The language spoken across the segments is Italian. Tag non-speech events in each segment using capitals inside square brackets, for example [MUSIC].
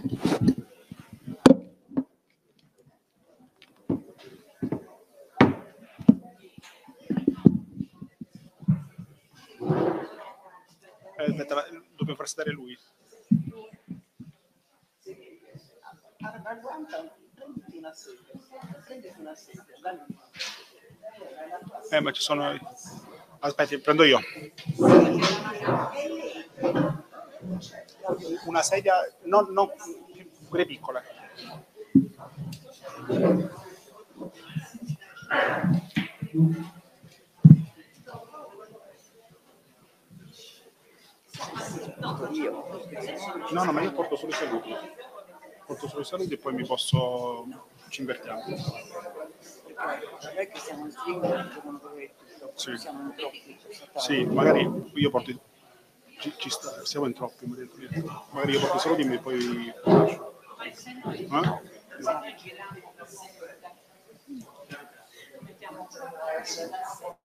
Eh, aspetta, dobbiamo far stare lui. Eh, ma ci sono... Aspetti, prendo io una sedia, non, non, quelle piccole. No, no, ma io porto solo i saluti. Porto solo i saluti e poi mi posso... ci invertiamo. è che siamo siamo in in non Sì, sì magari io porto i ci, ci sta, siamo in troppi, magari io porto solo di me e poi lascio. Eh? No. Esatto.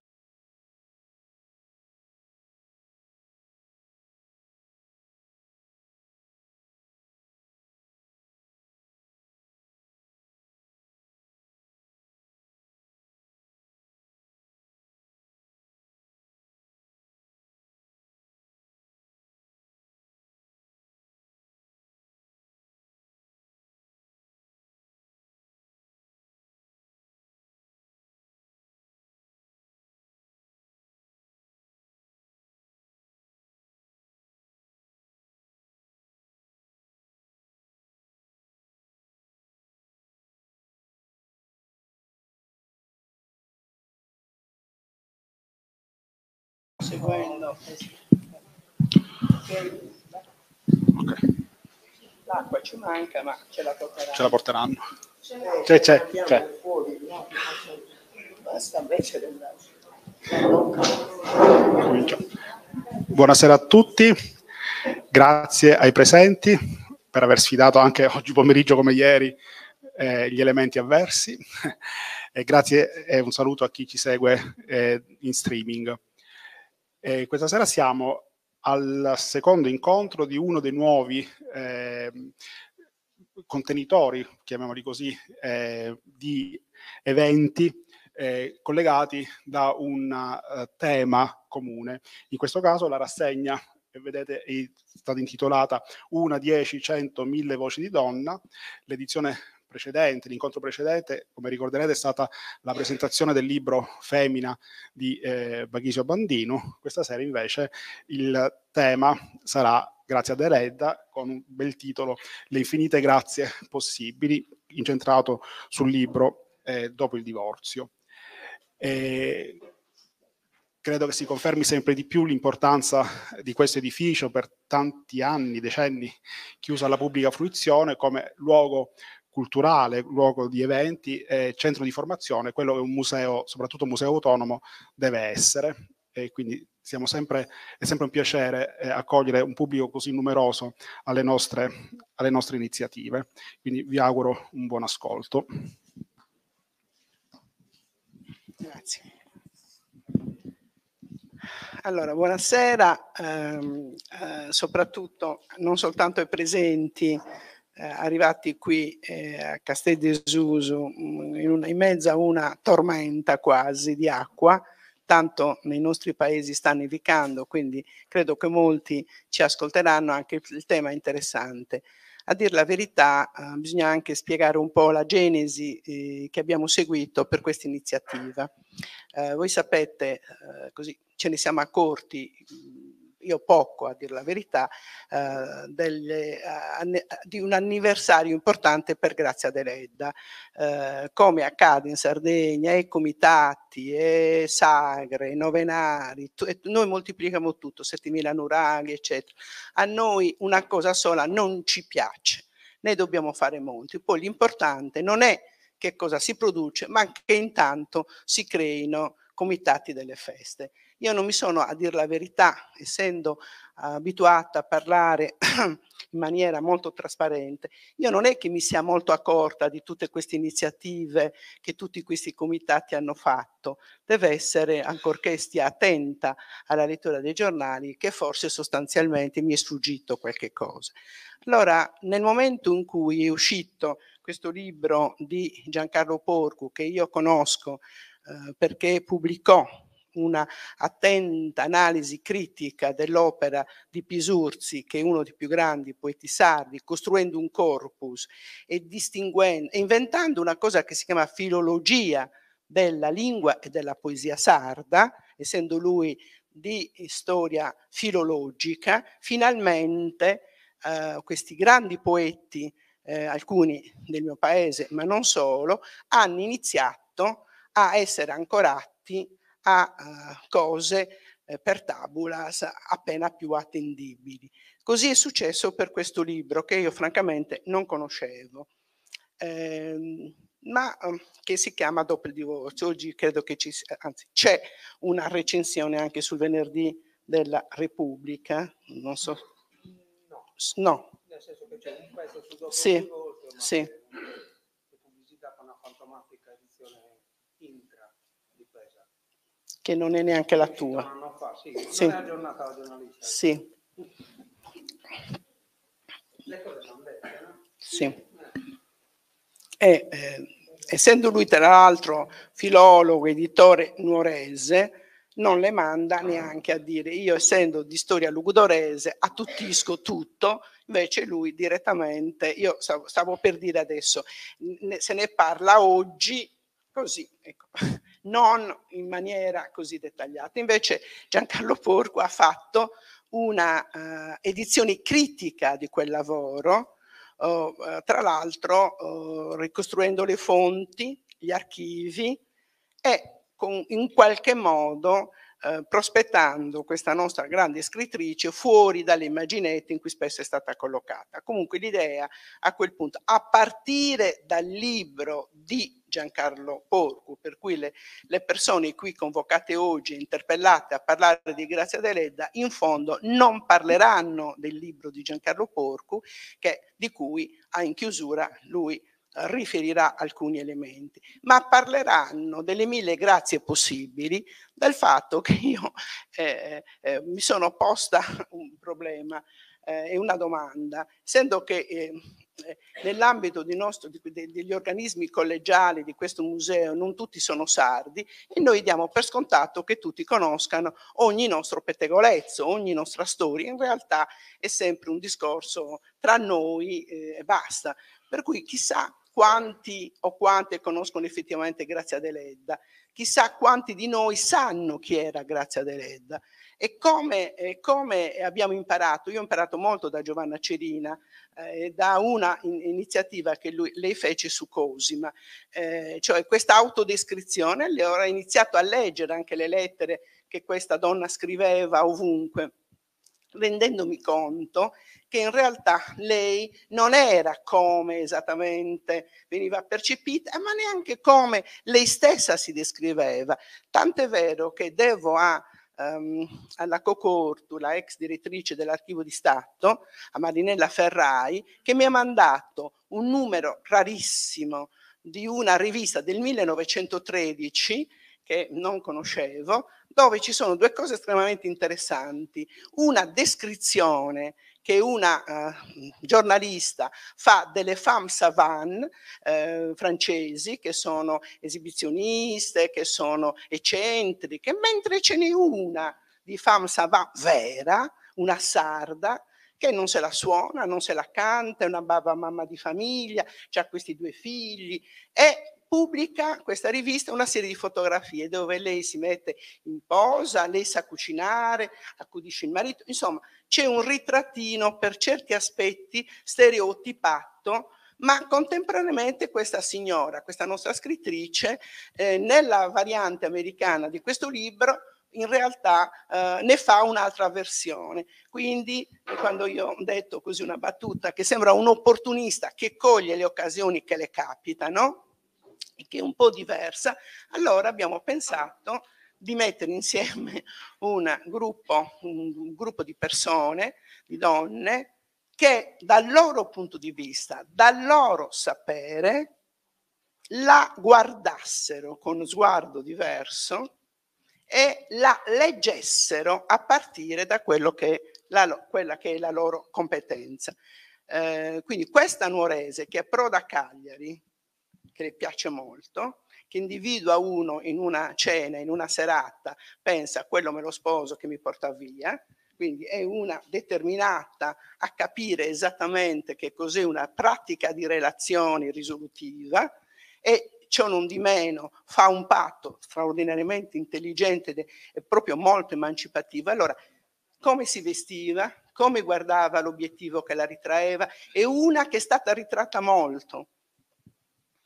seguendo okay. l'acqua ci manca ma ce la porteranno ce la porteranno c'è c'è, c'è. basta invece buonasera a tutti grazie ai presenti per aver sfidato anche oggi pomeriggio come ieri eh, gli elementi avversi. [LAUGHS] e grazie e un saluto a chi ci segue eh, in streaming. E questa sera siamo al secondo incontro di uno dei nuovi eh, contenitori, chiamiamoli così, eh, di eventi eh, collegati da un uh, tema comune. In questo caso la rassegna eh, vedete è stata intitolata Una, 10, 100, 1000 voci di donna. L'edizione precedente, l'incontro precedente, come ricorderete, è stata la presentazione del libro Femina di eh, Baghisio Bandino. Questa sera invece il tema sarà grazie ad Eredda, con un bel titolo Le infinite grazie possibili, incentrato sul libro eh, Dopo il divorzio. E credo che si confermi sempre di più l'importanza di questo edificio per tanti anni, decenni, chiuso alla pubblica fruizione come luogo culturale, luogo di eventi, eh, centro di formazione, quello che un museo, soprattutto un museo autonomo, deve essere. E quindi sempre, è sempre un piacere eh, accogliere un pubblico così numeroso alle nostre, alle nostre iniziative. Quindi vi auguro un buon ascolto. Grazie. Allora, buonasera ehm, eh, soprattutto non soltanto ai presenti eh, arrivati qui eh, a Castel Desuso in, una, in mezzo a una tormenta quasi di acqua, tanto nei nostri paesi sta nevicando, quindi credo che molti ci ascolteranno, anche il tema è interessante. A dire la verità, eh, bisogna anche spiegare un po' la genesi eh, che abbiamo seguito per questa iniziativa. Eh, voi sapete, eh, così ce ne siamo accorti io poco a dire la verità, eh, delle, eh, di un anniversario importante per Grazia Deledda. Eh, come accade in Sardegna, e comitati, e sagre, e novenari, e noi moltiplichiamo tutto, 7.000 nuraghi, eccetera. A noi una cosa sola non ci piace, ne dobbiamo fare molti. Poi l'importante non è che cosa si produce, ma che intanto si creino comitati delle feste. Io non mi sono, a dire la verità, essendo eh, abituata a parlare [CLEARS THROAT] in maniera molto trasparente, io non è che mi sia molto accorta di tutte queste iniziative che tutti questi comitati hanno fatto. Deve essere, ancorché stia attenta alla lettura dei giornali, che forse sostanzialmente mi è sfuggito qualche cosa. Allora, nel momento in cui è uscito questo libro di Giancarlo Porcu, che io conosco eh, perché pubblicò una attenta analisi critica dell'opera di Pisurzi, che è uno dei più grandi poeti sardi, costruendo un corpus e distinguendo, e inventando una cosa che si chiama filologia della lingua e della poesia sarda, essendo lui di storia filologica, finalmente eh, questi grandi poeti, eh, alcuni del mio paese, ma non solo, hanno iniziato a essere ancorati a eh, cose eh, per tabulas appena più attendibili. Così è successo per questo libro che io francamente non conoscevo, ehm, ma ehm, che si chiama Dopo il divorzio. Oggi credo che ci sia, anzi c'è una recensione anche sul venerdì della Repubblica, non so. No. no. Nel senso che c'è questo su Dopo sì. il divorzio, sì. pubblicitata una fantomatica edizione in che non è neanche la tua. sì. sì. Non è aggiornata la giornalista. Sì. E, eh, essendo lui tra l'altro filologo, editore nuorese, non le manda neanche a dire io essendo di storia lugudorese attutisco tutto, invece lui direttamente, io stavo, stavo per dire adesso, se ne parla oggi così, ecco. [LAUGHS] non in maniera così dettagliata. Invece Giancarlo Porco ha fatto una uh, edizione critica di quel lavoro, uh, tra l'altro uh, ricostruendo le fonti, gli archivi e con, in qualche modo eh, prospettando questa nostra grande scrittrice fuori dalle immaginette in cui spesso è stata collocata. Comunque l'idea a quel punto, a partire dal libro di Giancarlo Porcu, per cui le, le persone qui convocate oggi, interpellate a parlare di Grazia Deledda, in fondo non parleranno del libro di Giancarlo Porcu, che, di cui in chiusura lui riferirà alcuni elementi, ma parleranno delle mille grazie possibili del fatto che io eh, eh, mi sono posta [LAUGHS] un problema eh, e eh, una domanda, essendo che eh, eh, nell'ambito degli organismi collegiali di questo museo non tutti sono sardi e noi diamo per scontato che tutti conoscano ogni nostro pettegolezzo, ogni nostra storia, in realtà è sempre un discorso tra noi eh, e basta. Per cui chissà quanti o quante conoscono effettivamente Grazia Deledda, chissà quanti di noi sanno chi era Grazia Deledda e come, eh, come abbiamo imparato, io ho imparato molto da Giovanna Cerina, eh, da una in iniziativa che lui, lei fece su Cosima, eh, cioè questa autodescrizione, le ho iniziato a leggere anche le lettere che questa donna scriveva ovunque rendendomi conto che in realtà lei non era come esattamente veniva percepita, ma neanche come lei stessa si descriveva. Tant'è vero che devo a ehm, alla la ex direttrice dell'archivio di Stato, a Marinella Ferrai, che mi ha mandato un numero rarissimo di una rivista del 1913 che non conoscevo, dove ci sono due cose estremamente interessanti. Una descrizione che una eh, giornalista fa delle femme savant eh, francesi che sono esibizioniste, che sono eccentriche, mentre ce n'è una di femme savant vera, una sarda, che non se la suona, non se la canta, è una bava mamma di famiglia, ha questi due figli, è pubblica questa rivista una serie di fotografie dove lei si mette in posa, lei sa cucinare, accudisce il marito, insomma c'è un ritrattino per certi aspetti stereotipato, ma contemporaneamente questa signora, questa nostra scrittrice, eh, nella variante americana di questo libro in realtà eh, ne fa un'altra versione. Quindi quando io ho detto così una battuta che sembra un opportunista che coglie le occasioni che le capitano, che è un po' diversa, allora abbiamo pensato di mettere insieme [LAUGHS] gruppo, un gruppo di persone, di donne, che dal loro punto di vista, dal loro sapere, la guardassero con uno sguardo diverso e la leggessero a partire da che la, quella che è la loro competenza. Eh, quindi questa nuorese che approda a Cagliari che le piace molto, che individua uno in una cena, in una serata, pensa a quello me lo sposo che mi porta via, quindi è una determinata a capire esattamente che cos'è una pratica di relazioni risolutiva e ciò non di meno fa un patto straordinariamente intelligente e proprio molto emancipativo. Allora, come si vestiva, come guardava l'obiettivo che la ritraeva, è una che è stata ritratta molto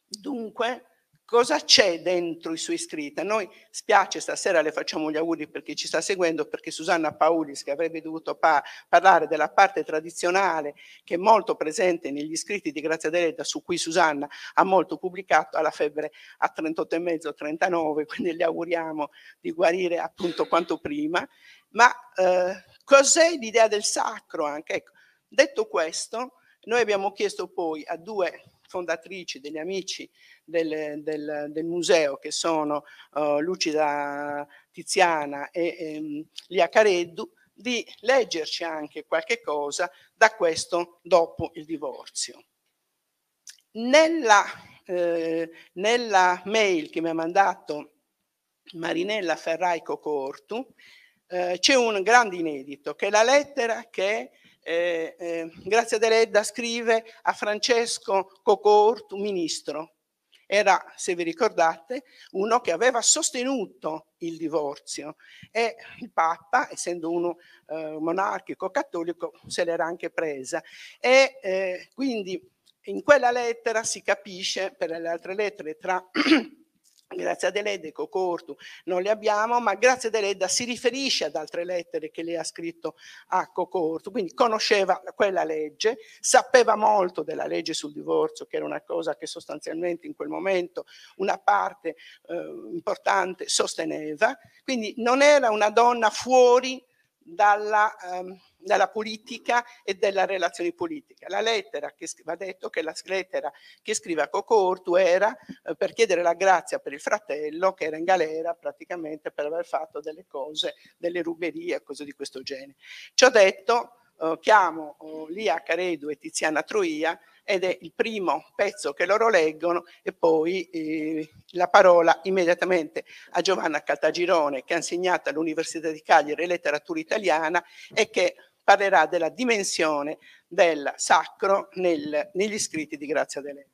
Dunque, cosa c'è dentro i suoi scritti? A noi spiace stasera, le facciamo gli auguri per chi ci sta seguendo, perché Susanna Paulis, che avrebbe dovuto par parlare della parte tradizionale che è molto presente negli scritti di Grazia Deletta, su cui Susanna ha molto pubblicato, ha la febbre a 38,5-39, [LAUGHS] quindi le auguriamo di guarire appunto quanto prima. Ma eh, cos'è l'idea del sacro anche? Ecco, detto questo, noi abbiamo chiesto poi a due fondatrici, degli amici del, del, del museo che sono uh, Lucida Tiziana e, e ehm, Lia Careddu, di leggerci anche qualche cosa da questo dopo il divorzio. Nella, eh, nella mail che mi ha mandato Marinella Ferraico Cortu eh, c'è un grande inedito che è la lettera che eh, eh, Grazia Deledda scrive a Francesco Cocort, ministro. Era, se vi ricordate, uno che aveva sostenuto il divorzio e il Papa, essendo uno eh, monarchico cattolico, se l'era anche presa. E eh, quindi in quella lettera si capisce, per le altre lettere tra [CLEARS THROAT] Grazie ad Eledda e Cocortu non le abbiamo, ma Grazia Deledda si riferisce ad altre lettere che lei ha scritto a Cocortu, quindi conosceva quella legge, sapeva molto della legge sul divorzio, che era una cosa che sostanzialmente in quel momento una parte eh, importante sosteneva, quindi non era una donna fuori dalla... Eh, dalla politica e della relazione politica. La lettera che va detto che la lettera che scrive a Cocortu era eh, per chiedere la grazia per il fratello che era in galera praticamente per aver fatto delle cose, delle ruberie, e cose di questo genere. Ciò detto, eh, chiamo oh, eh, Lia Caredu e Tiziana Troia ed è il primo pezzo che loro leggono e poi eh, la parola immediatamente a Giovanna Caltagirone che ha insegnato all'Università di Cagliari letteratura italiana e che parlerà della dimensione del sacro nel, negli scritti di Grazia Dele.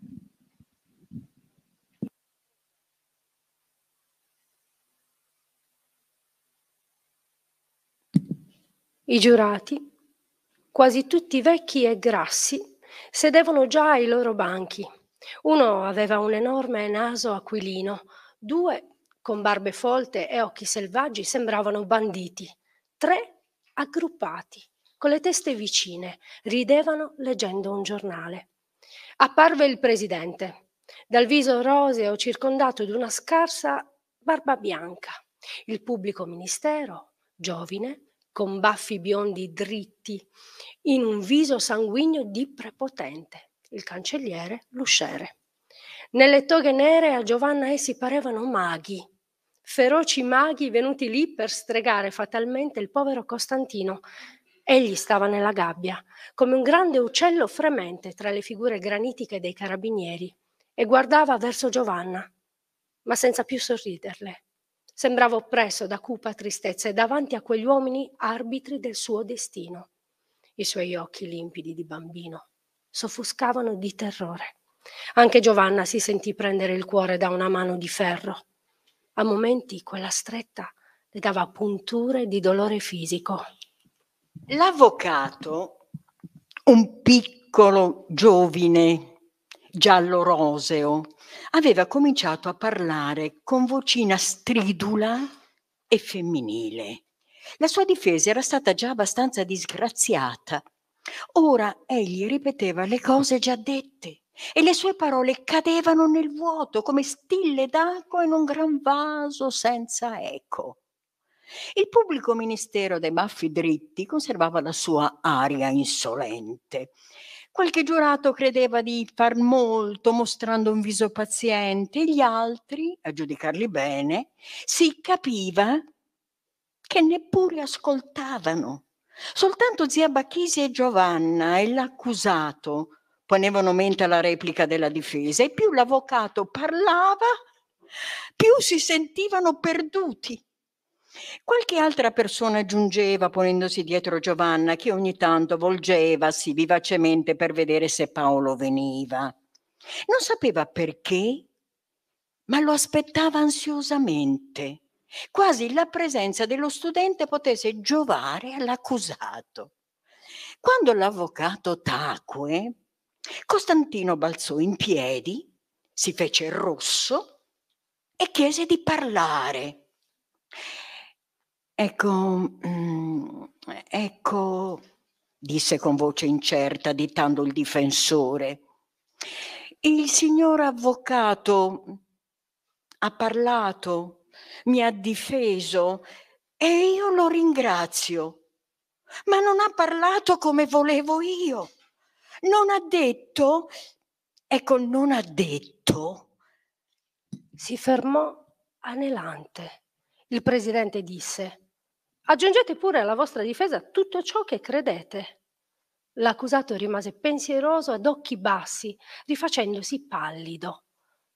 I giurati, quasi tutti vecchi e grassi, sedevano già ai loro banchi. Uno aveva un enorme naso aquilino, due con barbe folte e occhi selvaggi sembravano banditi, tre aggruppati con le teste vicine, ridevano leggendo un giornale. Apparve il presidente, dal viso roseo circondato di una scarsa barba bianca, il pubblico ministero, giovine, con baffi biondi dritti, in un viso sanguigno di prepotente, il cancelliere l'usciere. Nelle toghe nere a Giovanna essi parevano maghi, feroci maghi venuti lì per stregare fatalmente il povero Costantino, Egli stava nella gabbia, come un grande uccello fremente tra le figure granitiche dei carabinieri, e guardava verso Giovanna, ma senza più sorriderle. Sembrava oppresso da cupa tristezza e davanti a quegli uomini arbitri del suo destino. I suoi occhi limpidi di bambino soffuscavano di terrore. Anche Giovanna si sentì prendere il cuore da una mano di ferro. A momenti quella stretta le dava punture di dolore fisico. L'avvocato, un piccolo giovine giallo roseo, aveva cominciato a parlare con vocina stridula e femminile. La sua difesa era stata già abbastanza disgraziata. Ora egli ripeteva le cose già dette e le sue parole cadevano nel vuoto come stille d'acqua in un gran vaso senza eco. Il pubblico ministero dai baffi dritti conservava la sua aria insolente. Qualche giurato credeva di far molto mostrando un viso paziente, gli altri, a giudicarli bene, si capiva che neppure ascoltavano. Soltanto zia Bacchisi e Giovanna e l'accusato ponevano mente alla replica della difesa e più l'avvocato parlava, più si sentivano perduti. Qualche altra persona giungeva ponendosi dietro Giovanna, che ogni tanto volgevasi vivacemente per vedere se Paolo veniva. Non sapeva perché, ma lo aspettava ansiosamente, quasi la presenza dello studente potesse giovare all'accusato. Quando l'avvocato tacque, Costantino balzò in piedi, si fece rosso e chiese di parlare. Ecco, mm, ecco, disse con voce incerta, ditando il difensore. Il signor avvocato ha parlato, mi ha difeso e io lo ringrazio. Ma non ha parlato come volevo io. Non ha detto, ecco, non ha detto. Si fermò anelante. Il presidente disse Aggiungete pure alla vostra difesa tutto ciò che credete. L'accusato rimase pensieroso ad occhi bassi, rifacendosi pallido.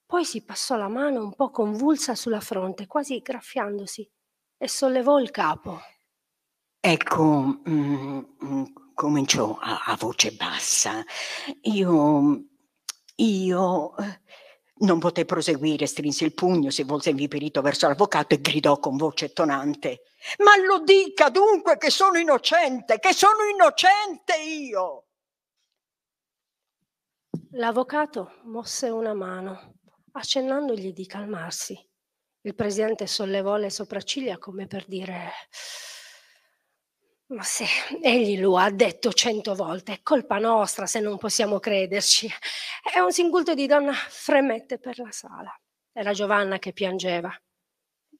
Poi si passò la mano un po' convulsa sulla fronte, quasi graffiandosi, e sollevò il capo. Ecco, mm, mm, cominciò a, a, voce bassa. Io, io, eh, non poté proseguire, strinse il pugno, si volse inviperito verso l'avvocato e gridò con voce tonante: Ma lo dica dunque che sono innocente, che sono innocente io! L'avvocato mosse una mano, accennandogli di calmarsi. Il presidente sollevò le sopracciglia come per dire ma se egli lo ha detto cento volte, è colpa nostra se non possiamo crederci. E un singulto di donna fremette per la sala. Era Giovanna che piangeva.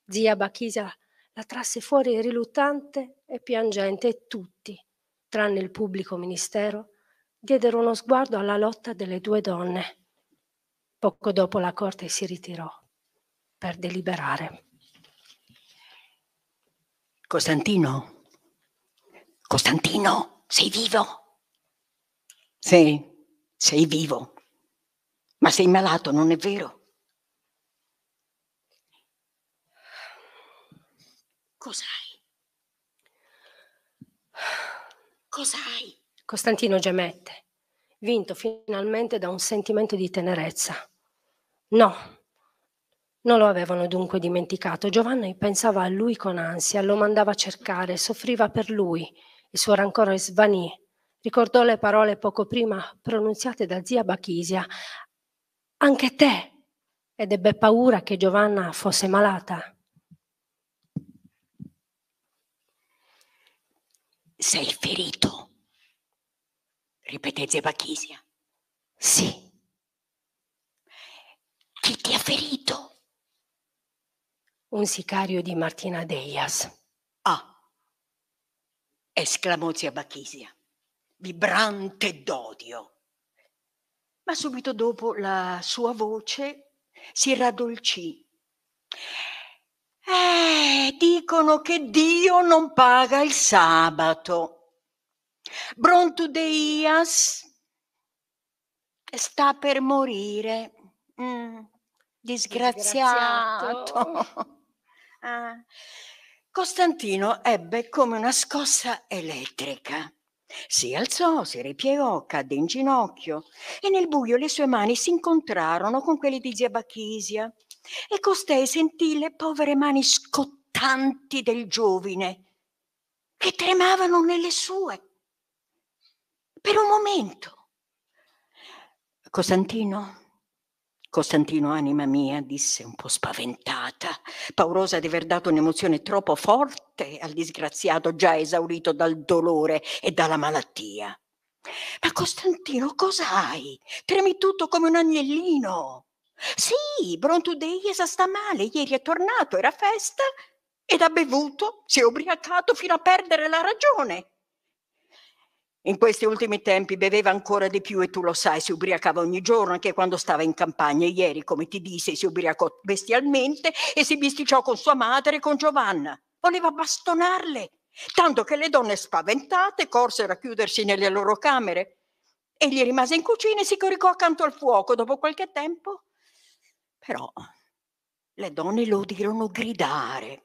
Zia Bachisa la trasse fuori riluttante e piangente e tutti, tranne il pubblico ministero, diedero uno sguardo alla lotta delle due donne. Poco dopo la corte si ritirò per deliberare. Costantino, Costantino, sei vivo? Sì, sei vivo, ma sei malato, non è vero? Cos'hai? Cos'hai? Costantino gemette, vinto finalmente da un sentimento di tenerezza. No, non lo avevano dunque dimenticato. Giovanni pensava a lui con ansia, lo mandava a cercare, soffriva per lui. Il suo rancore svanì. Ricordò le parole poco prima pronunziate da zia Bachisia. Anche te! Ed ebbe paura che Giovanna fosse malata. Sei ferito? ripeté zia Bachisia. Sì. Chi ti ha ferito? Un sicario di Martina Deias. Ah esclamò zia Bacchisia, vibrante d'odio. Ma subito dopo la sua voce si raddolcì. Eh, dicono che Dio non paga il sabato. Brontu Deias sta per morire. Mm, disgraziato. disgraziato. [LAUGHS] ah. Costantino ebbe come una scossa elettrica. Si alzò, si ripiegò, cadde in ginocchio e nel buio le sue mani si incontrarono con quelle di zia Bacchisia e costei sentì le povere mani scottanti del giovine che tremavano nelle sue. Per un momento. Costantino Costantino, anima mia, disse un po' spaventata, paurosa di aver dato un'emozione troppo forte al disgraziato già esaurito dal dolore e dalla malattia. Ma Costantino, cos'hai? Tremi tutto come un agnellino. Sì, Brontudeiesa sta male, ieri è tornato, era festa ed ha bevuto, si è ubriacato fino a perdere la ragione in questi ultimi tempi beveva ancora di più e tu lo sai, si ubriacava ogni giorno, anche quando stava in campagna. Ieri, come ti disse, si ubriacò bestialmente e si bisticciò con sua madre e con Giovanna. Voleva bastonarle, tanto che le donne spaventate corsero a chiudersi nelle loro camere. Egli rimase in cucina e si coricò accanto al fuoco. Dopo qualche tempo, però, le donne lo udirono gridare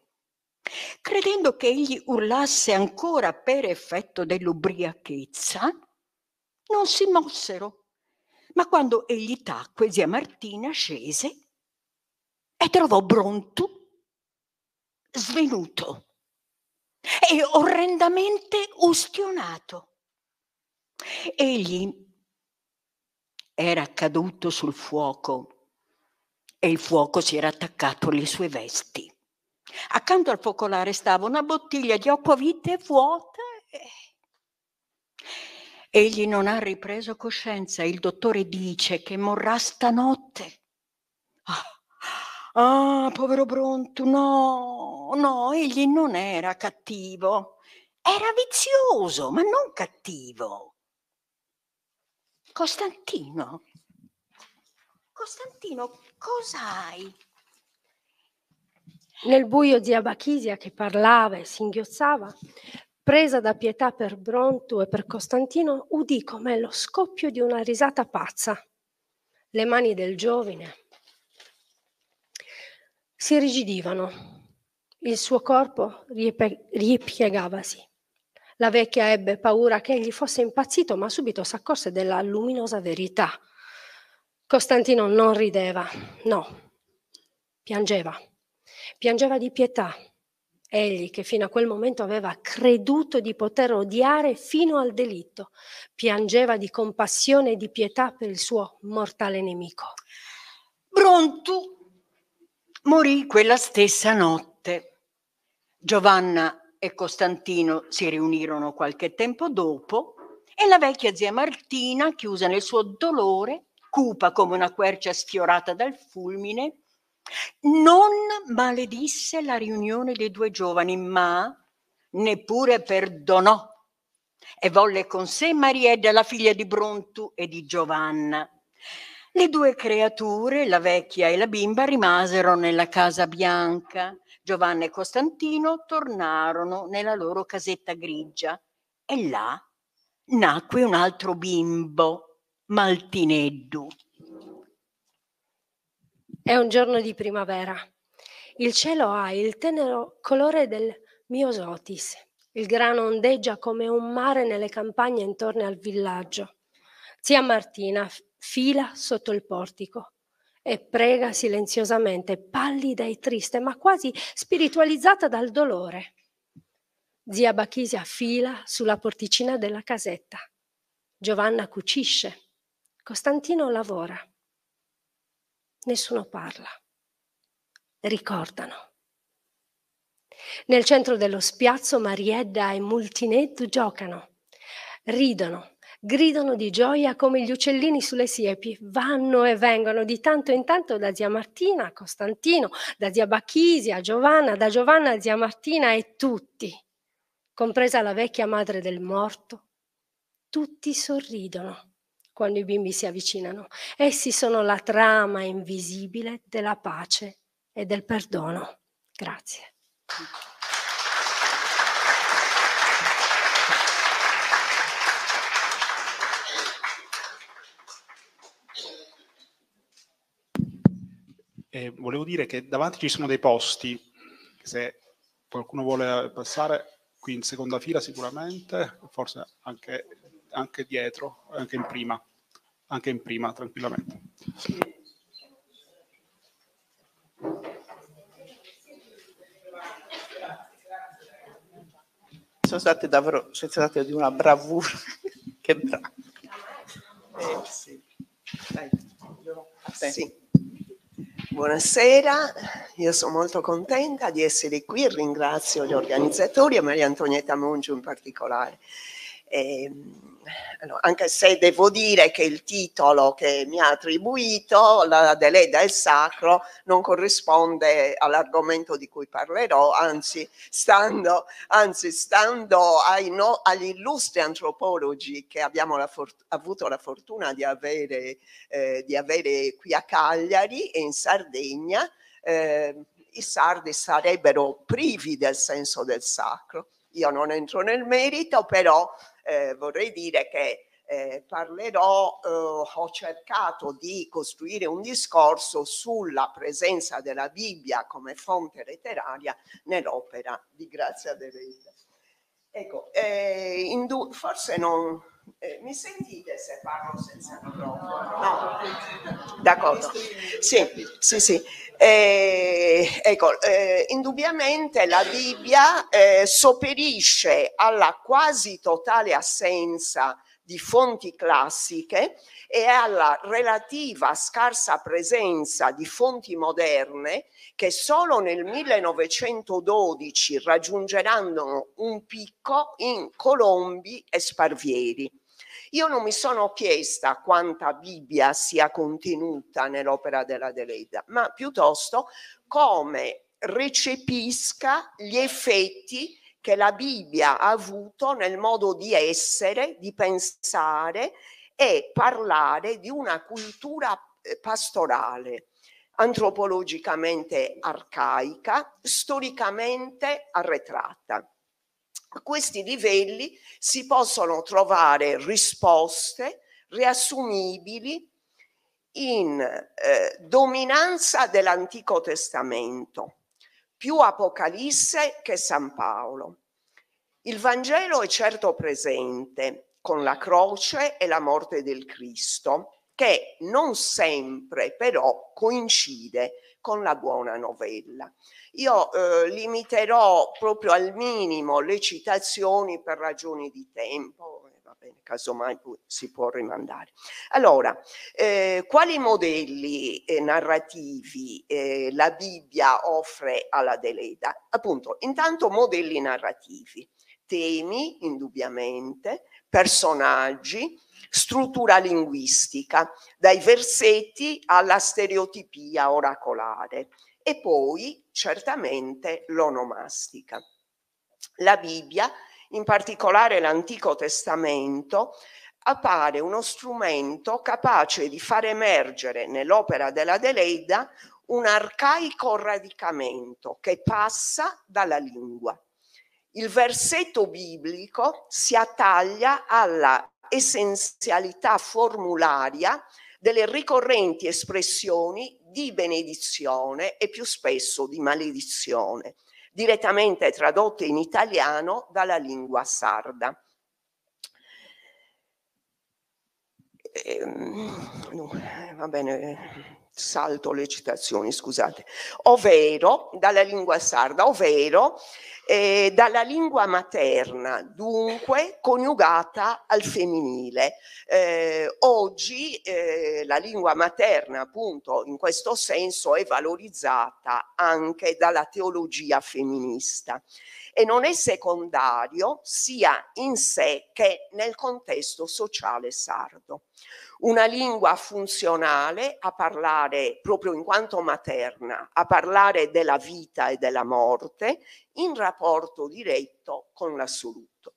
Credendo che egli urlasse ancora per effetto dell'ubriachezza, non si mossero. Ma quando egli tacque, zia Martina scese e trovò Brontu svenuto e orrendamente ustionato. Egli era caduto sul fuoco e il fuoco si era attaccato alle sue vesti. Accanto al focolare stava una bottiglia di acquavite vuota. Egli non ha ripreso coscienza. Il dottore dice che morrà stanotte. Ah, ah povero Brontu, no, no, egli non era cattivo. Era vizioso, ma non cattivo. Costantino, Costantino, cos'hai? Nel buio zia Bachisia, che parlava e singhiozzava, presa da pietà per Brontu e per Costantino, udì come lo scoppio di una risata pazza. Le mani del giovine si rigidivano, il suo corpo riepie- ripiegavasi. La vecchia ebbe paura che egli fosse impazzito, ma subito s'accorse della luminosa verità. Costantino non rideva, no, piangeva. Piangeva di pietà, egli che fino a quel momento aveva creduto di poter odiare fino al delitto, piangeva di compassione e di pietà per il suo mortale nemico. Brontu morì quella stessa notte. Giovanna e Costantino si riunirono qualche tempo dopo e la vecchia zia Martina, chiusa nel suo dolore, cupa come una quercia sfiorata dal fulmine, non maledisse la riunione dei due giovani, ma neppure perdonò e volle con sé Marietta, la figlia di Brontu e di Giovanna. Le due creature, la vecchia e la bimba, rimasero nella casa bianca. Giovanna e Costantino tornarono nella loro casetta grigia e là nacque un altro bimbo, Maltineddu. È un giorno di primavera. Il cielo ha il tenero colore del miosotis. Il grano ondeggia come un mare nelle campagne intorno al villaggio. Zia Martina fila sotto il portico e prega silenziosamente, pallida e triste, ma quasi spiritualizzata dal dolore. Zia Bachisia fila sulla porticina della casetta. Giovanna cucisce. Costantino lavora nessuno parla, ricordano. Nel centro dello spiazzo Marietta e Multinet giocano, ridono, gridano di gioia come gli uccellini sulle siepi, vanno e vengono di tanto in tanto da zia Martina a Costantino, da zia Bacchisi a Giovanna, da Giovanna a zia Martina e tutti, compresa la vecchia madre del morto, tutti sorridono quando i bimbi si avvicinano. Essi sono la trama invisibile della pace e del perdono. Grazie. Eh, volevo dire che davanti ci sono dei posti, se qualcuno vuole passare qui in seconda fila sicuramente, forse anche anche dietro, anche in prima, anche in prima tranquillamente. Sono state davvero, sono state di una bravura, [LAUGHS] che bravo. Eh, sì. Buonasera, io sono molto contenta di essere qui, ringrazio gli organizzatori e Maria Antonietta Mongio in particolare. E, ehm, allora, anche se devo dire che il titolo che mi ha attribuito, la deleda il sacro, non corrisponde all'argomento di cui parlerò, anzi stando, anzi, stando ai no, agli illustri antropologi che abbiamo la avuto la fortuna di avere, eh, di avere, qui a Cagliari e in Sardegna, eh, i sardi sarebbero privi del senso del sacro. Io non entro nel merito, però eh, vorrei dire che eh, parlerò, eh, ho cercato di costruire un discorso sulla presenza della Bibbia come fonte letteraria nell'opera di Grazia De Velde. Ecco, eh, forse non, eh, mi sentite se parlo senza microfono? No, d'accordo. Sì, sì, sì. Eh, ecco, eh, indubbiamente la Bibbia eh, sopperisce alla quasi totale assenza di fonti classiche e alla relativa scarsa presenza di fonti moderne che solo nel 1912 raggiungeranno un picco in Colombi e Sparvieri. Io non mi sono chiesta quanta Bibbia sia contenuta nell'opera della Deleda, ma piuttosto come recepisca gli effetti che la Bibbia ha avuto nel modo di essere, di pensare e parlare di una cultura eh, pastorale antropologicamente arcaica, storicamente arretrata. A questi livelli si possono trovare risposte riassumibili in eh, dominanza dell'Antico Testamento, più Apocalisse che San Paolo. Il Vangelo è certo presente con la croce e la morte del Cristo, che non sempre però coincide con la buona novella. Io eh, limiterò proprio al minimo le citazioni per ragioni di tempo, bene, casomai si può rimandare. Allora, eh, quali modelli eh, narrativi eh, la Bibbia offre alla Deleda? Appunto, intanto modelli narrativi, temi indubbiamente, personaggi, struttura linguistica, dai versetti alla stereotipia oracolare e poi certamente l'onomastica. La Bibbia in particolare l'Antico Testamento, appare uno strumento capace di far emergere nell'opera della Deleida un arcaico radicamento che passa dalla lingua. Il versetto biblico si attaglia alla essenzialità formularia delle ricorrenti espressioni di benedizione e più spesso di maledizione direttamente tradotte in italiano dalla lingua sarda. Ehm, va bene salto le citazioni, scusate, ovvero dalla lingua sarda, ovvero eh, dalla lingua materna, dunque coniugata al femminile. Eh, oggi eh, la lingua materna, appunto, in questo senso è valorizzata anche dalla teologia femminista e non è secondario sia in sé che nel contesto sociale sardo una lingua funzionale a parlare proprio in quanto materna, a parlare della vita e della morte in rapporto diretto con l'assoluto.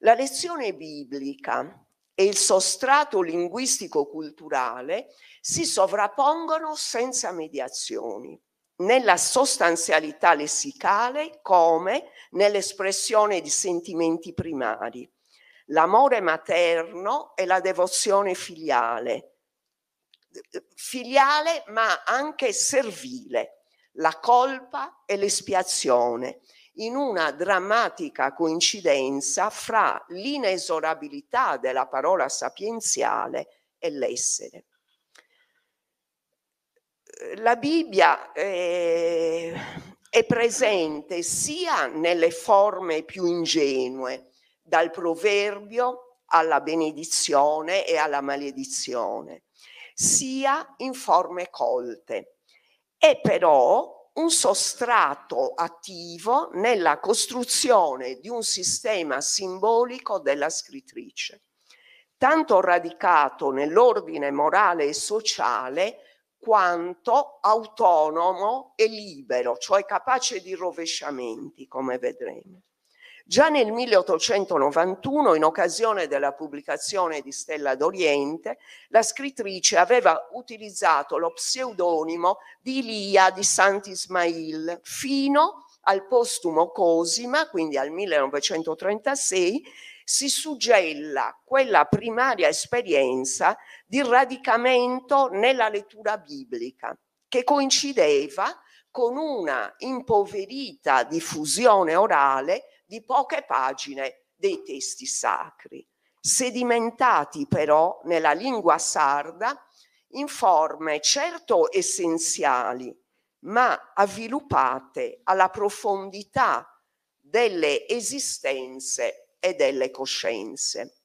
La lezione biblica e il sostrato linguistico-culturale si sovrappongono senza mediazioni, nella sostanzialità lessicale come nell'espressione di sentimenti primari l'amore materno e la devozione filiale, filiale ma anche servile, la colpa e l'espiazione, in una drammatica coincidenza fra l'inesorabilità della parola sapienziale e l'essere. La Bibbia è, eh, è presente sia nelle forme più ingenue, dal proverbio alla benedizione e alla maledizione, sia in forme colte. È però un sostrato attivo nella costruzione di un sistema simbolico della scrittrice, tanto radicato nell'ordine morale e sociale quanto autonomo e libero, cioè capace di rovesciamenti, come vedremo. Già nel 1891, in occasione della pubblicazione di Stella d'Oriente, la scrittrice aveva utilizzato lo pseudonimo di Lia di Sant'Ismail fino al postumo Cosima, quindi al 1936, si suggella quella primaria esperienza di radicamento nella lettura biblica, che coincideva con una impoverita diffusione orale di poche pagine dei testi sacri, sedimentati però nella lingua sarda in forme certo essenziali, ma avviluppate alla profondità delle esistenze e delle coscienze.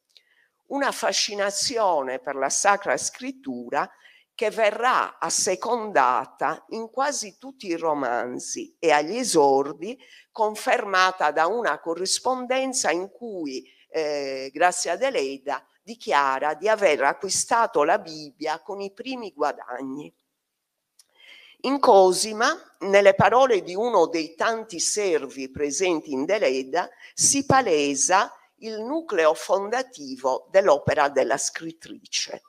Una fascinazione per la Sacra Scrittura che verrà assecondata in quasi tutti i romanzi e agli esordi confermata da una corrispondenza in cui eh, Grazia Deleida dichiara di aver acquistato la Bibbia con i primi guadagni. In Cosima, nelle parole di uno dei tanti servi presenti in Deleda, si palesa il nucleo fondativo dell'opera della scrittrice,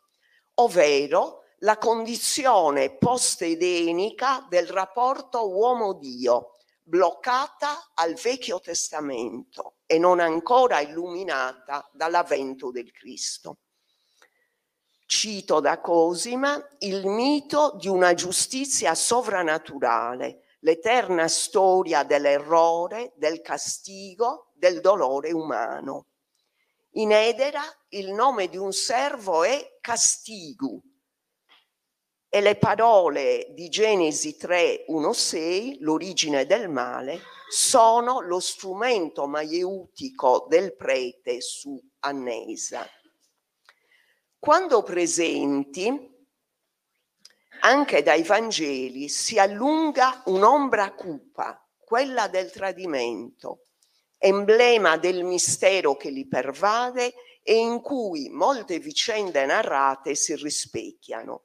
ovvero la condizione post-edenica del rapporto uomo-dio, bloccata al Vecchio Testamento e non ancora illuminata dall'avvento del Cristo. Cito da Cosima il mito di una giustizia sovranaturale, l'eterna storia dell'errore, del castigo, del dolore umano. In Edera il nome di un servo è Castigu, e le parole di Genesi 3, 1, 6, l'origine del male, sono lo strumento maieutico del prete su Annesa. Quando presenti, anche dai Vangeli si allunga un'ombra cupa, quella del tradimento, emblema del mistero che li pervade e in cui molte vicende narrate si rispecchiano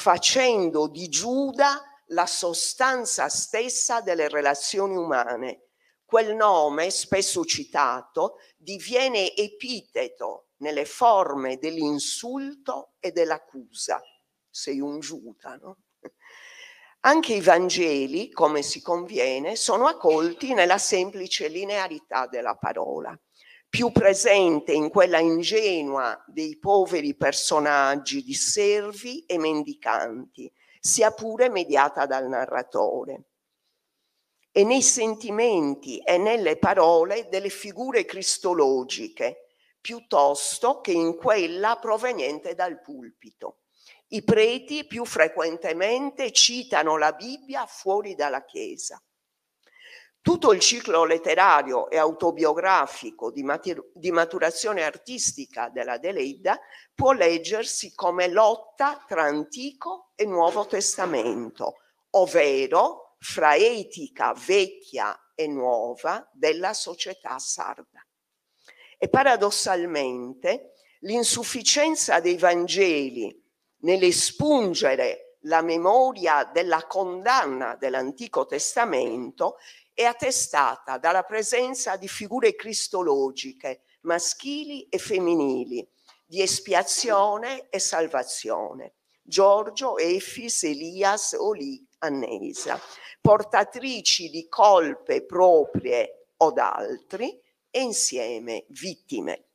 facendo di Giuda la sostanza stessa delle relazioni umane. Quel nome, spesso citato, diviene epiteto nelle forme dell'insulto e dell'accusa. Sei un Giuda, no? Anche i Vangeli, come si conviene, sono accolti nella semplice linearità della parola più presente in quella ingenua dei poveri personaggi di servi e mendicanti, sia pure mediata dal narratore. E nei sentimenti e nelle parole delle figure cristologiche, piuttosto che in quella proveniente dal pulpito. I preti più frequentemente citano la Bibbia fuori dalla Chiesa tutto il ciclo letterario e autobiografico di, matur- di maturazione artistica della Deleida può leggersi come lotta tra Antico e Nuovo Testamento, ovvero fra etica vecchia e nuova della società sarda. E paradossalmente l'insufficienza dei Vangeli nell'espungere la memoria della condanna dell'Antico Testamento è attestata dalla presenza di figure cristologiche maschili e femminili, di espiazione e salvazione. Giorgio, Efis, Elias, Oli, Anneisa, portatrici di colpe proprie o d'altri e insieme vittime.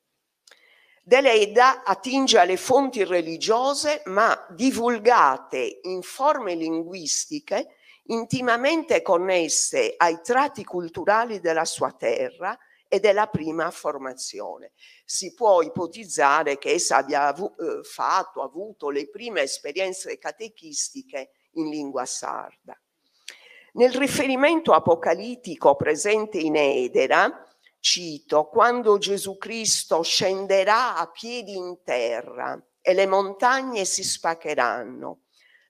Deleida attinge alle fonti religiose ma divulgate in forme linguistiche intimamente connesse ai tratti culturali della sua terra e della prima formazione. Si può ipotizzare che essa abbia avu- eh, fatto, avuto le prime esperienze catechistiche in lingua sarda. Nel riferimento apocalittico presente in Edera, cito, quando Gesù Cristo scenderà a piedi in terra e le montagne si spaccheranno,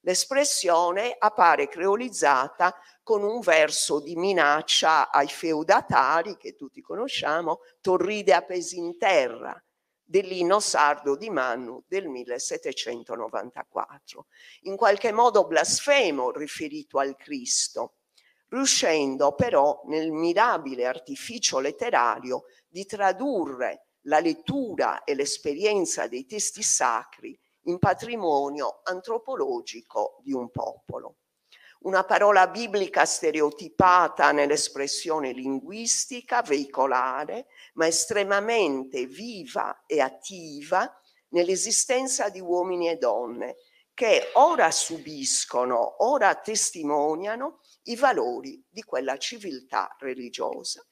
L'espressione appare creolizzata con un verso di minaccia ai feudatari che tutti conosciamo, Torride appesi in terra, dell'inno sardo di Mannu del 1794. In qualche modo blasfemo riferito al Cristo, riuscendo però nel mirabile artificio letterario di tradurre la lettura e l'esperienza dei testi sacri in patrimonio antropologico di un popolo. Una parola biblica stereotipata nell'espressione linguistica, veicolare, ma estremamente viva e attiva nell'esistenza di uomini e donne che ora subiscono, ora testimoniano i valori di quella civiltà religiosa.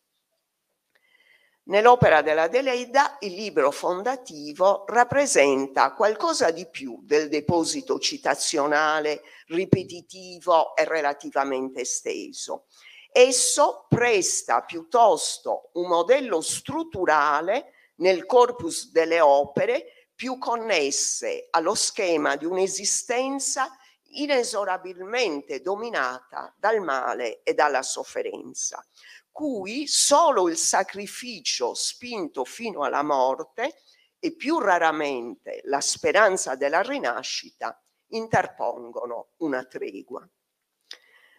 Nell'opera della Deleida il libro fondativo rappresenta qualcosa di più del deposito citazionale ripetitivo e relativamente esteso. Esso presta piuttosto un modello strutturale nel corpus delle opere più connesse allo schema di un'esistenza inesorabilmente dominata dal male e dalla sofferenza cui solo il sacrificio spinto fino alla morte e più raramente la speranza della rinascita interpongono una tregua.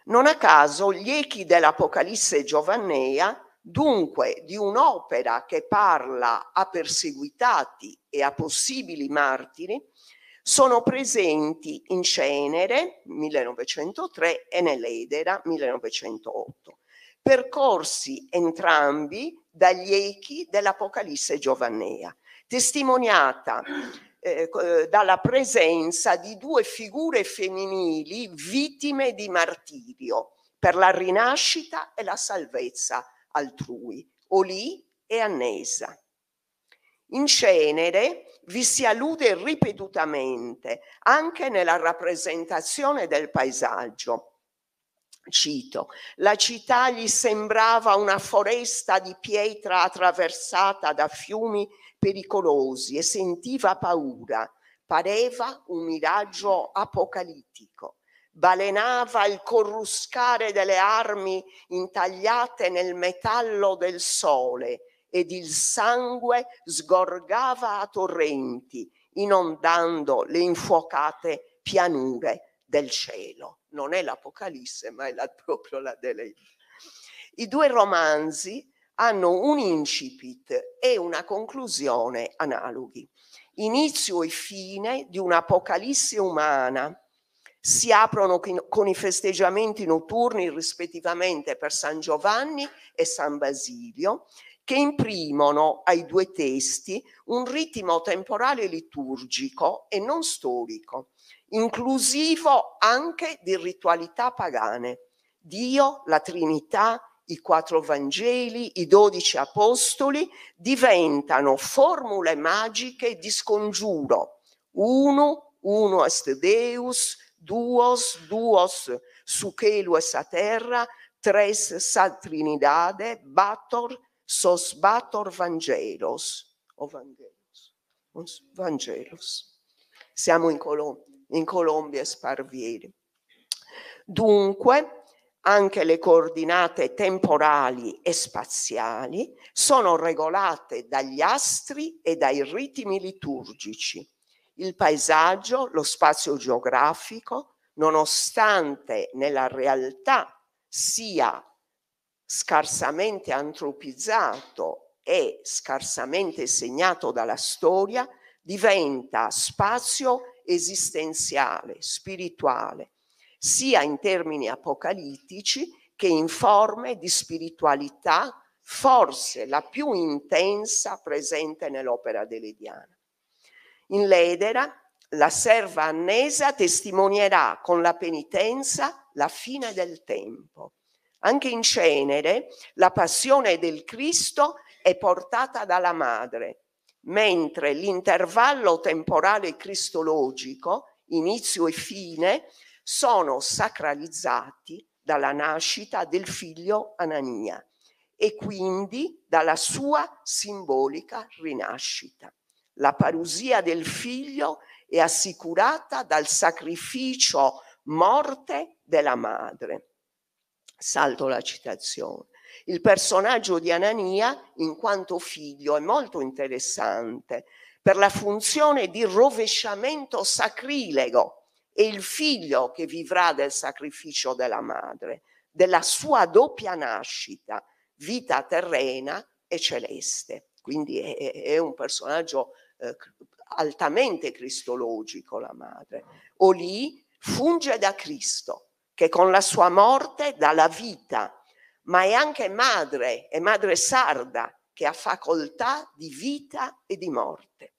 Non a caso gli echi dell'Apocalisse giovannea, dunque di un'opera che parla a perseguitati e a possibili martiri, sono presenti in Cenere 1903 e nell'Edera 1908 percorsi entrambi dagli echi dell'Apocalisse giovannea, testimoniata eh, dalla presenza di due figure femminili vittime di martirio per la rinascita e la salvezza altrui, Olì e Annesa. In cenere vi si allude ripetutamente anche nella rappresentazione del paesaggio Cito, la città gli sembrava una foresta di pietra attraversata da fiumi pericolosi e sentiva paura. Pareva un miraggio apocalittico. Balenava il corruscare delle armi intagliate nel metallo del sole ed il sangue sgorgava a torrenti, inondando le infuocate pianure del cielo non è l'Apocalisse, ma è la, [LAUGHS] proprio la Deleite. I due romanzi hanno un incipit e una conclusione analoghi. Inizio e fine di un'Apocalisse umana si aprono con i festeggiamenti notturni rispettivamente per San Giovanni e San Basilio, che imprimono ai due testi un ritmo temporale liturgico e non storico inclusivo anche di ritualità pagane. Dio, la Trinità, i quattro Vangeli, i dodici Apostoli diventano formule magiche di scongiuro. Uno, uno est Deus, duos, duos, sucelu est a terra, tres sal Trinidade, bator, sos bator Vangelos. O Vangelos. Vangelos. Siamo in Colombia in Colombia e Sparvieri. Dunque, anche le coordinate temporali e spaziali sono regolate dagli astri e dai ritmi liturgici. Il paesaggio, lo spazio geografico, nonostante nella realtà sia scarsamente antropizzato e scarsamente segnato dalla storia, diventa spazio esistenziale, spirituale, sia in termini apocalittici che in forme di spiritualità forse la più intensa presente nell'opera dell'Ediana. In Ledera la serva annesa testimonierà con la penitenza la fine del tempo. Anche in Cenere la passione del Cristo è portata dalla madre, mentre l'intervallo temporale cristologico, inizio e fine, sono sacralizzati dalla nascita del figlio Anania e quindi dalla sua simbolica rinascita. La parusia del figlio è assicurata dal sacrificio morte della madre. Salto la citazione. Il personaggio di Anania, in quanto figlio, è molto interessante per la funzione di rovesciamento sacrilego. È il figlio che vivrà del sacrificio della madre, della sua doppia nascita, vita terrena e celeste. Quindi è, è un personaggio eh, altamente cristologico la madre. Olì funge da Cristo, che con la sua morte dà la vita ma è anche madre, è madre sarda che ha facoltà di vita e di morte.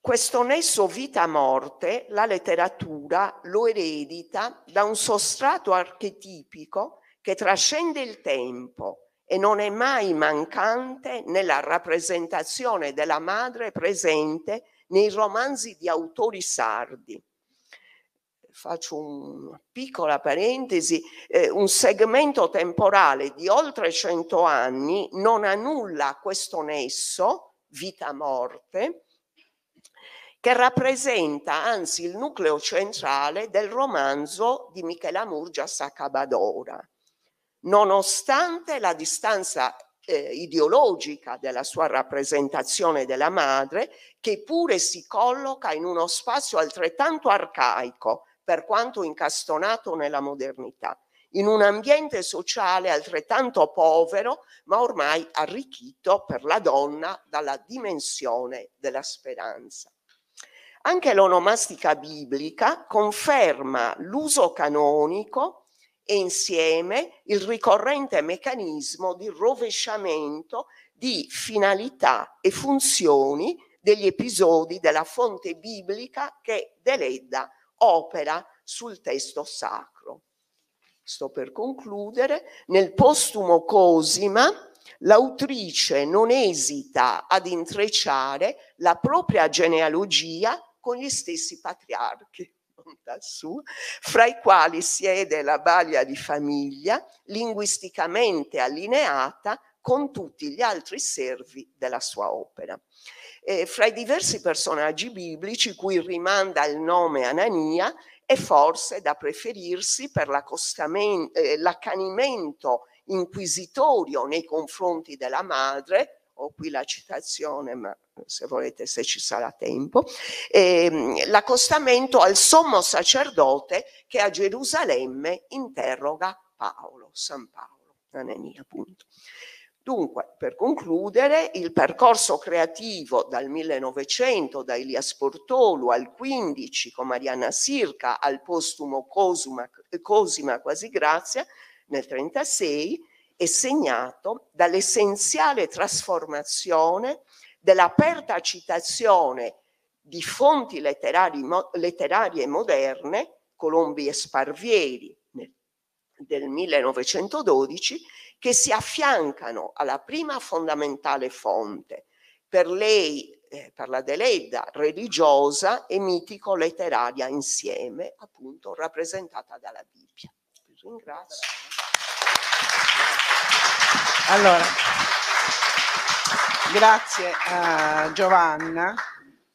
Questo nesso vita-morte la letteratura lo eredita da un sostrato archetipico che trascende il tempo e non è mai mancante nella rappresentazione della madre presente nei romanzi di autori sardi faccio una piccola parentesi, eh, un segmento temporale di oltre 100 anni non annulla questo nesso vita-morte che rappresenta anzi il nucleo centrale del romanzo di Michela Murgia Saccabadora. Nonostante la distanza eh, ideologica della sua rappresentazione della madre, che pure si colloca in uno spazio altrettanto arcaico, per quanto incastonato nella modernità, in un ambiente sociale altrettanto povero, ma ormai arricchito per la donna dalla dimensione della speranza. Anche l'onomastica biblica conferma l'uso canonico e insieme il ricorrente meccanismo di rovesciamento di finalità e funzioni degli episodi della fonte biblica che deledda opera sul testo sacro. Sto per concludere. Nel postumo Cosima l'autrice non esita ad intrecciare la propria genealogia con gli stessi patriarchi, [LAUGHS] fra i quali siede la baglia di famiglia linguisticamente allineata con tutti gli altri servi della sua opera. Eh, fra i diversi personaggi biblici cui rimanda il nome Anania, è forse da preferirsi per eh, l'accanimento inquisitorio nei confronti della madre, ho qui la citazione, ma se volete, se ci sarà tempo, ehm, l'accostamento al sommo sacerdote che a Gerusalemme interroga Paolo, San Paolo, Anania appunto. Dunque, per concludere, il percorso creativo dal 1900 da Elias Sportolu al 15 con Mariana Sirca al postumo Cosima, Cosima Quasi Grazia nel 1936 è segnato dall'essenziale trasformazione dell'aperta citazione di fonti letterari, mo, letterarie moderne, Colombi e Sparvieri nel, del 1912, che si affiancano alla prima fondamentale fonte, per lei, eh, per la Deledda, religiosa e mitico-letteraria insieme, appunto rappresentata dalla Bibbia. Ringrazio. Allora, grazie a Giovanna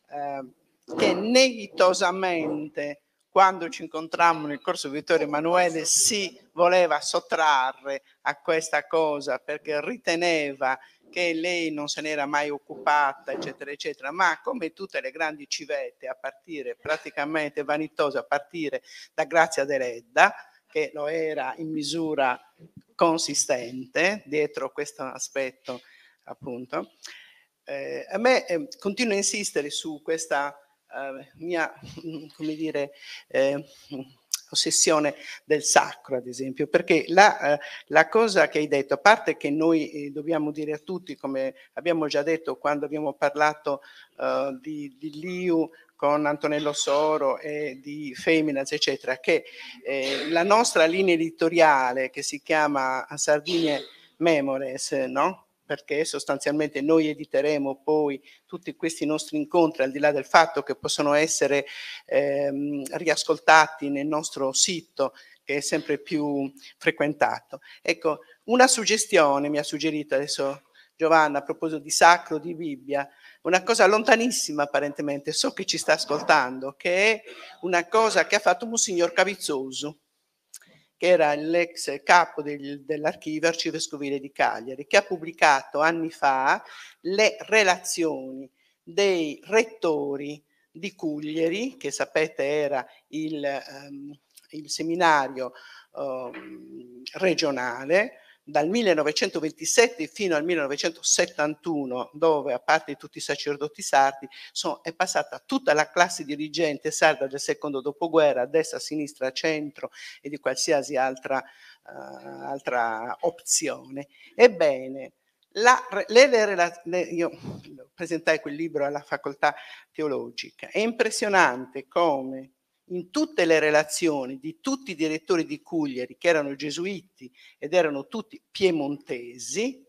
eh, che neghitosamente quando ci incontrammo nel corso di Vittorio Emanuele si voleva sottrarre a questa cosa perché riteneva che lei non se n'era mai occupata, eccetera, eccetera, ma come tutte le grandi civette, a partire praticamente vanitose, a partire da Grazia Deledda, che lo era in misura consistente dietro questo aspetto, appunto. Eh, a me eh, continuo a insistere su questa eh, mia, mm, come dire, eh, ossessione del sacro, ad esempio, perché la, eh, la, cosa che hai detto, a parte che noi eh, dobbiamo dire a tutti, come abbiamo già detto quando abbiamo parlato eh, di, di Liu con Antonello Soro e di Feminas, eccetera, che eh, la nostra linea editoriale che si chiama Sardinie Memories, no? perché sostanzialmente noi editeremo poi tutti questi nostri incontri, al di là del fatto che possono essere ehm, riascoltati nel nostro sito che è sempre più frequentato. Ecco, una suggestione mi ha suggerito adesso Giovanna a proposito di sacro, di Bibbia, una cosa lontanissima apparentemente, so che ci sta ascoltando, che è una cosa che ha fatto Monsignor Cavizzoso che era l'ex capo del, dell'archivio arcivescovile di Cagliari, che ha pubblicato anni fa le relazioni dei rettori di Cuglieri, che sapete era il, um, il seminario um, regionale, dal 1927 fino al 1971, dove a parte tutti i sacerdoti sardi, sono, è passata tutta la classe dirigente sarda del secondo dopoguerra, destra, sinistra, centro e di qualsiasi altra, uh, altra opzione. Ebbene, la, le, le, le, io presentai quel libro alla facoltà teologica, è impressionante come in tutte le relazioni di tutti i direttori di Cuglieri che erano gesuiti ed erano tutti piemontesi,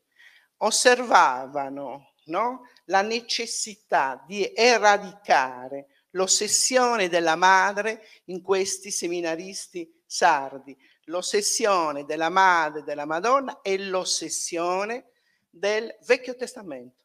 osservavano no, la necessità di eradicare l'ossessione della madre in questi seminaristi sardi, l'ossessione della madre della Madonna e l'ossessione del Vecchio Testamento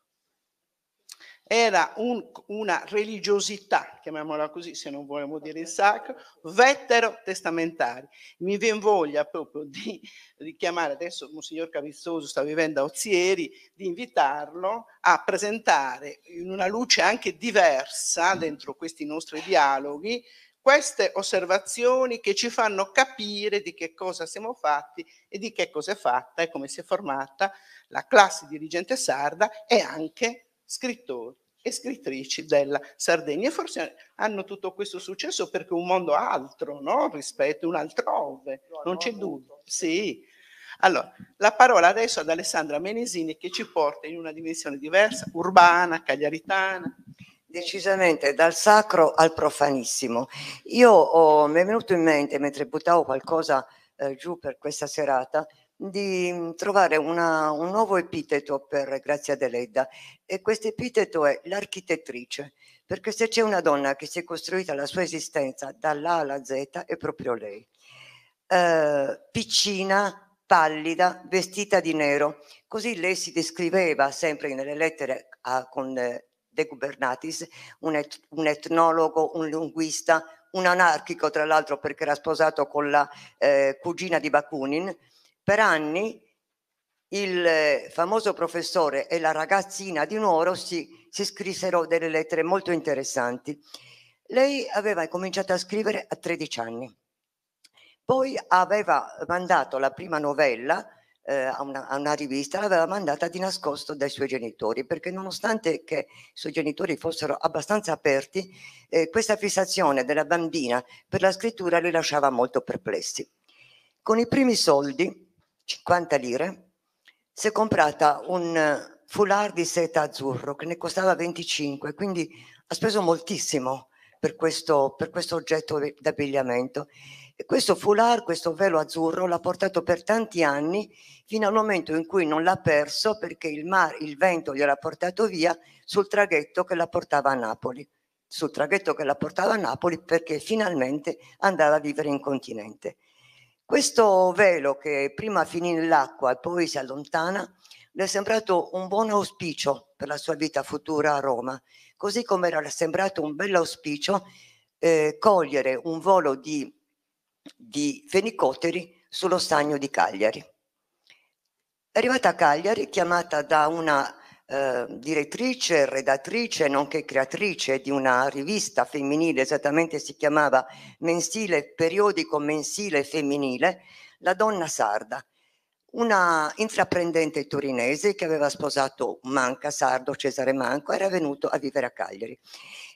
era un, una religiosità, chiamiamola così se non vogliamo dire il sacro, vettero testamentari. Mi viene voglia proprio di, richiamare adesso Monsignor Cavizzoso, sta vivendo a Ozieri, di invitarlo a presentare in una luce anche diversa dentro questi nostri dialoghi queste osservazioni che ci fanno capire di che cosa siamo fatti e di che cosa è fatta e come si è formata la classe dirigente sarda e anche scrittori e scrittrici della Sardegna. E forse hanno tutto questo successo perché un mondo altro, no? Rispetto a un altrove, non c'è dubbio. Sì. Allora, la parola adesso ad Alessandra Menesini che ci porta in una dimensione diversa, urbana, cagliaritana. Decisamente, dal sacro al profanissimo. Io ho, mi è venuto in mente, mentre buttavo qualcosa eh, giù per questa serata, di mm, trovare una, un nuovo epiteto per Grazia Deledda e questo epiteto è l'architettrice, perché se c'è una donna che si è costruita la sua esistenza dall'A alla Z è proprio lei. Eh, piccina, pallida, vestita di nero, così lei si descriveva sempre nelle lettere a, con eh, De Gubernatis, un, et, un etnologo, un linguista, un anarchico tra l'altro perché era sposato con la eh, cugina di Bakunin, per anni il eh, famoso professore e la ragazzina di Nuoro si, si scrissero delle lettere molto interessanti. Lei aveva cominciato a scrivere a 13 anni, poi aveva mandato la prima novella eh, a, una, a, una, rivista, l'aveva mandata di nascosto dai suoi genitori, perché nonostante che i suoi genitori fossero abbastanza aperti, eh, questa fissazione della bambina per la scrittura li lasciava molto perplessi. Con i primi soldi 50 lire, si è comprata un eh, foulard di seta azzurro che ne costava 25, quindi ha speso moltissimo per questo, per questo oggetto d'abbigliamento. E questo foulard, questo velo azzurro, l'ha portato per tanti anni, fino al momento in cui non l'ha perso perché il, mar, il vento gliel'ha portato via sul traghetto che la portava a Napoli sul traghetto che la portava a Napoli perché finalmente andava a vivere in continente. Questo velo che prima finì nell'acqua e poi si allontana le è sembrato un buon auspicio per la sua vita futura a Roma, così come era sembrato un bell'auspicio eh, cogliere un volo di, di fenicotteri sullo stagno di Cagliari. Arrivata a Cagliari, chiamata da una eh, direttrice, redattrice, nonché creatrice di una rivista femminile, esattamente si chiamava Mensile, periodico mensile femminile, La Donna Sarda, una intraprendente torinese che aveva sposato Manca, Sardo, Cesare Manco, era venuto a vivere a Cagliari.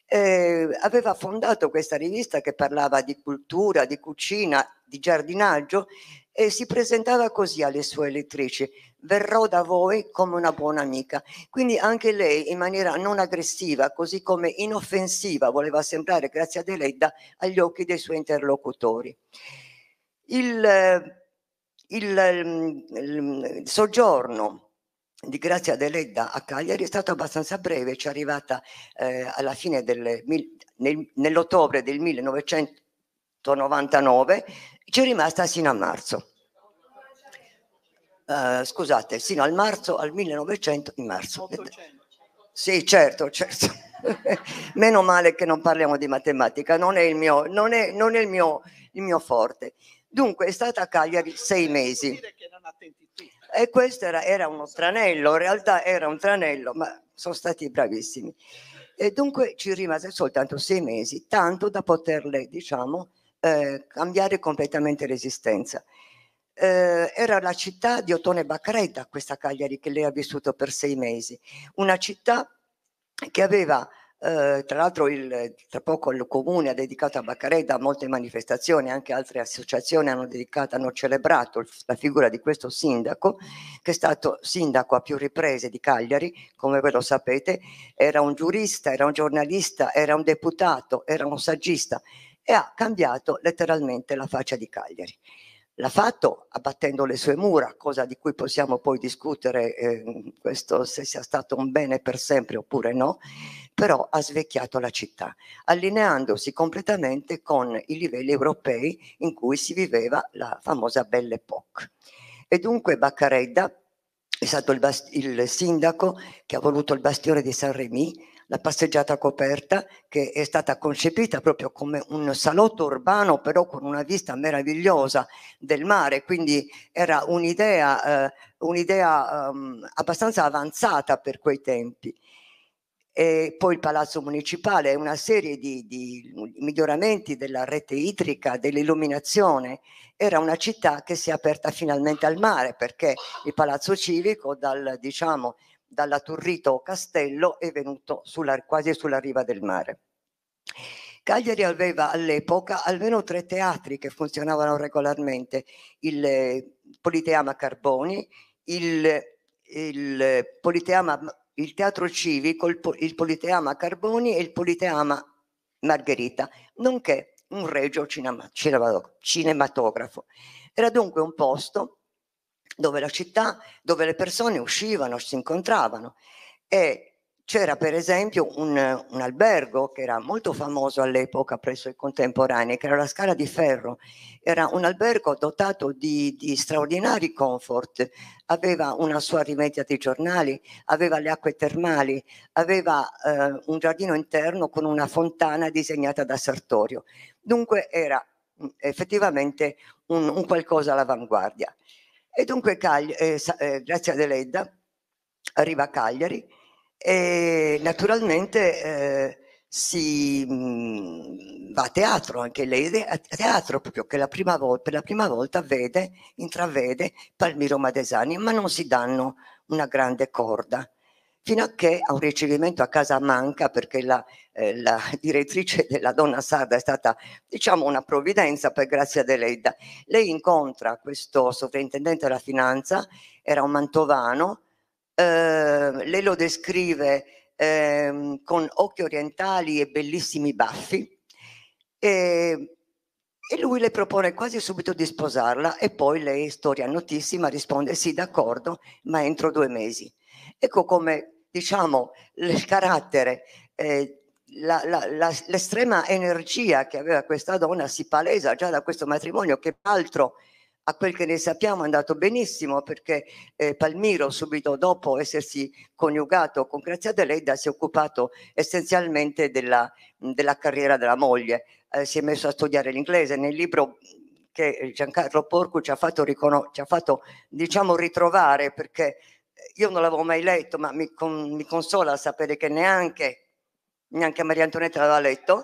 Eh, aveva fondato questa rivista che parlava di cultura, di cucina, di giardinaggio e si presentava così alle sue lettrici verrò da voi come una buona amica. Quindi anche lei in maniera non aggressiva, così come inoffensiva, voleva sembrare Grazia Deledda agli occhi dei suoi interlocutori. Il, eh, il, ehm, il, mm, soggiorno di Grazia Deledda a Cagliari è stato abbastanza breve, ci è arrivata eh, alla fine del, nel, nell'ottobre del 1999, ci è rimasta sino a marzo. Eh, scusate, sino al marzo, al 1900, in marzo. 800. Sì, certo, certo. [LAUGHS] Meno male che non parliamo di matematica, non è, il mio, non è, non è il, mio, il mio, forte. Dunque è stata a Cagliari sei mesi. E questo era, era uno tranello, in realtà era un tranello, ma sono stati bravissimi. E dunque ci rimase soltanto sei mesi, tanto da poterle, diciamo, eh, cambiare completamente l'esistenza eh, era la città di Ottone Bacredda, questa Cagliari che lei ha vissuto per sei mesi, una città che aveva eh, tra l'altro il, tra poco il comune ha dedicato a Baccareda molte manifestazioni, anche altre associazioni hanno dedicato, hanno celebrato la figura di questo sindaco, che è stato sindaco a più riprese di Cagliari, come ve lo sapete, era un giurista, era un giornalista, era un deputato, era un saggista e ha cambiato letteralmente la faccia di Cagliari. L'ha fatto abbattendo le sue mura, cosa di cui possiamo poi discutere, eh, questo se sia stato un bene per sempre oppure no, però ha svecchiato la città, allineandosi completamente con i livelli europei in cui si viveva la famosa Belle Époque. E dunque Baccaredda è stato il, il, sindaco che ha voluto il bastione di San Remy la passeggiata coperta che è stata concepita proprio come un salotto urbano però con una vista meravigliosa del mare, quindi era un'idea, eh, un'idea um, abbastanza avanzata per quei tempi. E poi il palazzo municipale, una serie di, di miglioramenti della rete idrica, dell'illuminazione. Era una città che si è aperta finalmente al mare perché il palazzo civico dal, diciamo, dalla Turrito Castello è venuto sulla, quasi sulla riva del mare. Cagliari aveva all'epoca almeno tre teatri che funzionavano regolarmente, il eh, Politeama Carboni, il, il, Politeama, il Teatro Civico, il, il Politeama Carboni e il Politeama Margherita, nonché un regio cinema, cinematografo. Era dunque un posto dove la città, dove le persone uscivano, si incontravano. E c'era per esempio un, un, albergo che era molto famoso all'epoca presso i contemporanei, che era la Scala di Ferro. Era un albergo dotato di, di straordinari comfort, aveva una sua rimedia di giornali, aveva le acque termali, aveva eh, un giardino interno con una fontana disegnata da Sartorio. Dunque era mm, effettivamente un, un qualcosa all'avanguardia. E dunque Cagli- eh, eh, Grazia Deledda arriva a Cagliari e naturalmente eh, si mh, mm, va a teatro anche lei, a teatro proprio che la prima volta, per la prima volta vede, intravede Palmiro Madesani, ma non si danno una grande corda fino a che a un ricevimento a casa manca perché la, eh, la [LAUGHS] direttrice della donna sarda è stata, diciamo, una provvidenza per grazia dell'Edda. Lei incontra questo sovrintendente della finanza, era un mantovano, eh, lei lo descrive eh, con occhi orientali e bellissimi baffi, e, ehm, e lui le propone quasi subito di sposarla e poi lei, storia notissima, risponde sì, d'accordo, ma entro due mesi. Ecco come, diciamo, il carattere, eh, la, la, la, l'estrema energia che aveva questa donna si palesa già da questo matrimonio, che altro a quel che ne sappiamo è andato benissimo perché eh, Palmiro subito dopo essersi coniugato con Grazia Deledda si è occupato essenzialmente della, della carriera della moglie, eh, si è messo a studiare l'inglese. Nel libro che Giancarlo Porco ci ha fatto, riconos- ci ha fatto diciamo, ritrovare perché io non l'avevo mai letto, ma mi, con, mi consola sapere che neanche, neanche Maria Antonietta l'aveva letto.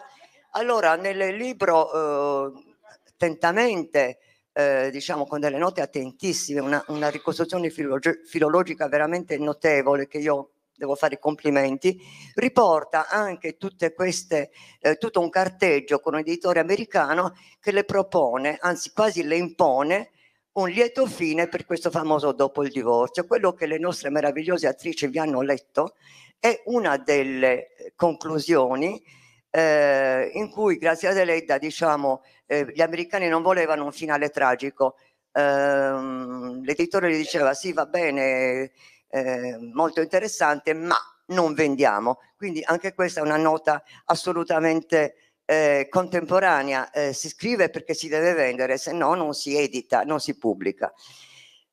Allora, nel libro, eh, attentamente, eh, diciamo con delle note attentissime, una, una ricostruzione filologi- filologica veramente notevole che io devo fare i complimenti, riporta anche tutte queste, eh, tutto un carteggio con un editore americano che le propone, anzi quasi le impone, un lieto fine per questo famoso dopo il divorzio. Quello che le nostre meravigliose attrici vi hanno letto è una delle eh, conclusioni eh, in cui grazie a Deledda diciamo eh, gli americani non volevano un finale tragico. Eh, l'editore gli diceva sì va bene, eh, molto interessante, ma non vendiamo. Quindi anche questa è una nota assolutamente eh, contemporanea eh, si scrive perché si deve vendere, se no non si edita, non si pubblica.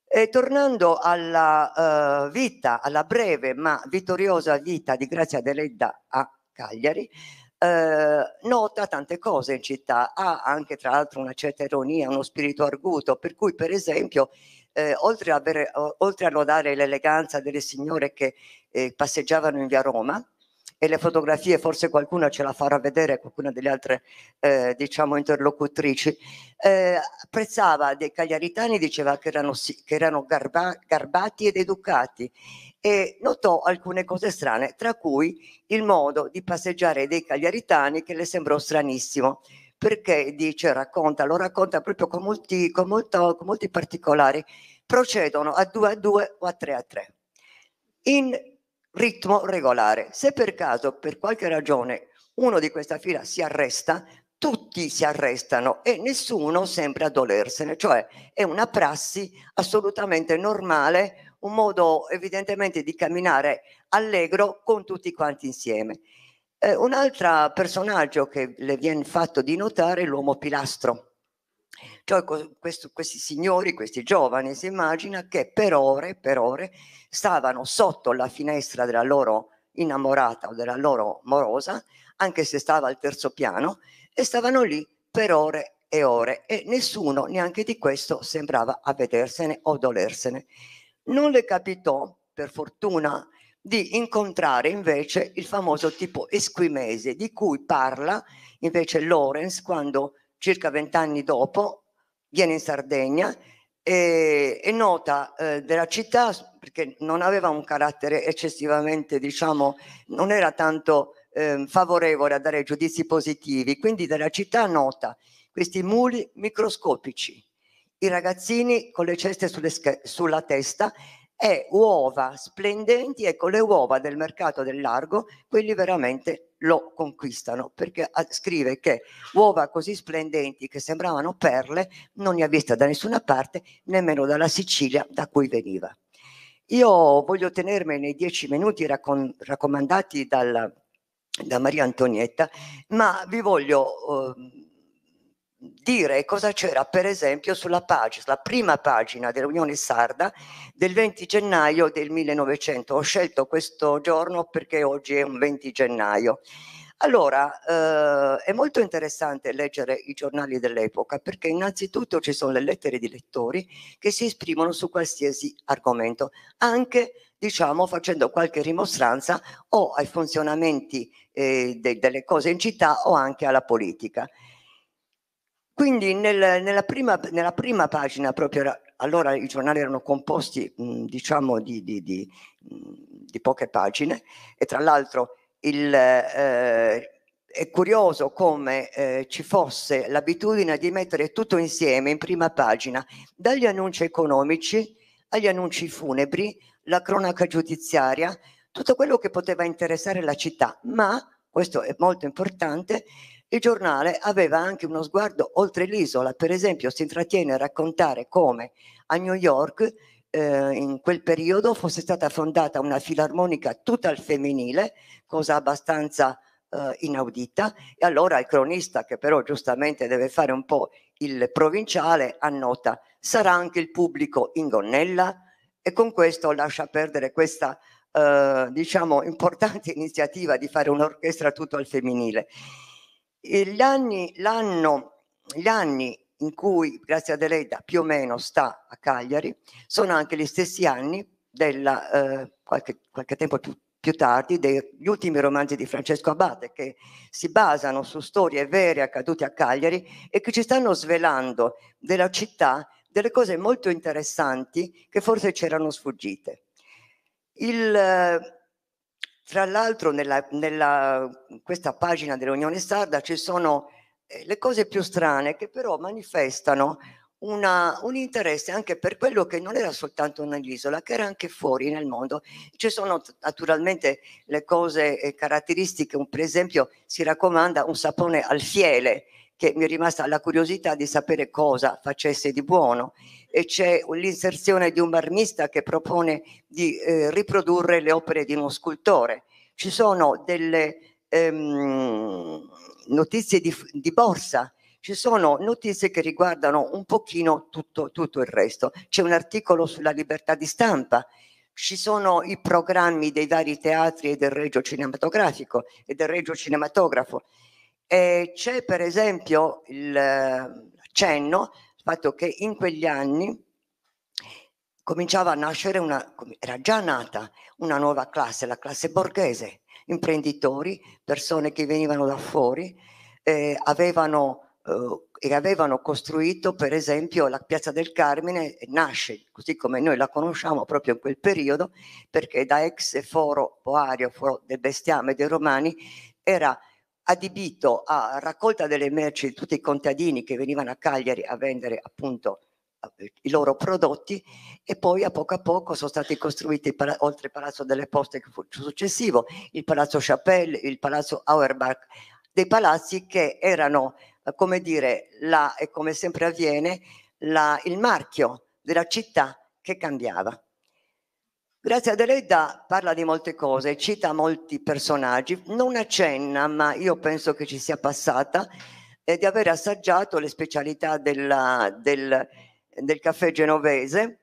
E tornando alla eh, vita, alla breve ma vittoriosa vita di Grazia Deledda a Cagliari, eh, nota tante cose in città, ha anche tra l'altro una certa ironia, uno spirito arguto, per cui per esempio eh, oltre, a bere, oltre, a lodare l'eleganza delle signore che eh, passeggiavano in via Roma, e le fotografie, forse qualcuna ce la farà vedere, qualcuna delle altre eh, diciamo interlocutrici, eh, apprezzava dei cagliaritani, diceva che erano, che erano garba, garbati ed educati e notò alcune cose strane, tra cui il modo di passeggiare dei cagliaritani che le sembrò stranissimo perché dice, racconta, lo racconta proprio con molti, con molto, con molti particolari, procedono a due a due o a tre a tre. In ritmo regolare. Se per caso, per qualche ragione, uno di questa fila si arresta, tutti si arrestano e nessuno sembra dolersene, cioè è una prassi assolutamente normale, un modo evidentemente di camminare allegro con tutti quanti insieme. Eh, un altro personaggio che le viene fatto di notare è l'uomo pilastro cioè questo, questi signori, questi giovani, si immagina che per ore, per ore stavano sotto la finestra della loro innamorata o della loro morosa, anche se stava al terzo piano, e stavano lì per ore e ore e nessuno neanche di questo sembrava avvedersene o dolersene. Non le capitò, per fortuna, di incontrare invece il famoso tipo esquimese di cui parla invece Lawrence quando circa vent'anni dopo, viene in Sardegna e, e nota eh, della città perché non aveva un carattere eccessivamente, diciamo, non era tanto eh, favorevole a dare giudizi positivi, quindi della città nota questi muli microscopici, i ragazzini con le ceste sulle, sulla testa e uova splendenti, ecco le uova del mercato del largo, quelli veramente lo conquistano, perché ah, scrive che uova così splendenti che sembravano perle non ne ha vista da nessuna parte, nemmeno dalla Sicilia da cui veniva. Io voglio tenermi nei dieci minuti raccom- raccomandati dal, da Maria Antonietta, ma vi voglio... Eh, dire cosa c'era per esempio sulla pagina, sulla prima pagina dell'Unione Sarda del 20 gennaio del 1900. Ho scelto questo giorno perché oggi è un 20 gennaio. Allora, eh, è molto interessante leggere i giornali dell'epoca perché innanzitutto ci sono le lettere di lettori che si esprimono su qualsiasi argomento, anche diciamo facendo qualche rimostranza o ai funzionamenti eh, de- delle cose in città o anche alla politica. Quindi nel, nella, prima, nella, prima, pagina proprio, era, allora i giornali erano composti mh, diciamo di, di, di, di, poche pagine e tra l'altro eh, è curioso come eh, ci fosse l'abitudine di mettere tutto insieme in prima pagina, dagli annunci economici agli annunci funebri, la cronaca giudiziaria, tutto quello che poteva interessare la città, ma, questo è molto importante, il giornale aveva anche uno sguardo oltre l'isola, per esempio si intrattiene a raccontare come a New York eh, in quel periodo fosse stata fondata una filarmonica tutta al femminile, cosa abbastanza eh, inaudita, e allora il cronista, che però giustamente deve fare un po' il provinciale, annota sarà anche il pubblico in gonnella e con questo lascia perdere questa eh, diciamo importante [LAUGHS] iniziativa di fare un'orchestra tutto al femminile gli anni, gli anni in cui Grazia Deledda più o meno sta a Cagliari sono anche gli stessi anni della, eh, qualche, qualche, tempo più, più, tardi degli ultimi romanzi di Francesco Abate che si basano su storie vere accadute a Cagliari e che ci stanno svelando della città delle cose molto interessanti che forse c'erano sfuggite. Il, eh, tra l'altro nella, nella questa pagina dell'Unione Sarda ci sono eh, le cose più strane che però manifestano una, un interesse anche per quello che non era soltanto nell'isola, che era anche fuori nel mondo. Ci sono naturalmente le cose caratteristiche, per esempio si raccomanda un sapone al fiele, che mi è rimasta la curiosità di sapere cosa facesse di buono e c'è l'inserzione di un marmista che propone di eh, riprodurre le opere di uno scultore. Ci sono delle ehm, notizie di, di borsa ci sono notizie che riguardano un pochino tutto, tutto, il resto. C'è un articolo sulla libertà di stampa, ci sono i programmi dei vari teatri e del regio cinematografico e del regio cinematografo. Eh, c'è per esempio il cenno al fatto che in quegli anni cominciava a nascere una, era già nata una nuova classe, la classe borghese, imprenditori, persone che venivano da fuori, eh, avevano, eh, e avevano costruito per esempio la piazza del Carmine, nasce così come noi la conosciamo proprio in quel periodo, perché da ex foro boario, foro del bestiame dei romani, era adibito a raccolta delle merci di tutti i contadini che venivano a Cagliari a vendere appunto eh, i loro prodotti e poi a poco a poco sono stati costruiti oltre il Palazzo delle Poste che fu successivo, il Palazzo Chapelle, il Palazzo Auerbach, dei palazzi che erano, eh, come dire, la, e come sempre avviene, la, il marchio della città che cambiava. Grazia Deledda parla di molte cose, cita molti personaggi, non accenna, ma io penso che ci sia passata, eh, di aver assaggiato le specialità della, del, del, caffè genovese,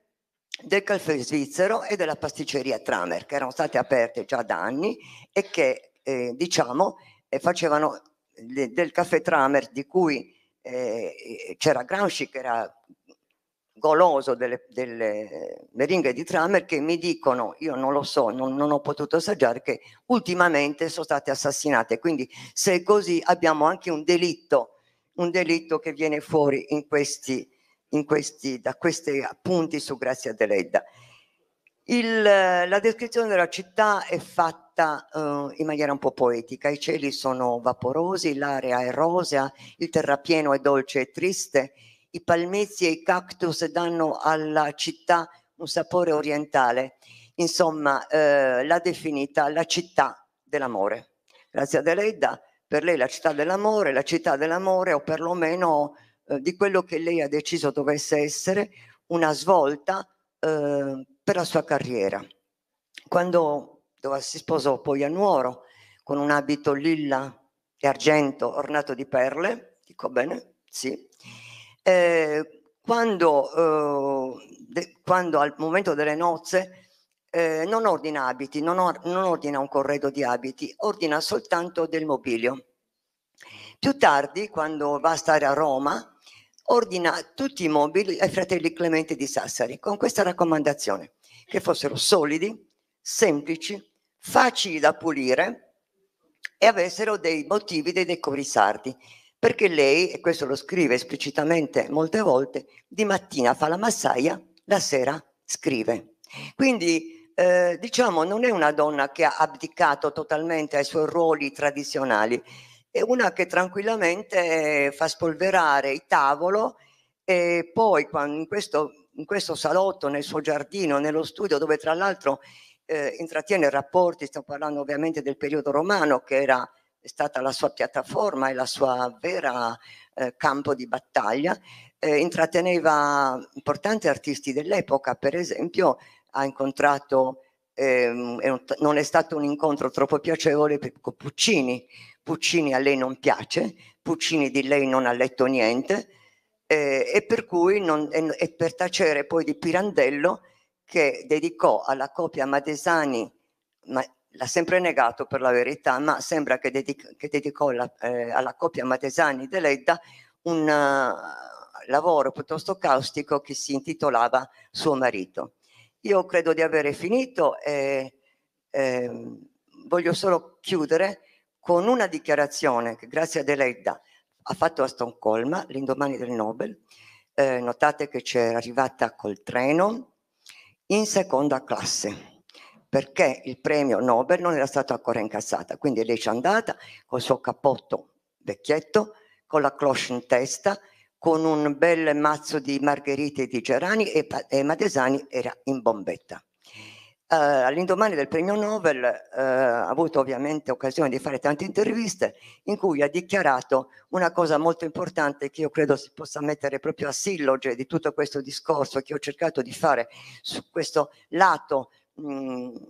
del caffè svizzero e della pasticceria Tramer, che erano state aperte già da anni e che, eh, diciamo, eh, facevano le, del caffè Tramer di cui eh, c'era Gramsci che era goloso delle, delle, meringhe di Tramer che mi dicono, io non lo so, non, non, ho potuto assaggiare, che ultimamente sono state assassinate. Quindi se è così abbiamo anche un delitto, un delitto che viene fuori in questi, in questi, da questi appunti su Grazia Deledda. Il, la descrizione della città è fatta uh, in maniera un po' poetica, i cieli sono vaporosi, l'area è rosea, il terrapieno è dolce e triste, i palmezzi e i cactus danno alla città un sapore orientale. Insomma, eh, l'ha definita la città dell'amore. Grazie a Eleida, per lei la città dell'amore, la città dell'amore o perlomeno eh, di quello che lei ha deciso dovesse essere una svolta eh, per la sua carriera. Quando si sposò poi a Nuoro con un abito lilla e argento ornato di perle, dico bene, sì, eh, quando, eh, de, quando, al momento delle nozze eh, non ordina abiti, non, or, non ordina un corredo di abiti, ordina soltanto del mobilio. Più tardi, quando va a stare a Roma, ordina tutti i mobili ai fratelli Clemente di Sassari con questa raccomandazione, che fossero solidi, semplici, facili da pulire e avessero dei motivi dei decori sardi perché lei, e questo lo scrive esplicitamente molte volte, di mattina fa la massaia, la sera scrive. Quindi eh, diciamo non è una donna che ha abdicato totalmente ai suoi ruoli tradizionali, è una che tranquillamente fa spolverare il tavolo e poi in questo, in questo salotto, nel suo giardino, nello studio, dove tra l'altro eh, intrattiene rapporti, sto parlando ovviamente del periodo romano che era è stata la sua piattaforma e la sua vera eh, campo di battaglia, eh, intratteneva importanti artisti dell'epoca, per esempio ha incontrato, ehm, non è stato un incontro troppo piacevole con Puccini, Puccini a lei non piace, Puccini di lei non ha letto niente eh, e per cui non, e, e per tacere poi di Pirandello che dedicò alla coppia Madesani l'ha sempre negato per la verità, ma sembra che, dedic- che dedicò la, eh, alla coppia Matesani de un uh, lavoro piuttosto caustico che si intitolava Suo marito. Io credo di avere finito e eh, voglio solo chiudere con una dichiarazione che grazie a Deleida ha fatto a Stoccolma l'indomani del Nobel. Eh, notate che c'era arrivata col treno in seconda classe perché il premio Nobel non era stato ancora incassato. Quindi lei ci è andata col suo cappotto vecchietto, con la cloche in testa, con un bel mazzo di margherite e di gerani e, e Madesani era in bombetta. Uh, all'indomani del premio Nobel uh, ha avuto ovviamente occasione di fare tante interviste in cui ha dichiarato una cosa molto importante che io credo si possa mettere proprio a silloge di tutto questo discorso che ho cercato di fare su questo lato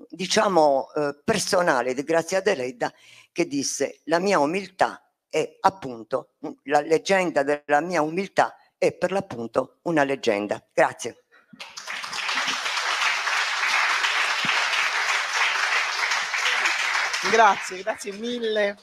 diciamo eh, personale di Grazia Deledda che disse la mia umiltà è appunto la leggenda della mia umiltà è per l'appunto una leggenda. Grazie. Grazie, grazie mille.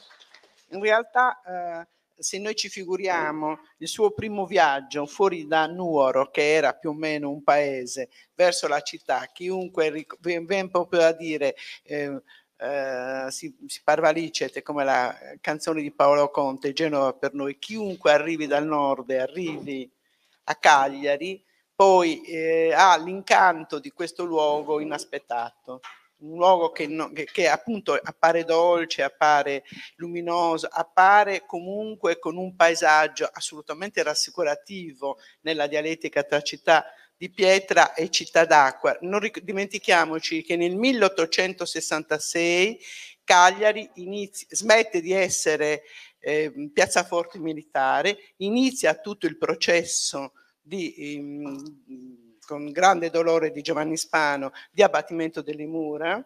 In realtà eh, se noi ci figuriamo il suo primo viaggio fuori da Nuoro, che era più o meno un paese, verso la città, chiunque viene proprio a dire eh, eh, si, si parvalicete come la canzone di Paolo Conte, Genova per noi, chiunque arrivi dal nord e arrivi a Cagliari, poi eh, ha l'incanto di questo luogo inaspettato un luogo che, no, che, che, appunto appare dolce, appare luminoso, appare comunque con un paesaggio assolutamente rassicurativo nella dialettica tra città di pietra e città d'acqua. Non dimentichiamoci che nel 1866 Cagliari inizia, smette di essere eh, forte militare, inizia tutto il processo di... Ehm, con grande dolore di Giovanni Spano di abbattimento delle mura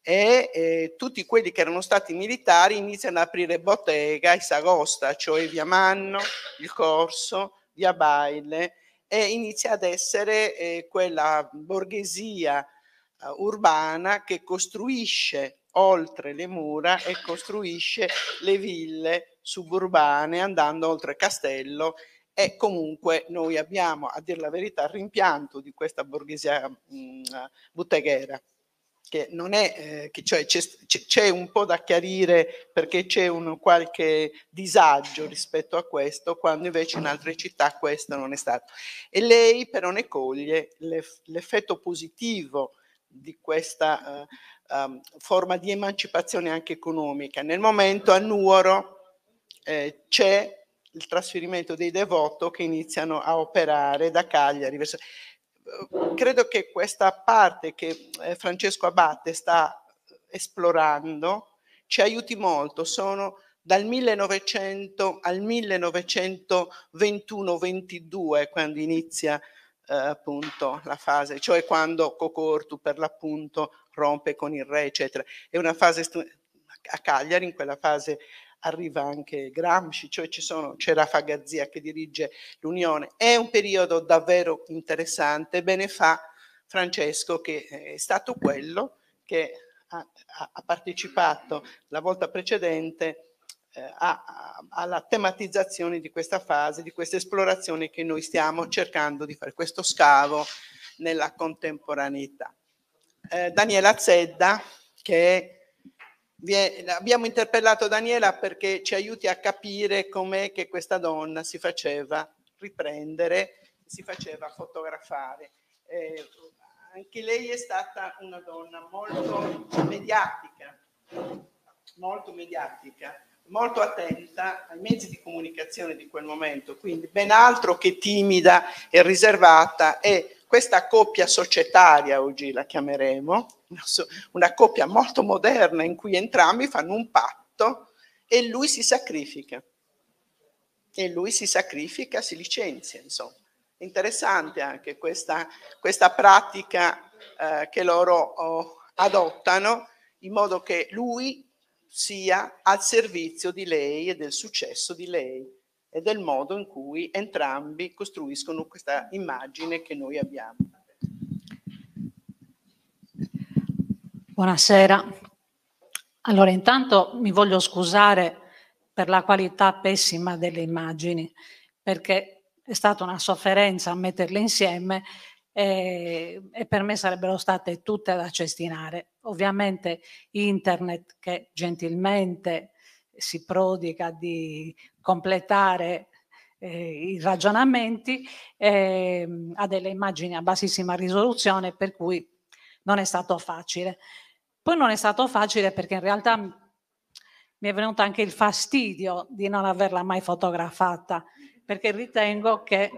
e eh, tutti quelli che erano stati militari iniziano ad aprire bottega in Sagosta, cioè via Manno, il Corso, via Baile e inizia ad essere eh, quella borghesia eh, urbana che costruisce oltre le mura e costruisce le ville suburbane andando oltre Castello e comunque noi abbiamo, a dire la verità, rimpianto di questa borghesia mh, mhmm, butteghera che non è, eh, che cioè c'è, c'è, un po' da chiarire perché c'è un qualche disagio rispetto a questo, quando invece in altre città questo non è stato. E lei però ne coglie l'eff- l'effetto positivo di questa uh, um, forma di emancipazione anche economica. Nel momento a Nuoro eh, c'è il trasferimento dei devoto che iniziano a operare da Cagliari. Eh, credo che questa parte che eh, Francesco Abate sta esplorando ci aiuti molto. Sono dal 1900 al 1921-22 quando inizia eh, appunto la fase, cioè quando Cocortu per l'appunto rompe con il re, eccetera. È una fase a Cagliari, in quella fase arriva anche Gramsci, cioè ci sono, c'è Rafa Gazzia che dirige l'Unione. È un periodo davvero interessante, bene fa Francesco che eh, è stato quello che ha, ha partecipato la volta precedente eh, a, a, alla tematizzazione di questa fase, di questa esplorazione che noi stiamo cercando di fare, questo scavo nella contemporaneità. Eh, Daniela Zedda, che è è, abbiamo interpellato Daniela perché ci aiuti a capire com'è che questa donna si faceva riprendere, si faceva fotografare. Eh, anche lei è stata una donna molto mediatica, molto mediatica, molto attenta ai mezzi di comunicazione di quel momento, quindi ben altro che timida e riservata e questa coppia societaria, oggi la chiameremo, una coppia molto moderna in cui entrambi fanno un patto e lui si sacrifica. E lui si sacrifica, si licenzia, insomma. Interessante anche questa, questa pratica eh, che loro oh, adottano in modo che lui sia al servizio di lei e del successo di lei e del modo in cui entrambi costruiscono questa immagine che noi abbiamo. Buonasera. Allora, intanto mi voglio scusare per la qualità pessima delle immagini, perché è stata una sofferenza metterle insieme e, eh, e, per me sarebbero state tutte da cestinare. Ovviamente internet che gentilmente si prodiga di completare eh, i ragionamenti, eh, ha delle immagini a bassissima risoluzione, per cui non è stato facile. Poi non è stato facile perché in realtà mi è venuto anche il fastidio di non averla mai fotografata, perché ritengo che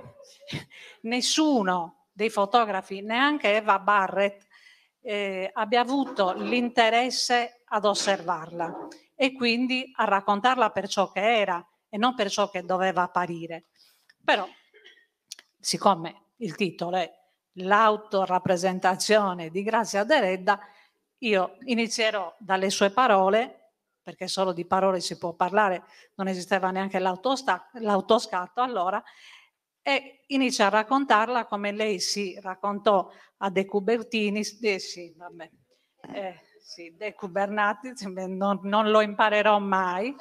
nessuno dei fotografi, neanche Eva Barrett, eh, abbia avuto l'interesse ad osservarla e quindi a raccontarla per ciò che era e non per ciò che doveva apparire. Però, siccome il titolo è L'autorappresentazione di Grazia Deredda, io inizierò dalle sue parole, perché solo di parole si può parlare, non esisteva neanche l'autoscatto allora, e inizio a raccontarla come lei si raccontò a De Cubertini, eh sì, vabbè, eh, sì, De Kubernetes, non, non lo imparerò mai.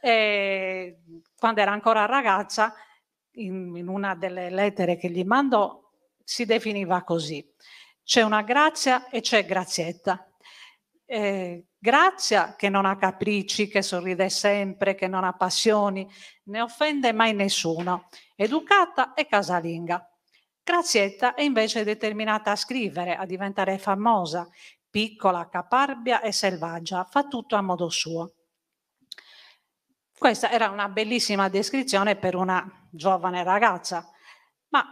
E quando era ancora ragazza, in, in una delle lettere che gli mandò, si definiva così. C'è una grazia e c'è grazietta. Eh, grazia che non ha capricci, che sorride sempre, che non ha passioni, ne offende mai nessuno, educata e casalinga. Grazietta è invece determinata a scrivere, a diventare famosa, piccola, caparbia e selvaggia, fa tutto a modo suo. Questa era una bellissima descrizione per una giovane ragazza, ma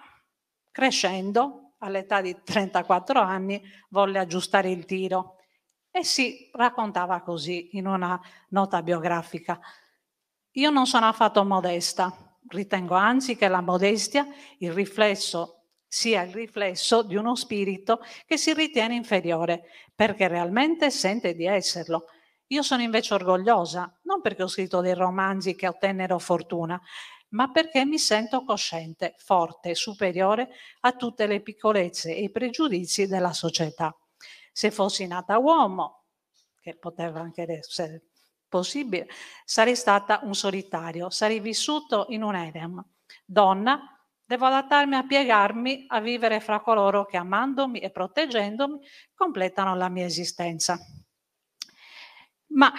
crescendo, all'età di 34 anni, volle aggiustare il tiro e si raccontava così in una nota biografica. Io non sono affatto modesta, ritengo anzi che la modestia, il riflesso sia il riflesso di uno spirito che si ritiene inferiore, perché realmente sente di esserlo. Io sono invece orgogliosa, non perché ho scritto dei romanzi che ottennero fortuna, ma perché mi sento cosciente, forte, superiore a tutte le piccolezze e i pregiudizi della società. Se fossi nata uomo, che poteva anche essere possibile, sarei stata un solitario, sarei vissuto in un erem. Donna, Devo adattarmi a piegarmi, a vivere fra coloro che amandomi e proteggendomi completano la mia esistenza. Ma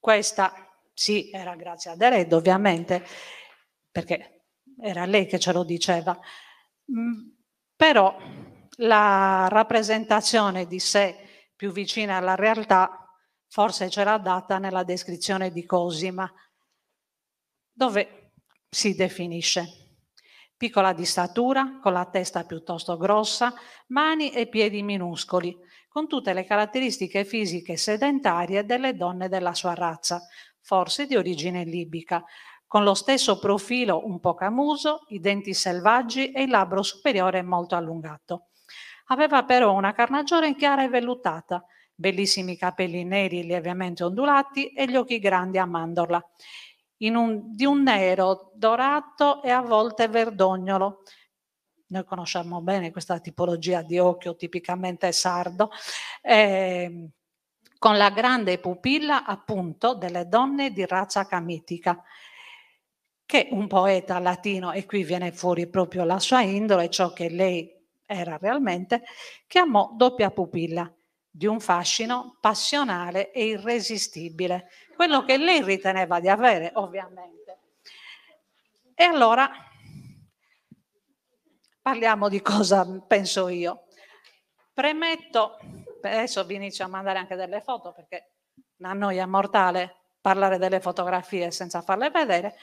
questa sì era grazie ad Ered ovviamente, perché era lei che ce lo diceva, mm, però la rappresentazione di sé più vicina alla realtà forse ce l'ha data nella descrizione di Cosima, dove si definisce. Piccola di statura, con la testa piuttosto grossa, mani e piedi minuscoli, con tutte le caratteristiche fisiche sedentarie delle donne della sua razza, forse di origine libica, con lo stesso profilo un po' camuso, i denti selvaggi e il labbro superiore molto allungato. Aveva però una carnagione chiara e vellutata, bellissimi capelli neri lievemente ondulati e gli occhi grandi a mandorla un, di un nero dorato e a volte verdognolo. Noi conosciamo bene questa tipologia di occhio tipicamente sardo, eh, con la grande pupilla appunto delle donne di razza camitica che un poeta latino, e qui viene fuori proprio la sua indole, ciò che lei era realmente, chiamò doppia pupilla, di un fascino passionale e irresistibile, quello che lei riteneva di avere, ovviamente. E allora parliamo di cosa penso io. Premetto, adesso vi inizio a mandare anche delle foto perché una noia mortale parlare delle fotografie senza farle vedere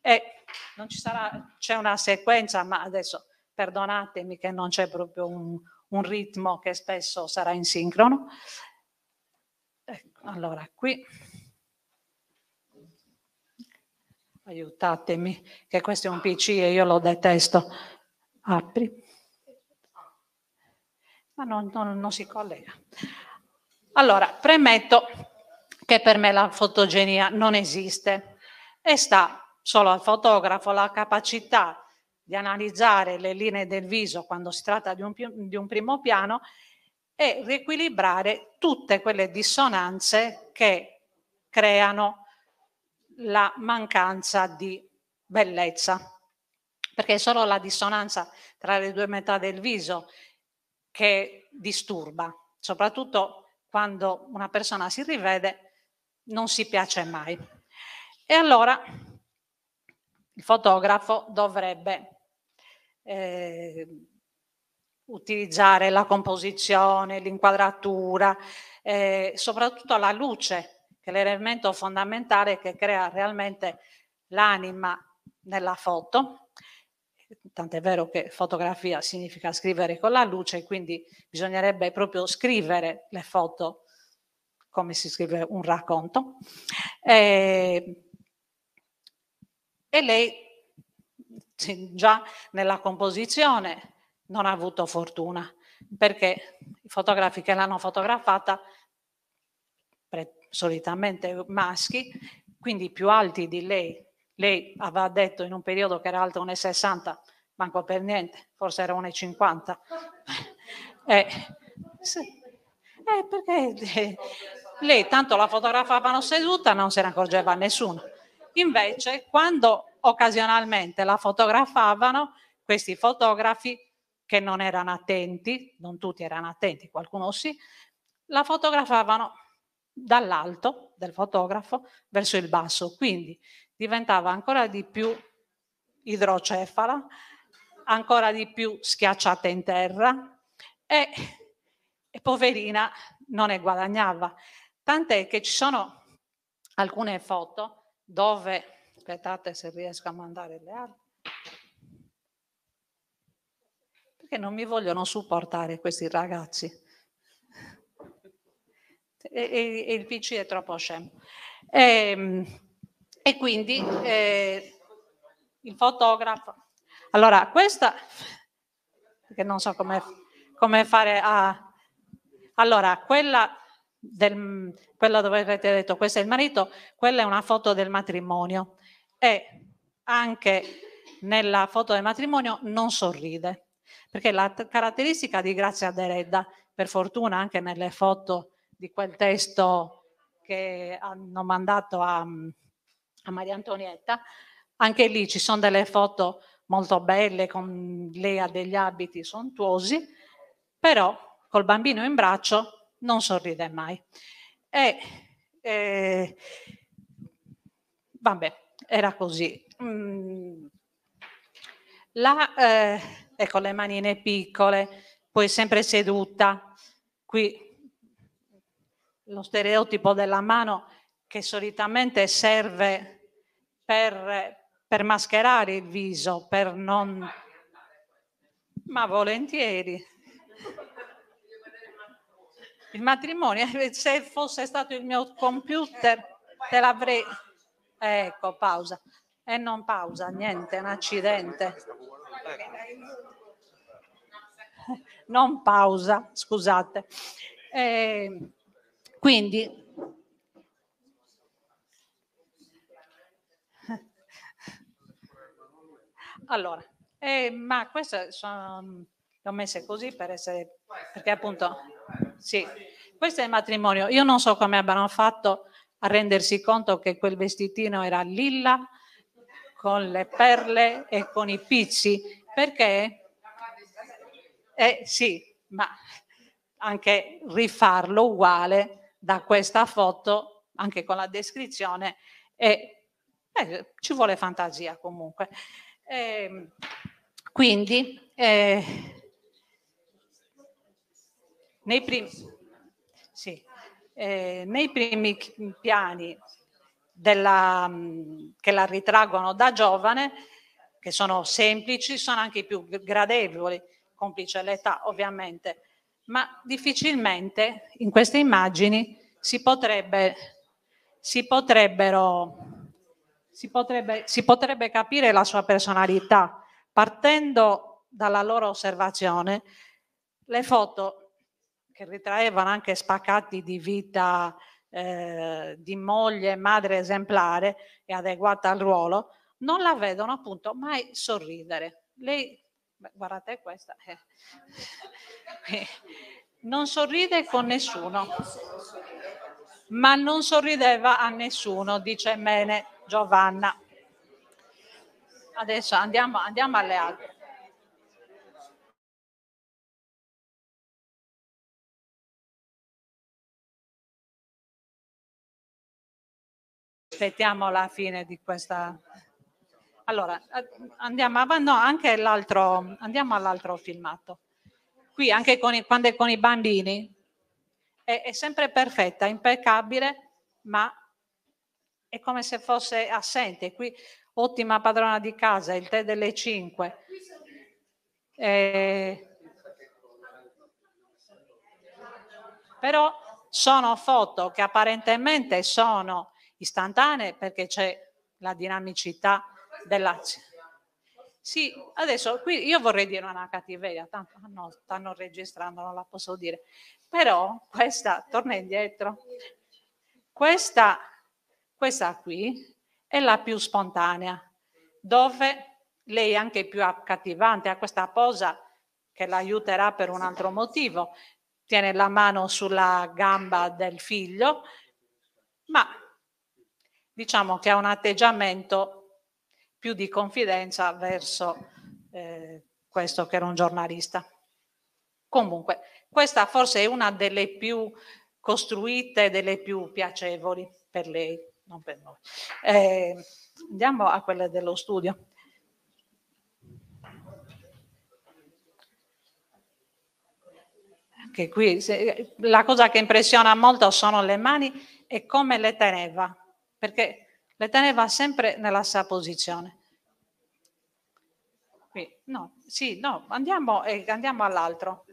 e non ci sarà, c'è una sequenza, ma adesso perdonatemi che non c'è proprio un, un ritmo che spesso sarà in sincrono. Ecco, allora qui aiutatemi, che questo è un PC e io lo detesto. Apri. Ma non, non, non si collega. Allora, premetto che per me la fotogenia non esiste e sta solo al fotografo la capacità di analizzare le linee del viso quando si tratta di un, di un primo piano e riequilibrare tutte quelle dissonanze che creano la mancanza di bellezza, perché è solo la dissonanza tra le due metà del viso che disturba, soprattutto quando una persona si rivede non si piace mai. E allora il fotografo dovrebbe eh, utilizzare la composizione, l'inquadratura, eh, soprattutto la luce l'elemento fondamentale che crea realmente l'anima nella foto, tant'è vero che fotografia significa scrivere con la luce, quindi bisognerebbe proprio scrivere le foto come si scrive un racconto. E, e lei già nella composizione non ha avuto fortuna perché i fotografi che l'hanno fotografata solitamente maschi, quindi più alti di lei. Lei aveva detto in un periodo che era alta 1,60, manco per niente, forse era 1,50. [LAUGHS] eh, sì. eh, perché eh, [LAUGHS] lei tanto la fotografavano seduta, non se ne accorgeva nessuno. Invece, quando occasionalmente la fotografavano, questi fotografi che non erano attenti, non tutti erano attenti, qualcuno sì, la fotografavano dall'alto del fotografo verso il basso, quindi diventava ancora di più idrocefala, ancora di più schiacciata in terra e, e poverina non ne guadagnava. Tant'è che ci sono alcune foto dove, aspettate se riesco a mandare le altre, perché non mi vogliono supportare questi ragazzi e, e il PC è troppo scemo. E, ehm, e quindi eh, il fotografo. Allora, questa, perché non so come, come fare a... Allora, quella, del, quella dove avete detto questo è il marito, quella è una foto del matrimonio e anche nella foto del matrimonio non sorride, perché la caratteristica di Grazia Deredda, per fortuna anche nelle foto di quel testo che hanno mandato a, a Maria Antonietta, anche lì ci sono delle foto molto belle con lei ha degli abiti sontuosi, però col bambino in braccio non sorride mai. E, eh, vabbè, era così. Mm. La, eh, ecco le manine piccole, poi sempre seduta, qui lo stereotipo della mano che solitamente serve per, per mascherare il viso, per non... Ma volentieri. Il matrimonio, eh, se fosse stato il mio computer, te l'avrei... Ecco, pausa. E eh, non pausa, niente, un accidente. Non pausa, scusate. Eh, quindi Allora, eh, ma queste sono, le ho messe così per essere, perché appunto, sì, questo è il matrimonio. Io non so come abbiano fatto a rendersi conto che quel vestitino era lilla, con le perle e con i pizzi, perché, eh, sì, ma anche rifarlo uguale da questa foto, anche con la descrizione, e eh, ci vuole fantasia comunque. Eh, quindi, eh, nei, primi, sì, eh, nei primi piani della, che la ritraggono da giovane, che sono semplici, sono anche i più gradevoli, complice l'età ovviamente ma difficilmente in queste immagini si, potrebbe, si, si, potrebbe, si potrebbe capire la sua personalità. Partendo dalla loro osservazione, le foto che ritraevano anche spaccati di vita eh, di moglie, madre esemplare e adeguata al ruolo, non la vedono appunto mai sorridere. Lei Beh, guarda questa. Eh. [LAUGHS] Non sorride con nessuno, ma non sorrideva a nessuno, dice Mene Giovanna. Adesso andiamo, andiamo alle altre. Aspettiamo la fine di questa allora, eh, andiamo, avanti, no, anche l'altro, andiamo all'altro filmato. Qui anche con i, quando è con i bambini è, è sempre perfetta, impeccabile, ma è come se fosse assente. Qui ottima padrona di casa, il tè delle cinque. Eh, però sono foto che apparentemente sono istantanee perché c'è la dinamicità della Sì, adesso qui io vorrei dire una cattiveria, tanto no, stanno registrando, non la posso dire, però questa, torna indietro, questa, questa qui è la più spontanea, dove lei è anche più accattivante, ha questa posa che la aiuterà per un altro motivo, tiene la mano sulla gamba del figlio, ma diciamo che ha un atteggiamento più di confidenza verso eh, questo che era un giornalista. Comunque, questa forse è una delle più costruite, delle più piacevoli per lei, non per noi. Eh, andiamo a quelle dello studio. Anche qui se, la cosa che impressiona molto sono le mani e come le teneva, perché L'Eternea va sempre nella sua posizione. Qui, no, sì, no, andiamo, eh, andiamo all'altro.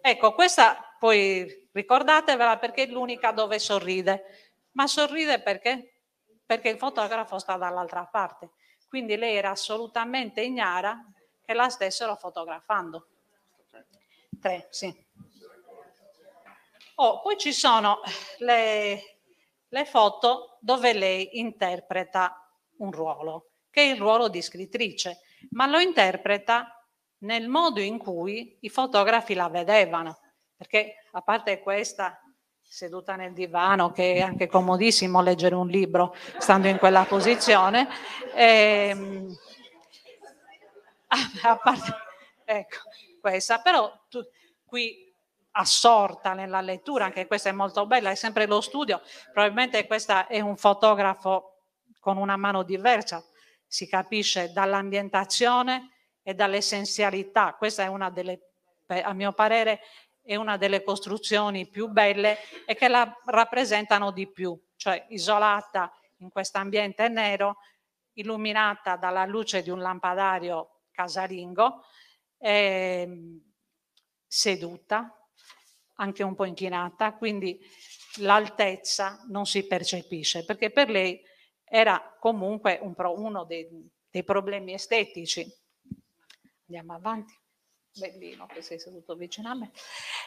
Ecco, questa poi ricordatevela perché è l'unica dove sorride. Ma sorride perché? Perché il fotografo sta dall'altra parte. Quindi lei era assolutamente ignara che la stessero fotografando. Tre, sì. Oh, poi ci sono le, le foto dove lei interpreta un ruolo, che è il ruolo di scrittrice, ma lo interpreta nel modo in cui i fotografi la vedevano, perché a parte questa seduta nel divano, che è anche comodissimo leggere un libro stando in quella posizione, ehm, [LAUGHS] a parte, ecco, questa, però tu, qui assorta nella lettura, anche questa è molto bella, è sempre lo studio, probabilmente questa è un fotografo con una mano diversa, si capisce dall'ambientazione e dall'essenzialità, questa è una delle, a mio parere, è una delle costruzioni più belle e che la rappresentano di più, cioè isolata in questo ambiente nero, illuminata dalla luce di un lampadario casalingo, eh, seduta, anche un po' inchinata, quindi l'altezza non si percepisce, perché per lei era comunque un pro, uno dei, dei, problemi estetici. Andiamo avanti. Bellino che sei seduto vicino a me.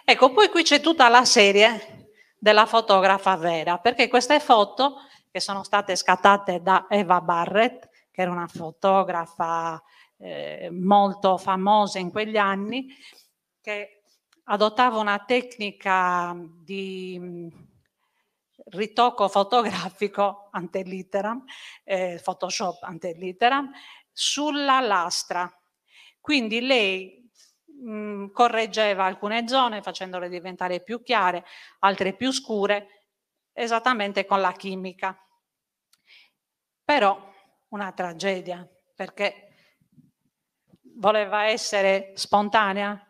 Ecco, poi qui c'è tutta la serie della fotografa vera, perché queste foto che sono state scattate da Eva Barrett, che era una fotografa eh, molto famosa in quegli anni, che adottava una tecnica di mm, ritocco fotografico ante litteram, eh, Photoshop ante litteram, sulla lastra. Quindi lei mh, mm, correggeva alcune zone facendole diventare più chiare, altre più scure, esattamente con la chimica. Però una tragedia, perché voleva essere spontanea,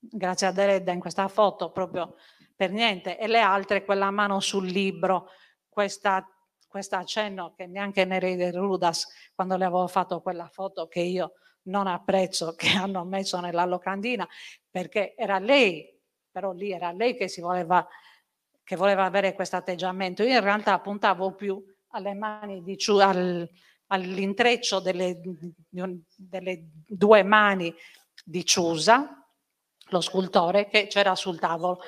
grazie a Deledda in questa foto proprio per niente, e le altre quella mano sul libro, questa questo accenno che neanche Nereide Rudas, quando le avevo fatto quella foto che io non apprezzo, [LAUGHS] che hanno messo nella locandina, perché era lei, però lì era lei che si voleva, che voleva avere questo atteggiamento. Io in realtà puntavo più alle mani di Ciu, al, all'intreccio delle, delle due mani di Ciusa, lo scultore che c'era sul tavolo.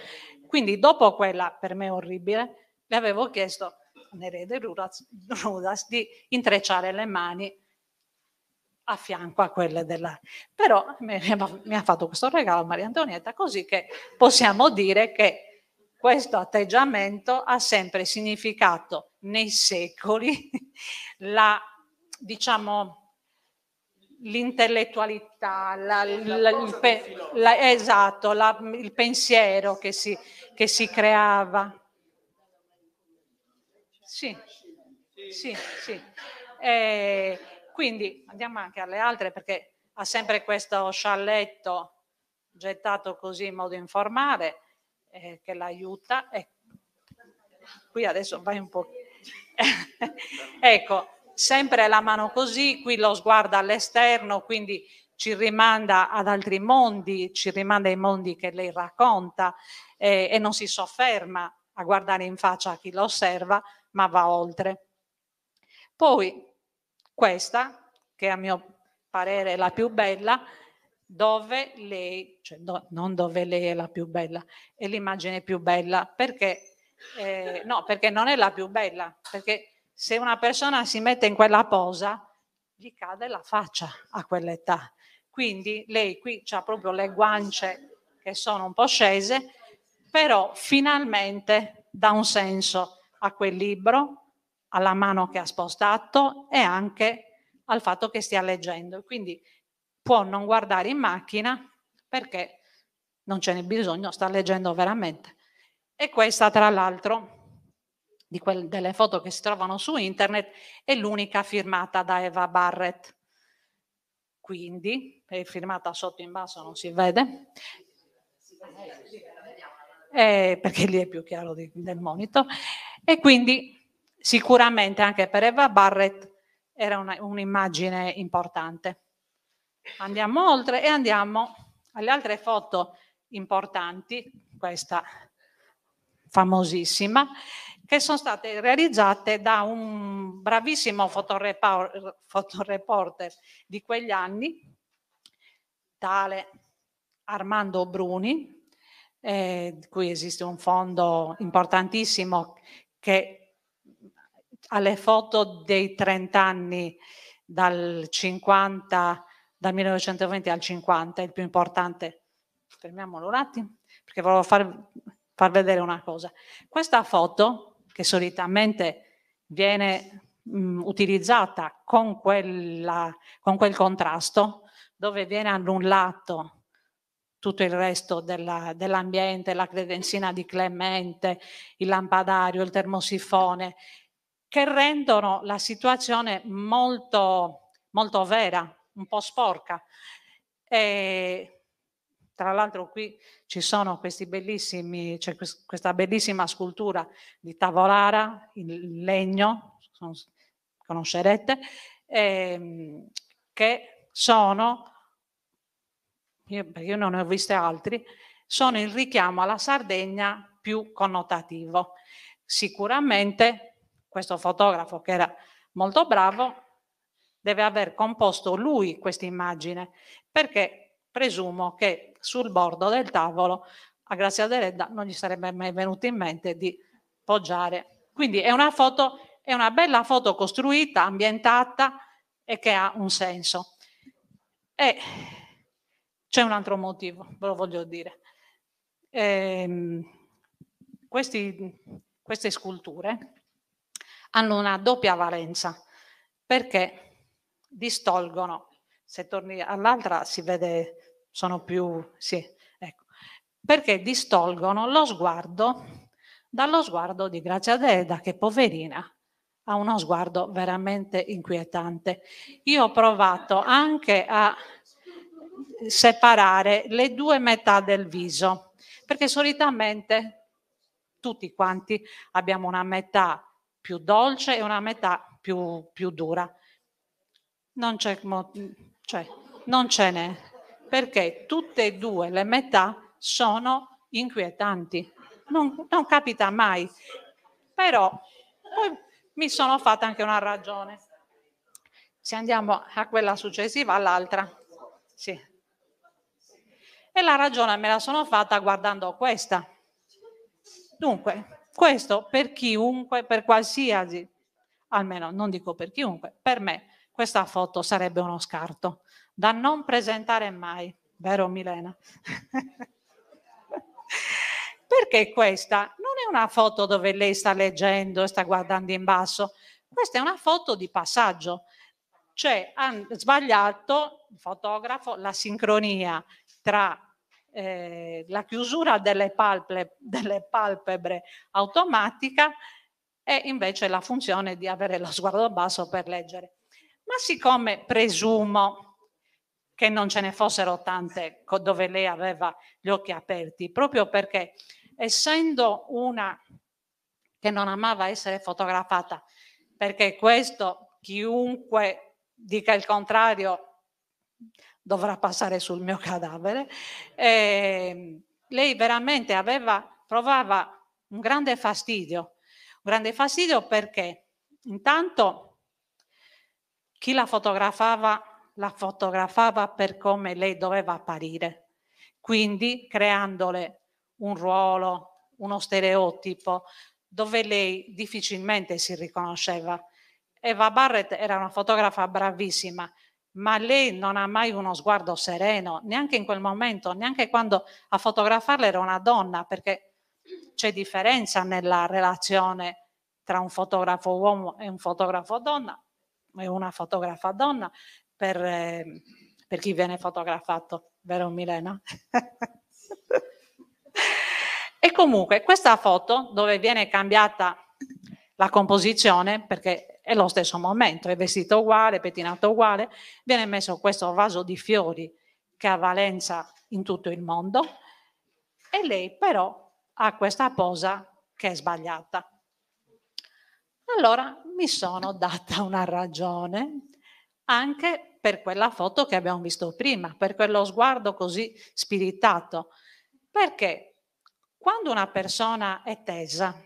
Quindi dopo quella, per me orribile, le avevo chiesto a all'erede Rudas di intrecciare le mani a fianco a quelle della... Però mi ha fatto questo regalo Maria Antonietta, così che possiamo dire che questo atteggiamento ha sempre significato nei secoli [LAUGHS] la, diciamo, l'intellettualità, la, la, il, pe- la, esatto, il pensiero che si, che si creava. Sì, sì, sì. E eh, quindi andiamo anche alle altre perché ha sempre questo scialletto gettato così in modo informale eh, che l'aiuta. E qui adesso vai un po'. [LAUGHS] ecco, sempre la mano così, qui lo sguardo all'esterno, quindi ci rimanda ad altri mondi, ci rimanda ai mondi che lei racconta eh, e non si sofferma a guardare in faccia a chi lo osserva, ma va oltre. Poi questa, che a mio parere è la più bella, dove lei, cioè do, non dove lei è la più bella, è l'immagine più bella, perché eh, no, perché non è la più bella, perché se una persona si mette in quella posa, gli cade la faccia a quell'età. Quindi lei qui ha proprio le guance che sono un po' scese, però finalmente dà un senso a quel libro, alla mano che ha spostato e anche al fatto che stia leggendo. Quindi può non guardare in macchina perché non ce n'è bisogno, sta leggendo veramente. E questa, tra l'altro, quel, delle foto che si trovano su internet è l'unica firmata da Eva Barrett. Quindi, è firmata sotto in basso, non si vede. Eh, perché lì è più chiaro di, del monito. E quindi sicuramente anche per Eva Barrett era una, un'immagine importante. Andiamo oltre e andiamo alle altre foto importanti, questa famosissima, che sono state realizzate da un bravissimo fotoreporter di quegli anni, tale Armando Bruni, eh, di cui esiste un fondo importantissimo che ha le foto dei 30 anni dal 50 dal 1920 al 50 il più importante fermiamolo un attimo perché volevo far, far vedere una cosa questa foto che solitamente viene mh, mm, utilizzata con, quella, con quel contrasto, dove viene annullato tutto il resto della, dell'ambiente, la credenzina di Clemente, il lampadario, il termosifone, che rendono la situazione molto, molto vera, un po' sporca. E tra l'altro qui ci sono questi bellissimi, c'è questa bellissima scultura di Tavolara in legno, conoscerete, ehm, che sono, io, perché io non ne ho viste altri, sono il richiamo alla Sardegna più connotativo. Sicuramente questo fotografo che era molto bravo deve aver composto lui questa immagine perché presumo che sul bordo del tavolo a Grazia Deledda non gli sarebbe mai venuto in mente di poggiare. Quindi è una foto, è una bella foto costruita, ambientata e che ha un senso. E c'è un altro motivo, ve lo voglio dire. Ehm, questi, queste sculture hanno una doppia valenza perché distolgono, se torni all'altra si vede sono più, sì, ecco, perché distolgono lo sguardo dallo sguardo di Grazia Deda, che poverina ha uno sguardo veramente inquietante. Io ho provato anche a separare le due metà del viso, perché solitamente tutti quanti abbiamo una metà più dolce e una metà più, più dura. Non c'è, cioè, non ce n'è perché tutte e due le metà sono inquietanti. Non, non capita mai. Però poi mi sono fatta anche una ragione. Se andiamo a quella successiva, all'altra. Sì. E la ragione me la sono fatta guardando questa. Dunque, questo per chiunque, per qualsiasi, almeno non dico per chiunque, per me questa foto sarebbe uno scarto da non presentare mai, vero Milena? [LAUGHS] Perché questa non è una foto dove lei sta leggendo e sta guardando in basso, questa è una foto di passaggio. Cioè ha sbagliato il fotografo la sincronia tra eh, la chiusura delle, palpe, delle palpebre automatica e invece la funzione di avere lo sguardo basso per leggere. Ma siccome presumo che non ce ne fossero tante dove lei aveva gli occhi aperti, proprio perché essendo una che non amava essere fotografata, perché questo chiunque dica il contrario dovrà passare sul mio cadavere, eh, lei veramente aveva, provava un grande fastidio, un grande fastidio perché intanto chi la fotografava la fotografava per come lei doveva apparire, quindi creandole un ruolo, uno stereotipo dove lei difficilmente si riconosceva. Eva Barrett era una fotografa bravissima, ma lei non ha mai uno sguardo sereno, neanche in quel momento, neanche quando a fotografarla era una donna, perché c'è differenza nella relazione tra un fotografo uomo e un fotografo donna, è una fotografa donna per, ehm, per chi viene fotografato, vero Milena? e comunque questa foto dove viene cambiata la composizione, perché è lo stesso momento, è vestito uguale, pettinato uguale, viene messo questo vaso di fiori che ha valenza in tutto il mondo e lei però ha questa posa che è sbagliata. Allora mi sono data una ragione anche per quella foto che abbiamo visto prima, per quello sguardo così spiritato. Perché quando una persona è tesa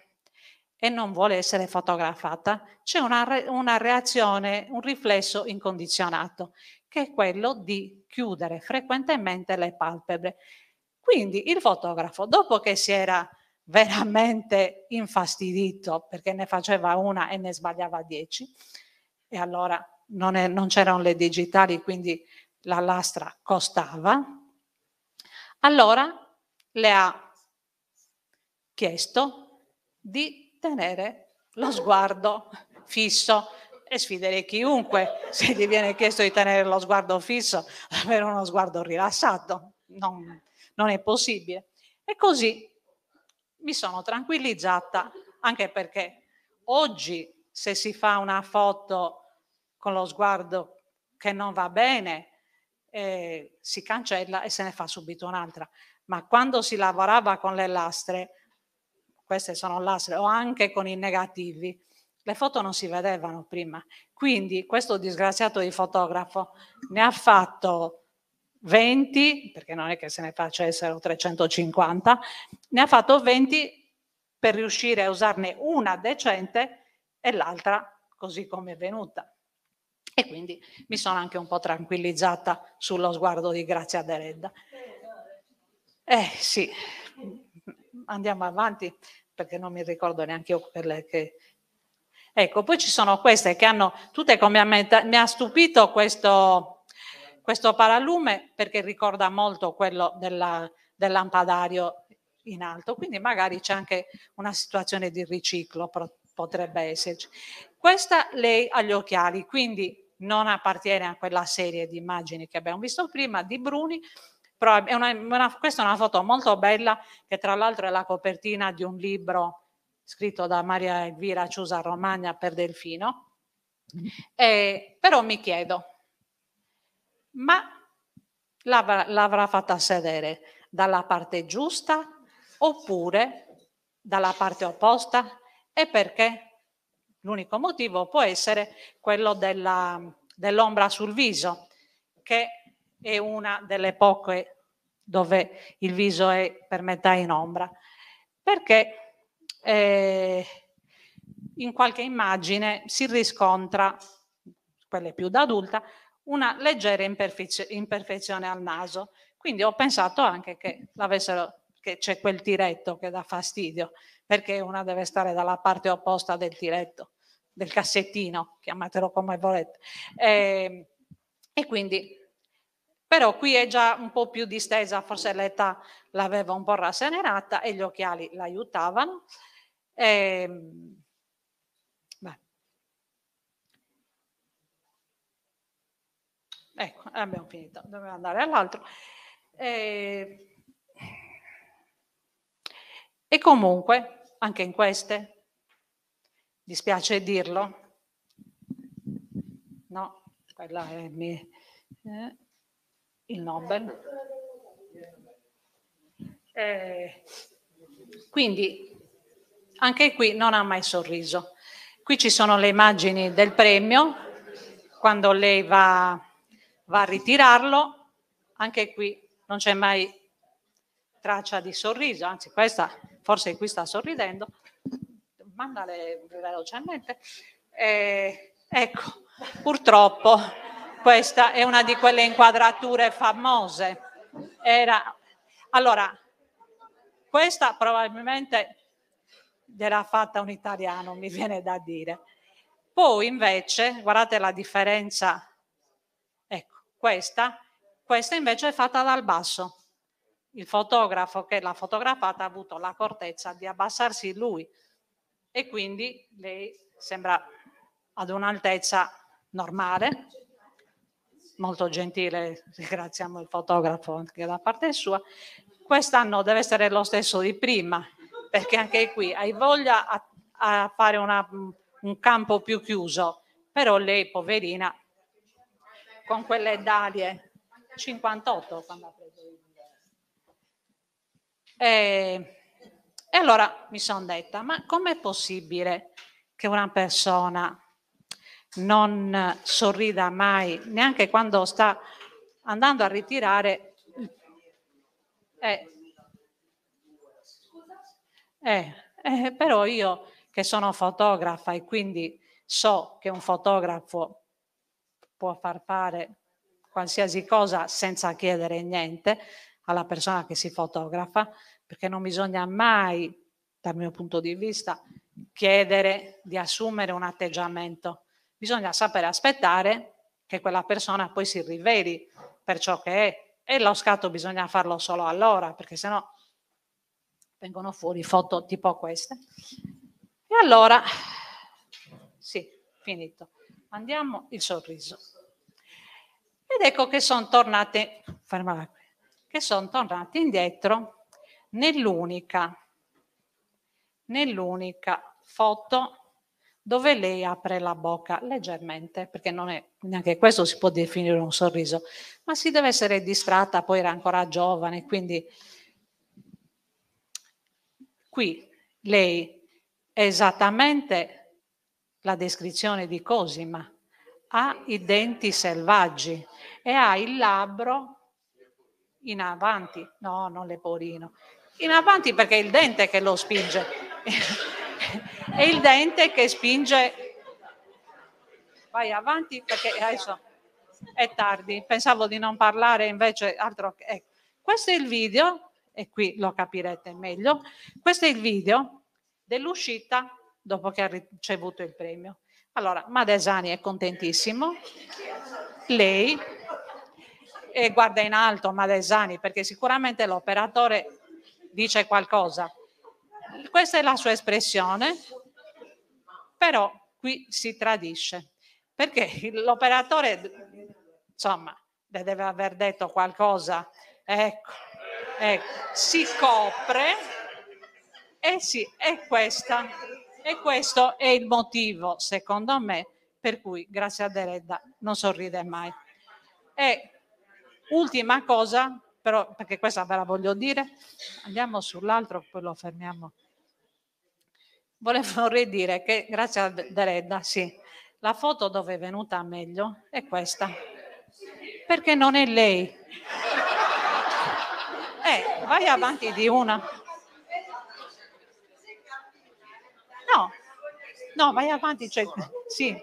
e non vuole essere fotografata, c'è una, re- una reazione, un riflesso incondizionato, che è quello di chiudere frequentemente le palpebre. Quindi il fotografo, dopo che si era veramente infastidito perché ne faceva una e ne sbagliava dieci e allora non, è, non c'erano le digitali quindi la lastra costava. Allora le ha chiesto di tenere lo sguardo fisso e sfiderei chiunque se gli viene chiesto di tenere lo sguardo fisso, avere uno sguardo rilassato, non, non è possibile. E così mi sono tranquillizzata anche perché oggi se si fa una foto con lo sguardo che non va bene, eh, si cancella e se ne fa subito un'altra. Ma quando si lavorava con le lastre, queste sono lastre, o anche con i negativi, le foto non si vedevano prima. Quindi questo disgraziato di fotografo ne ha fatto 20, perché non è che se ne facessero 350, ne ha fatto 20 per riuscire a usarne una decente e l'altra così come è venuta. E quindi mi sono anche un po' tranquillizzata sullo sguardo di Grazia Deredda. Eh sì, andiamo avanti perché non mi ricordo neanche io quelle che... Ecco, poi ci sono queste che hanno tutte come... a metà... Mi ha stupito questo questo paralume perché ricorda molto quello della, del lampadario in alto, quindi magari c'è anche una situazione di riciclo, potrebbe esserci. Questa lei ha gli occhiali, quindi non appartiene a quella serie di immagini che abbiamo visto prima di Bruni, però è una, una, questa è una foto molto bella che tra l'altro è la copertina di un libro scritto da Maria Elvira Ciusa Romagna per Delfino. E, però mi chiedo, ma l'avrà, l'avrà fatta sedere dalla parte giusta oppure dalla parte opposta? E perché? L'unico motivo può essere quello della, dell'ombra sul viso, che è una delle poche dove il viso è per metà in ombra, perché eh, in qualche immagine si riscontra, quelle più da adulta, una leggera imperfezione al naso. Quindi ho pensato anche che l'avessero che c'è quel tiretto che dà fastidio, perché una deve stare dalla parte opposta del tiretto, del cassettino, chiamatelo come volete. E, ehm, e quindi, però qui è già un po' più distesa, forse l'età l'aveva un po' rassenerata e gli occhiali l'aiutavano. E, ehm, Ecco, abbiamo finito, dobbiamo andare all'altro. E... Eh, e comunque, anche in queste, dispiace dirlo, no, quella è mi... eh, il Nobel. Eh, quindi anche qui non ha mai sorriso. Qui ci sono le immagini del premio, quando lei va va a ritirarlo, anche qui non c'è mai traccia di sorriso, anzi questa forse qui sta sorridendo, mandale velocemente. Eh, ecco, purtroppo questa è una di quelle inquadrature famose. Era, allora, questa probabilmente era fatta un italiano, mi viene da dire. Poi invece, guardate la differenza questa, questa invece è fatta dal basso. Il fotografo che l'ha fotografata ha avuto l'accortezza di abbassarsi lui e quindi lei sembra ad un'altezza normale, molto gentile, [LAUGHS] ringraziamo il fotografo anche da parte sua. Quest'anno deve essere lo stesso di prima, perché anche qui hai voglia a, a fare una, un campo più chiuso, però lei, poverina, con quelle dalie eh. 58 quando ha preso il e, eh, e allora mi sono detta ma com'è possibile che una persona non sorrida mai neanche quando sta andando a ritirare eh, eh, eh, però io che sono fotografa e quindi so che un fotografo può far fare qualsiasi cosa senza chiedere niente alla persona che si fotografa, perché non bisogna mai, dal mio punto di vista, chiedere di assumere un atteggiamento. Bisogna sapere aspettare che quella persona poi si riveli per ciò che è e lo scatto bisogna farlo solo allora, perché sennò vengono fuori foto tipo queste. E allora, sì, finito. Andiamo il sorriso. Ed ecco che sono tornate, che sono tornate indietro nell'unica, nell'unica foto dove lei apre la bocca leggermente, perché non è, neanche questo si può definire un sorriso, ma si deve essere distratta, poi era ancora giovane, quindi qui lei è esattamente la descrizione di Cosima, ha i denti selvaggi e ha il labbro in avanti, no, non leporino, in avanti perché è il dente che lo spinge, [LAUGHS] è il dente che spinge, vai avanti perché adesso è tardi, pensavo di non parlare invece altro che... Ecco. Questo è il video, e qui lo capirete meglio, questo è il video dell'uscita dopo che ha ricevuto il premio. Allora, Madesani è contentissimo, lei e guarda in alto Madesani perché sicuramente l'operatore dice qualcosa. Questa è la sua espressione, però qui si tradisce perché l'operatore, insomma, deve aver detto qualcosa, ecco, ecco, si copre e sì, è questa e questo è il motivo, secondo me, per cui grazie a Deredda non sorride mai. E ultima cosa, però, perché questa ve la voglio dire, andiamo sull'altro, poi lo fermiamo. vorrei dire che grazie a Deredda, sì, la foto dove è venuta meglio è questa, perché non è lei. Eh, vai avanti di una. No, no, vai avanti. Cioè, sì.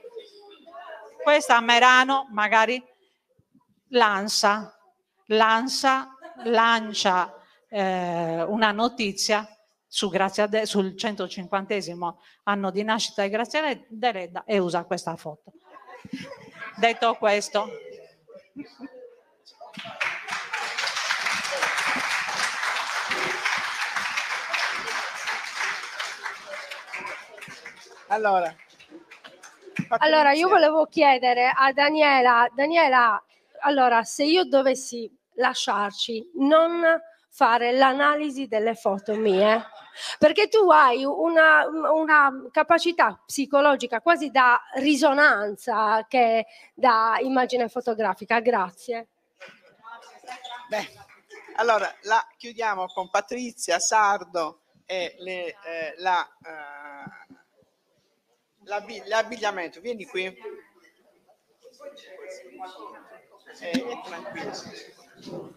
Questa a Merano magari lancia, lancia, lancia eh, una notizia su de, sul 150 anno di nascita di Grazia Deledda e usa questa foto. Detto questo. Allora, allora io volevo chiedere a Daniela, Daniela, allora se io dovessi lasciarci, non fare l'analisi delle foto mie, perché tu hai una, una, capacità psicologica quasi da risonanza che da immagine fotografica. Grazie. Beh, allora la chiudiamo con Patrizia Sardo e le, eh, la... Eh, l'ab- l'abbigliamento, vieni qui. E, eh, e eh, tranquillo.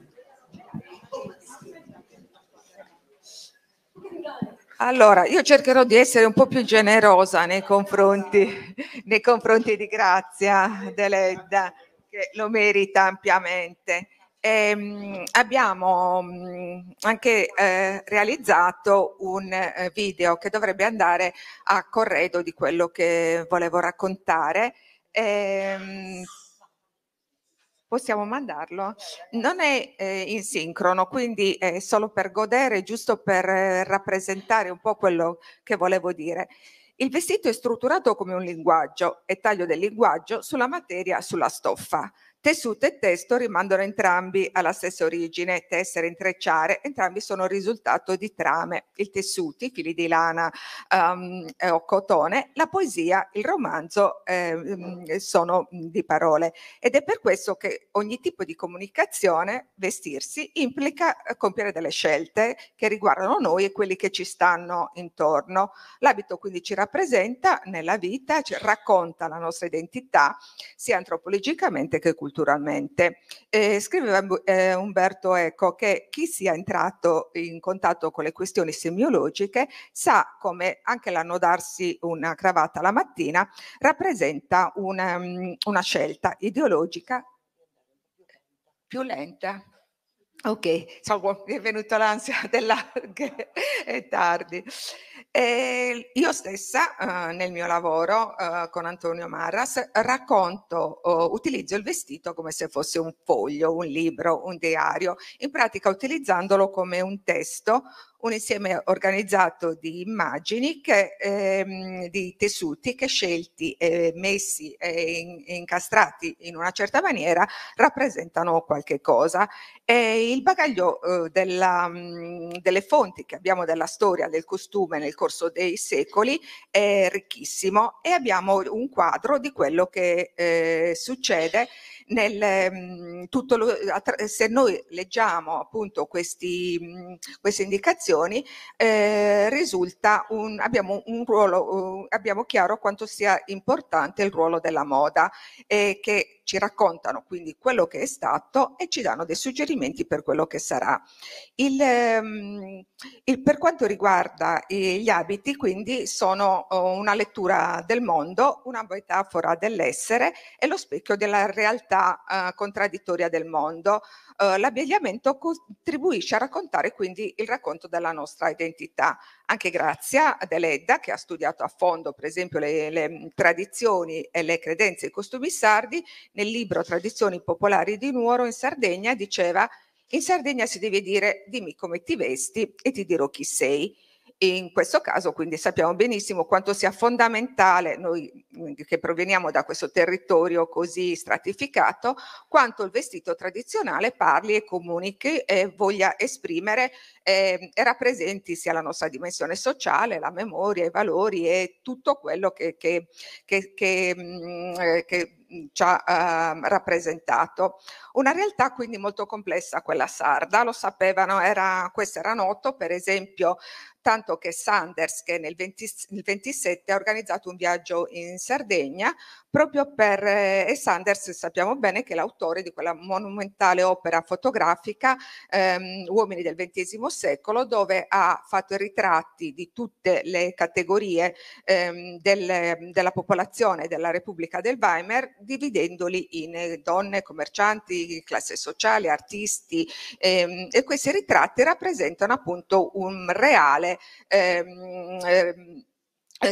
Allora, io cercherò di essere un po' più generosa nei confronti, nei confronti di Grazia Deledda, che lo merita ampiamente. E ehm, abbiamo anche eh, realizzato un eh, video che dovrebbe andare a corredo di quello che volevo raccontare. E, ehm, possiamo mandarlo? Non è eh, in sincrono, quindi è solo per godere, giusto per eh, rappresentare un po' quello che volevo dire. Il vestito è strutturato come un linguaggio e taglio del linguaggio sulla materia, sulla stoffa. Tessuto e testo rimandano entrambi alla stessa origine, tessere, intrecciare, entrambi sono risultato di trame, il tessuto, i fili di lana um, o cotone, la poesia, il romanzo eh, sono mm, di parole ed è per questo che ogni tipo di comunicazione, vestirsi, implica eh, compiere delle scelte che riguardano noi e quelli che ci stanno intorno. L'abito quindi ci rappresenta nella vita, ci racconta la nostra identità, sia antropologicamente che culturalmente culturalmente. E scriveva eh, Umberto Eco che chi sia entrato in contatto con le questioni semiologiche sa come anche l'annodarsi una cravatta la mattina rappresenta una, mm, una scelta ideologica più lenta. Ok, so, [LAUGHS] mi è venuta l'ansia [LAUGHS] della... è tardi. E ehm, io stessa eh, nel mio lavoro eh, con Antonio Marras racconto, eh, utilizzo il vestito come se fosse un foglio, un libro, un diario, in pratica utilizzandolo come un testo un insieme organizzato di immagini, che, ehm, di tessuti che scelti, eh, messi e eh, incastrati in una certa maniera rappresentano qualche cosa. E il bagaglio eh, della, mh, mm, delle fonti che abbiamo della storia del costume nel corso dei secoli è ricchissimo e abbiamo un quadro di quello che eh, succede nel, mhmm, tutto lo, se noi leggiamo appunto questi, mhmm, queste indicazioni, eh, risulta un, abbiamo un ruolo, abbiamo chiaro quanto sia importante il ruolo della moda e che ci raccontano quindi quello che è stato e ci danno dei suggerimenti per quello che sarà. Il, ehm, il, per quanto riguarda eh, gli abiti, quindi sono oh, una lettura del mondo, una metafora dell'essere e lo specchio della realtà eh, contraddittoria del mondo. Eh, l'abbigliamento contribuisce a raccontare quindi il racconto della nostra identità anche grazie a Deledda che ha studiato a fondo per esempio le, le mm, tradizioni e le credenze e i costumi sardi, nel libro Tradizioni popolari di Nuoro in Sardegna diceva in Sardegna si deve dire dimmi come ti vesti e ti dirò chi sei. E in questo caso quindi sappiamo benissimo quanto sia fondamentale, noi mm, che proveniamo da questo territorio così stratificato, quanto il vestito tradizionale parli e comunichi e voglia esprimere eh, e rappresenti sia la nostra dimensione sociale, la memoria, i valori e tutto quello che, che, che, che mh, mm, eh, mm, ci ha eh, rappresentato. Una realtà quindi molto complessa quella sarda, lo sapevano, era, questo era noto per esempio tanto che Sanders, che nel, 20, nel 27 ha organizzato un viaggio in Sardegna proprio per, eh, e Sanders sappiamo bene che è l'autore di quella monumentale opera fotografica ehm, Uomini del XX secolo, dove ha fatto i ritratti di tutte le categorie ehm, del, della popolazione della Repubblica del Weimar, dividendoli in eh, donne, commercianti, classe sociale, artisti ehm, e questi ritratti rappresentano appunto un reale ehm, ehm,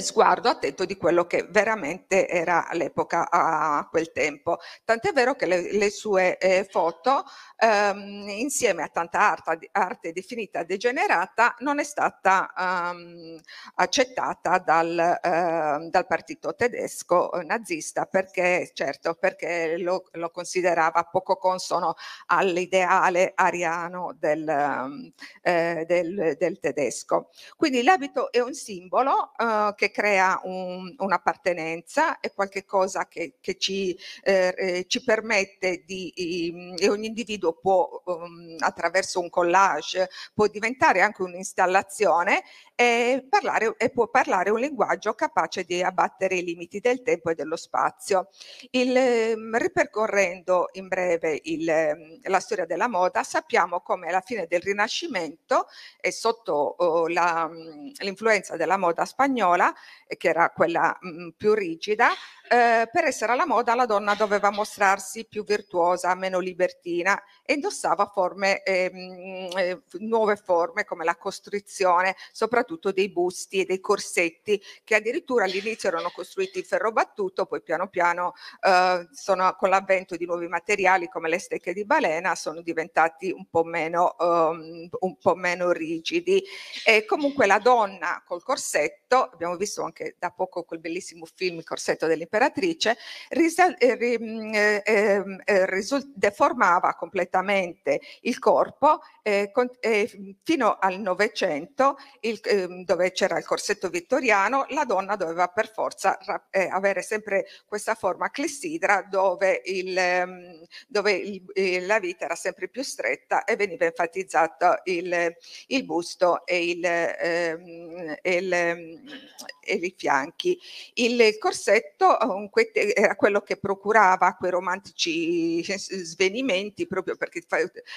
sguardo attento di quello che veramente era l'epoca a quel tempo. Tant'è vero che le, le sue eh, foto, ehm, insieme a tanta arte, arte, definita degenerata, non è stata ehm, accettata dal, ehm, dal, partito tedesco nazista, perché, certo, perché lo, lo considerava poco consono all'ideale ariano del, ehm, eh, del, del tedesco. Quindi l'abito è un simbolo eh, che crea un, un'appartenenza, è qualcosa che, che ci, eh, eh ci, permette di, ehm, e ogni individuo può um, attraverso un collage, può diventare anche un'installazione e, parlare, e può parlare un linguaggio capace di abbattere i limiti del tempo e dello spazio. Il, ehm, ripercorrendo in breve il, la storia della moda, sappiamo come alla fine del Rinascimento e sotto oh, la, mm, l'influenza della moda spagnola che era quella mh, mhmm, più rigida, eh, per essere alla moda la donna doveva mostrarsi più virtuosa, meno libertina e indossava forme, ehm, eh, nuove forme come la costrizione, soprattutto dei busti e dei corsetti che addirittura all'inizio erano costruiti in ferro battuto, poi piano piano eh, sono, con l'avvento di nuovi materiali come le stecche di balena sono diventati un po' meno, um, un po meno rigidi. E comunque la donna col corsetto, abbiamo visto anche da poco quel bellissimo film Il corsetto dell'imperatore, operatrice eh, mm, eh, ehm, eh, deformava completamente il corpo fino al Novecento ehm, dove c'era il corsetto vittoriano la donna doveva per forza avere sempre questa forma clessidra dove, il, ehm, dove il, la vita era sempre più stretta e veniva enfatizzato il, il busto e il, e il, e i fianchi. Il corsetto eh, era quello che procurava quei romantici eh, svenimenti proprio perché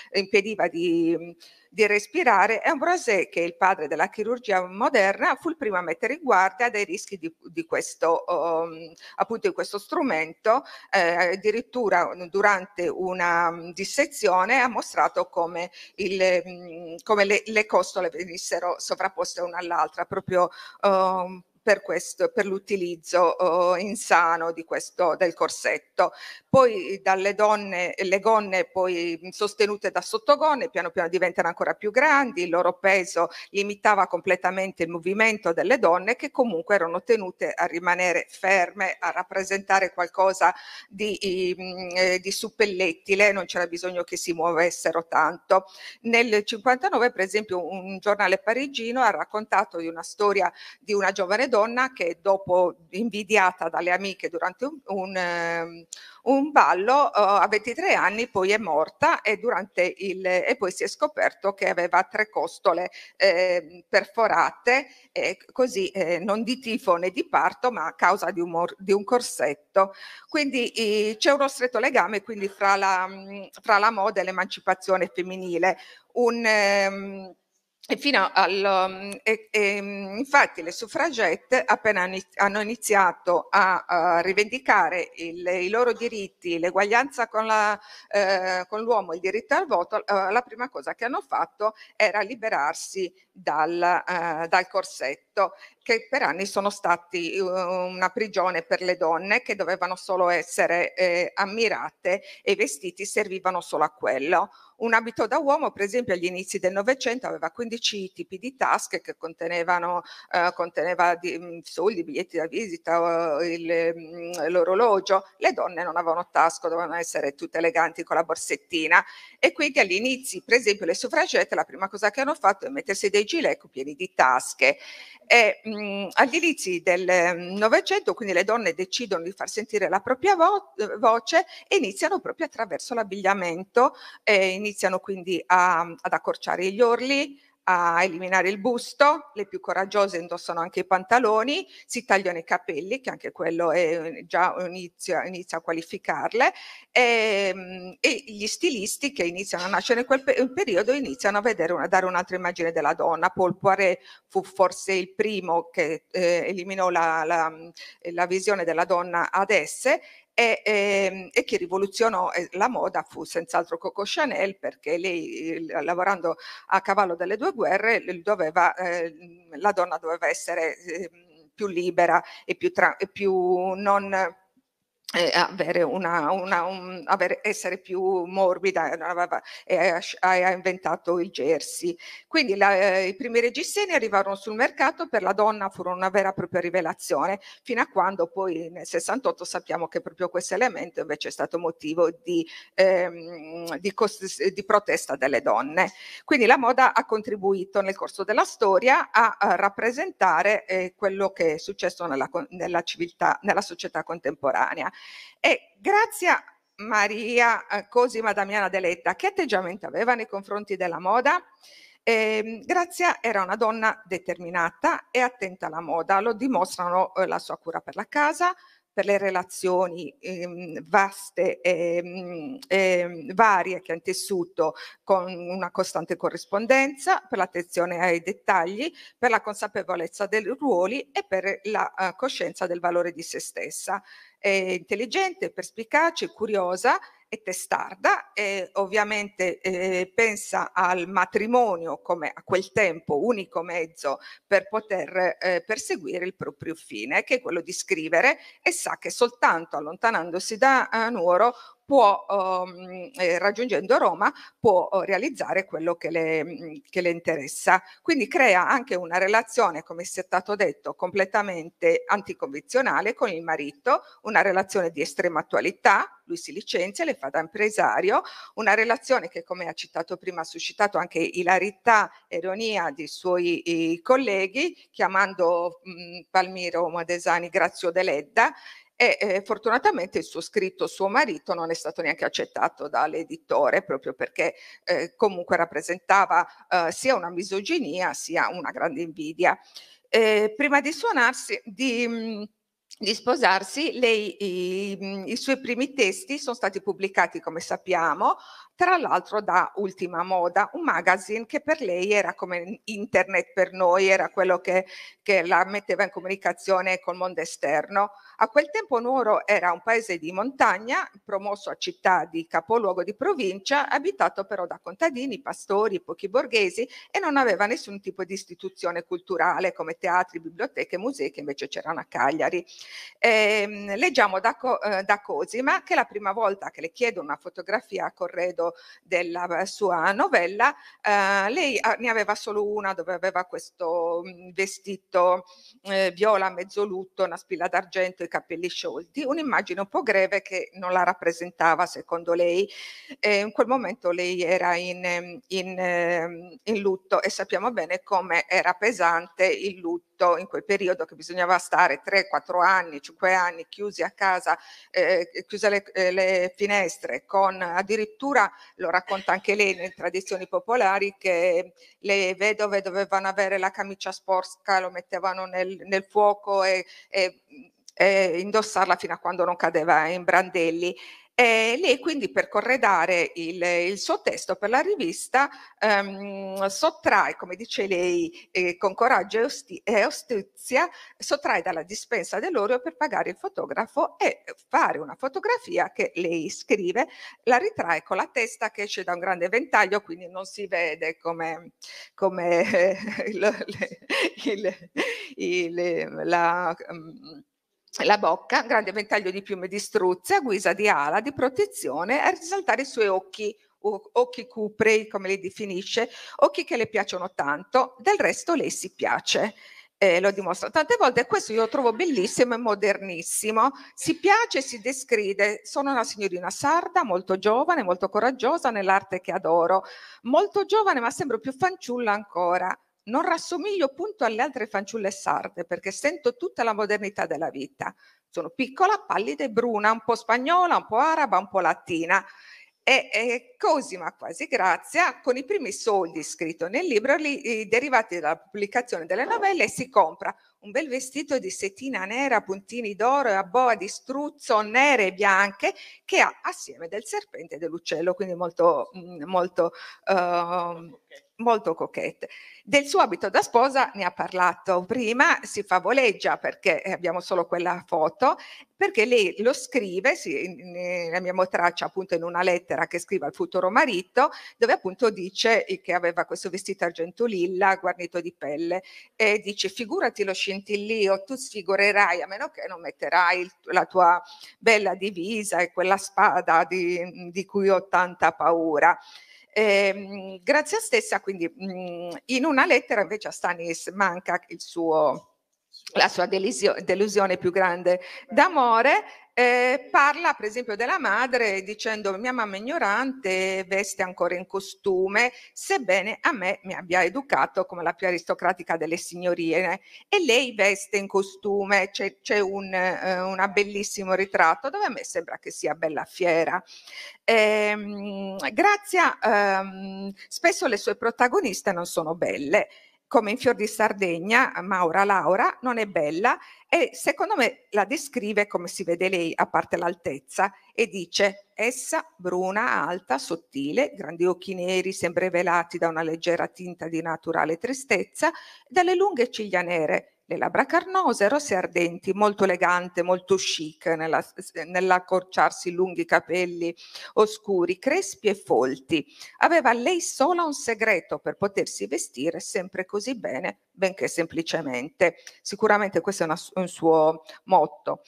eh, impediva di, di respirare. Ambrosé, che è il padre della chirurgia moderna, fu il primo a mettere in guardia dei rischi di, di, questo, um, appunto di questo strumento. Eh, addirittura durante una mm, dissezione ha mostrato come, il, mm, come le, le, costole venissero sovrapposte una all'altra, proprio um, per, questo, per l'utilizzo eh, insano di questo, del corsetto. Poi eh, dalle donne, le gonne poi sostenute da sottogonne piano piano diventano ancora più grandi, il loro peso limitava completamente il movimento delle donne che comunque erano tenute a rimanere ferme, a rappresentare qualcosa di, eh, di suppellettile, non c'era bisogno che si muovessero tanto. Nel 59 per esempio un giornale parigino ha raccontato di una storia di una giovane donna donna che dopo invidiata dalle amiche durante un, un, ehm, un ballo uh, a 23 anni poi è morta e, durante il, e, poi si è scoperto che aveva tre costole eh, perforate, e così eh, non di tifo né di parto ma a causa di un, mor- di un corsetto. Quindi eh, c'è uno stretto legame quindi, fra, la, mm, fra la moda e l'emancipazione femminile. Un, ehm, e fino al, mm, e, e, mm, infatti le suffragette appena hanno iniziato a, a rivendicare il, i loro diritti, l'eguaglianza con, la, eh, con l'uomo, il diritto al voto, eh, la prima cosa che hanno fatto era liberarsi dal, eh, dal corsetto che per anni sono stati uhm, una prigione per le donne che dovevano solo essere eh, ammirate e i vestiti servivano solo a quello. Un abito da uomo, per esempio, agli inizi del Novecento aveva 15 tipi di tasche che contenevano eh, conteneva di, mhmm, soldi, biglietti da visita, il, mhmm, l'orologio. Le donne non avevano tasco, dovevano essere tutte eleganti con la borsettina. E quindi agli inizi, per esempio, le suffragette, la prima cosa che hanno fatto è mettersi dei gilet pieni di tasche. E, mh, mhmm, ehm, mhmm, agli inizi del mhmm, Novecento, quindi le donne decidono di far sentire la propria vo- voce e iniziano proprio attraverso l'abbigliamento, e iniziano quindi a, mhmm, ad accorciare gli orli, a eliminare il busto, le più coraggiose indossano anche i pantaloni, si tagliano i capelli, che anche quello è già inizio, inizio a qualificarle, e, ehm, e, gli stilisti che iniziano a nascere in quel periodo iniziano a, vedere, a dare un'altra immagine della donna. Paul Poiret fu forse il primo che eh, eliminò la, la, la visione della donna ad esse e, ehm, e, e chi rivoluzionò la moda fu senz'altro Coco Chanel perché lei lavorando a cavallo delle due guerre doveva, eh, la donna doveva essere eh, più libera e più, tra- e più non eh, avere una, una un, avere, essere più morbida eh, e ha, inventato il jersey quindi la, eh, i primi reggiseni arrivarono sul mercato per la donna furono una vera e propria rivelazione fino a quando poi nel 68 sappiamo che proprio questo elemento invece è stato motivo di, ehm, di, cost- di protesta delle donne quindi la moda ha contribuito nel corso della storia a, a rappresentare eh, quello che è successo nella, nella civiltà nella società contemporanea e grazie a Maria eh, Cosima Damiana Deletta, che atteggiamento aveva nei confronti della moda? Eh, Grazia era una donna determinata e attenta alla moda, lo dimostrano eh, la sua cura per la casa, per le relazioni ehm, vaste e ehm, ehm, varie che ha intessuto con una costante corrispondenza, per l'attenzione ai dettagli, per la consapevolezza dei ruoli e per la uh, coscienza del valore di se stessa. È intelligente, perspicace, curiosa è testarda e eh, ovviamente eh, pensa al matrimonio come a quel tempo unico mezzo per poter eh, perseguire il proprio fine, che è quello di scrivere e sa che soltanto allontanandosi da eh, Nuoro può, uhm, eh, raggiungendo Roma, può uhm, realizzare quello che le, mhmm, che le interessa. Quindi crea anche una relazione, come si è stato detto, completamente anticonvenzionale con il marito, una relazione di estrema attualità, lui si licenzia, le fa da impresario, una relazione che come ha citato prima ha suscitato anche ilarità, e ironia dei suoi colleghi, chiamando mh, mhmm, Palmiro Modesani Grazio Deledda, e eh, fortunatamente il suo scritto suo marito non è stato neanche accettato dall'editore proprio perché eh, comunque rappresentava eh, sia una misoginia sia una grande invidia. Eh, prima di suonarsi, di, mm, di sposarsi, lei, i, mm, i, suoi primi testi sono stati pubblicati, come sappiamo, tra l'altro da Ultima Moda, un magazine che per lei era come internet per noi, era quello che, che la metteva in comunicazione col mondo esterno. A quel tempo Nuoro era un paese di montagna, promosso a città di capoluogo di provincia, abitato però da contadini, pastori, pochi borghesi e non aveva nessun tipo di istituzione culturale come teatri, biblioteche, musei che invece c'erano a Cagliari. E, ehm, leggiamo da, eh, da Cosima che la prima volta che le chiedo una fotografia a Corredo tratto della eh, sua novella, eh, lei ah, ne aveva solo una dove aveva questo mm, vestito eh, viola lutto, una spilla d'argento, i capelli sciolti, un'immagine un po' greve che non la rappresentava secondo lei. E in quel momento lei era in, mm, in, ehm, in lutto e sappiamo bene come era pesante il lutto soprattutto in quel periodo che bisognava stare 3, 4 anni, 5 anni chiusi a casa, eh, chiuse le, eh, le finestre, con addirittura, lo racconta anche lei nelle tradizioni popolari, che le vedove dovevano avere la camicia sporca, lo mettevano nel, nel fuoco e, e, e indossarla fino a quando non cadeva in brandelli. E lei quindi per corredare il, il suo testo per la rivista ehm, sottrae, come dice lei eh, con coraggio e, osti- e astuzia, sottrae dalla dispensa dell'oro per pagare il fotografo e fare una fotografia che lei scrive, la ritrae con la testa che esce da un grande ventaglio, quindi non si vede come, come [LAUGHS] eh, il, il, la... Um, la bocca, grande ventaglio di piume di struzze a guisa di ala di protezione a risaltare i suoi occhi, occhi cuprei come li definisce, occhi che le piacciono tanto, del resto lei si piace. Eh, lo dimostra tante volte questo io lo trovo bellissimo e modernissimo si piace e si descrive sono una signorina sarda molto giovane molto coraggiosa nell'arte che adoro molto giovane ma sembro più fanciulla ancora non rassomiglio punto alle altre fanciulle sarde perché sento tutta la modernità della vita. Sono piccola, pallida e bruna, un po' spagnola, un po' araba, un po' latina. E, e Cosima quasi Grazia, con i primi soldi scritti nel libro, li, derivati dalla pubblicazione delle novelle, si compra un bel vestito di setina nera, puntini d'oro e a boa di struzzo nere e bianche che ha assieme del serpente e dell'uccello, quindi molto, mm, molto... Uh, molto coquette. Del suo abito da sposa ne ha parlato prima, si favoleggia perché eh, abbiamo solo quella foto, perché lei lo scrive, sì, abbiamo traccia appunto in una lettera che scrive al futuro marito, dove appunto dice che aveva questo vestito argento lilla guarnito di pelle e dice figurati lo scintillio, tu sfigurerai a meno che non metterai il, la tua bella divisa e quella spada di, di cui ho tanta paura. Eh, Grazia stessa, quindi mh, mm, in una lettera invece a Stanis manca il suo la sua delusio, delusione più grande d'amore eh, parla per esempio della madre dicendo mia mamma è ignorante veste ancora in costume, sebbene a me mi abbia educato come la più aristocratica delle signorie. E lei veste in costume, c'è, c'è un eh, bellissimo ritratto dove a me sembra che sia bella fiera. Eh, Grazia, ehm, spesso le sue protagoniste non sono belle come in Fior di Sardegna, Maura Laura non è bella e secondo me la descrive come si vede lei, a parte l'altezza, e dice essa bruna, alta, sottile, grandi occhi neri sempre velati da una leggera tinta di naturale tristezza, dalle lunghe ciglia nere, le labbra carnose, rosse e ardenti, molto elegante, molto chic nella, nell'accorciarsi lunghi capelli oscuri, crespi e folti. Aveva lei sola un segreto per potersi vestire sempre così bene, benché semplicemente. Sicuramente questo è una, un suo motto.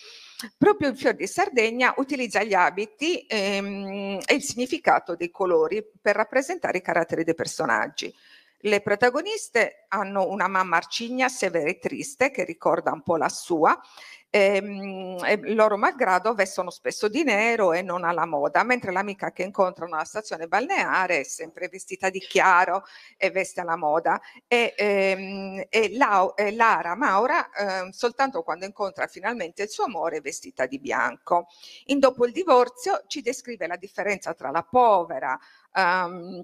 Proprio il fior di Sardegna utilizza gli abiti ehm, e il significato dei colori per rappresentare i caratteri dei personaggi. Le protagoniste hanno una mamma arcigna, severa e triste, che ricorda un po' la sua, e, ehm, e loro malgrado vestono spesso di nero e non alla moda, mentre l'amica che incontrano alla stazione balneare è sempre vestita di chiaro e veste alla moda. E, ehm, e, e la, Lara Maura, eh, soltanto quando incontra finalmente il suo amore, è vestita di bianco. In dopo il divorzio ci descrive la differenza tra la povera. Um,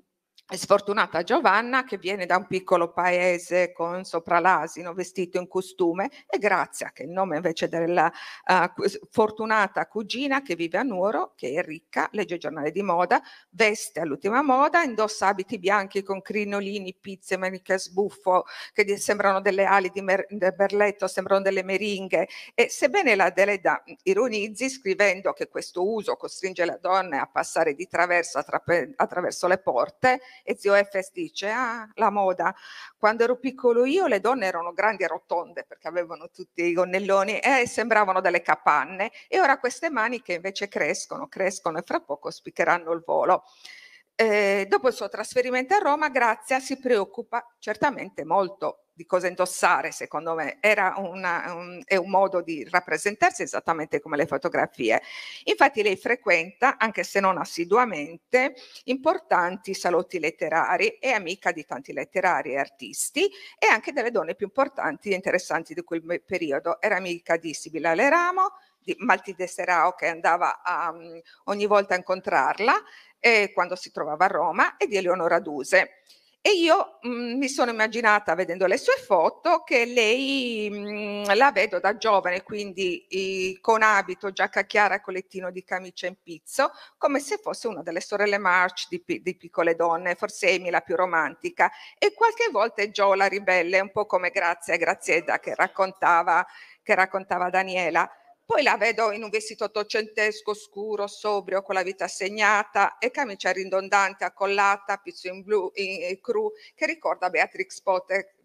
sfortunata Giovanna che viene da un piccolo paese con sopra l'asino vestito in costume e Grazia che è il nome invece della uh, fortunata cugina che vive a Nuoro che è ricca, legge il giornale di moda veste all'ultima moda indossa abiti bianchi con crinolini pizze, maniche sbuffo che sembrano delle ali di mer- berletto sembrano delle meringhe e sebbene la Deleda ironizzi scrivendo che questo uso costringe la donna a passare di traverso attrape- attraverso le porte e zio Efes dice, ah, la moda. Quando ero piccolo io le donne erano grandi e rotonde perché avevano tutti i gonnelloni eh, e eh, sembravano delle capanne. E ora queste maniche invece crescono, crescono e fra poco spiccheranno il volo. Eh, dopo il suo trasferimento a Roma, Grazia si preoccupa certamente molto di cosa indossare, secondo me, era una, un, è un modo di rappresentarsi esattamente come le fotografie. Infatti lei frequenta, anche se non assiduamente, importanti salotti letterari, è amica di tanti letterari e artisti e anche delle donne più importanti e interessanti di quel periodo. Era amica di Sibilla Leramo, di Maltide Serao che andava a, um, ogni volta a incontrarla eh, quando si trovava a Roma e di Eleonora Duse. E io mh, mm, mi sono immaginata, vedendo le sue foto, che lei mh, mm, la vedo da giovane, quindi i, con abito, giacca chiara, collettino di camicia in pizzo, come se fosse una delle sorelle March di, di Piccole Donne, forse Amy la più romantica, e qualche volta è Gio la ribelle, un po' come Grazia, e Grazietta che raccontava, che raccontava Daniela. Poi la vedo in un vestito ottocentesco scuro, sobrio, con la vita segnata e camicia ridondante, accollata, pizzo in blu, in, in, eh, cru, che ricorda Beatrix Potter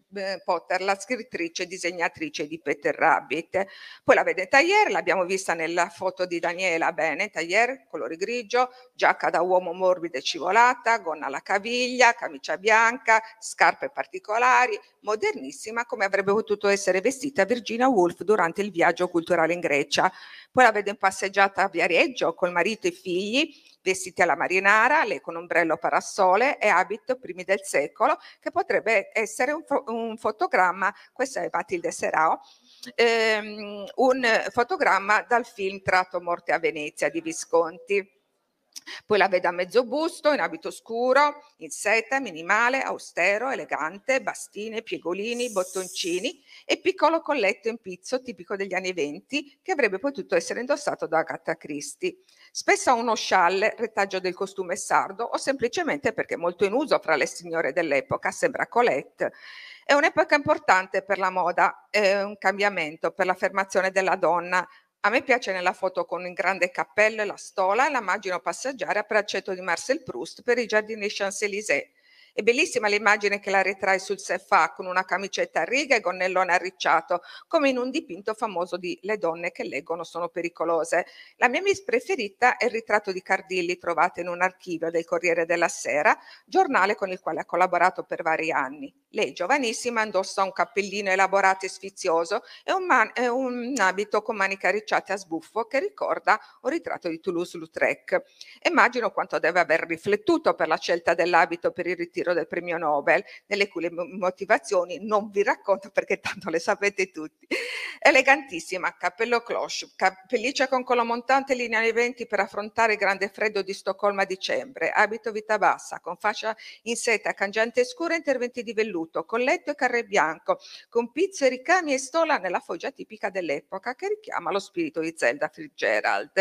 Potter, la scrittrice e disegnatrice di Peter Rabbit. Poi la vede Tayer, l'abbiamo vista nella foto di Daniela bene, Tayer, colore grigio, giacca da uomo morbida e scivolata, gonna alla caviglia, camicia bianca, scarpe particolari, modernissima come avrebbe potuto essere vestita Virginia Woolf durante il viaggio culturale in Grecia. Poi la vede in passeggiata a Viareggio col marito e figli, vestiti alla marinara, lei con ombrello parasole e abito primi del secolo, che potrebbe essere un, un fotogramma, questo è Matilde Serao, ehm, un fotogramma dal film Tratto Morte a Venezia di Visconti. Poi la vedo a mezzo busto, in abito scuro, in seta, minimale, austero, elegante, bastine, piegolini, bottoncini e piccolo colletto in pizzo tipico degli anni venti che avrebbe potuto essere indossato da Agatha Christie. Spesso ha uno scialle, retaggio del costume sardo o semplicemente perché molto in uso fra le signore dell'epoca, sembra Colette. È un'epoca importante per la moda, è un cambiamento per l'affermazione della donna, a me piace nella foto con il grande cappello e la stola la immagino passeggiare a braccetto di Marcel Proust per i giardini Champs-Élysées è bellissima l'immagine che la ritrae sul seffà ah, con una camicetta a riga e gonnellone arricciato, come in un dipinto famoso di Le donne che leggono sono pericolose. La mia miss preferita è il ritratto di Cardilli trovato in un archivio del Corriere della Sera, giornale con il quale ha collaborato per vari anni. Lei, giovanissima, indossa un cappellino elaborato e sfizioso e un, man- e un abito con maniche arricciate a sbuffo che ricorda un ritratto di Toulouse-Lautrec. Immagino quanto deve aver riflettuto per la scelta dell'abito per il ritratto ritiro del premio Nobel, nelle cui le motivazioni non vi racconto perché tanto le sapete tutti. Elegantissima, cappello cloche, pelliccia con collo montante linea nei venti per affrontare il grande freddo di Stoccolma a dicembre, abito vita bassa, con fascia in seta, cangiante scura, interventi di velluto, colletto e carre bianco, con pizze, ricami e stola nella foggia tipica dell'epoca che richiama lo spirito di Zelda Fitzgerald.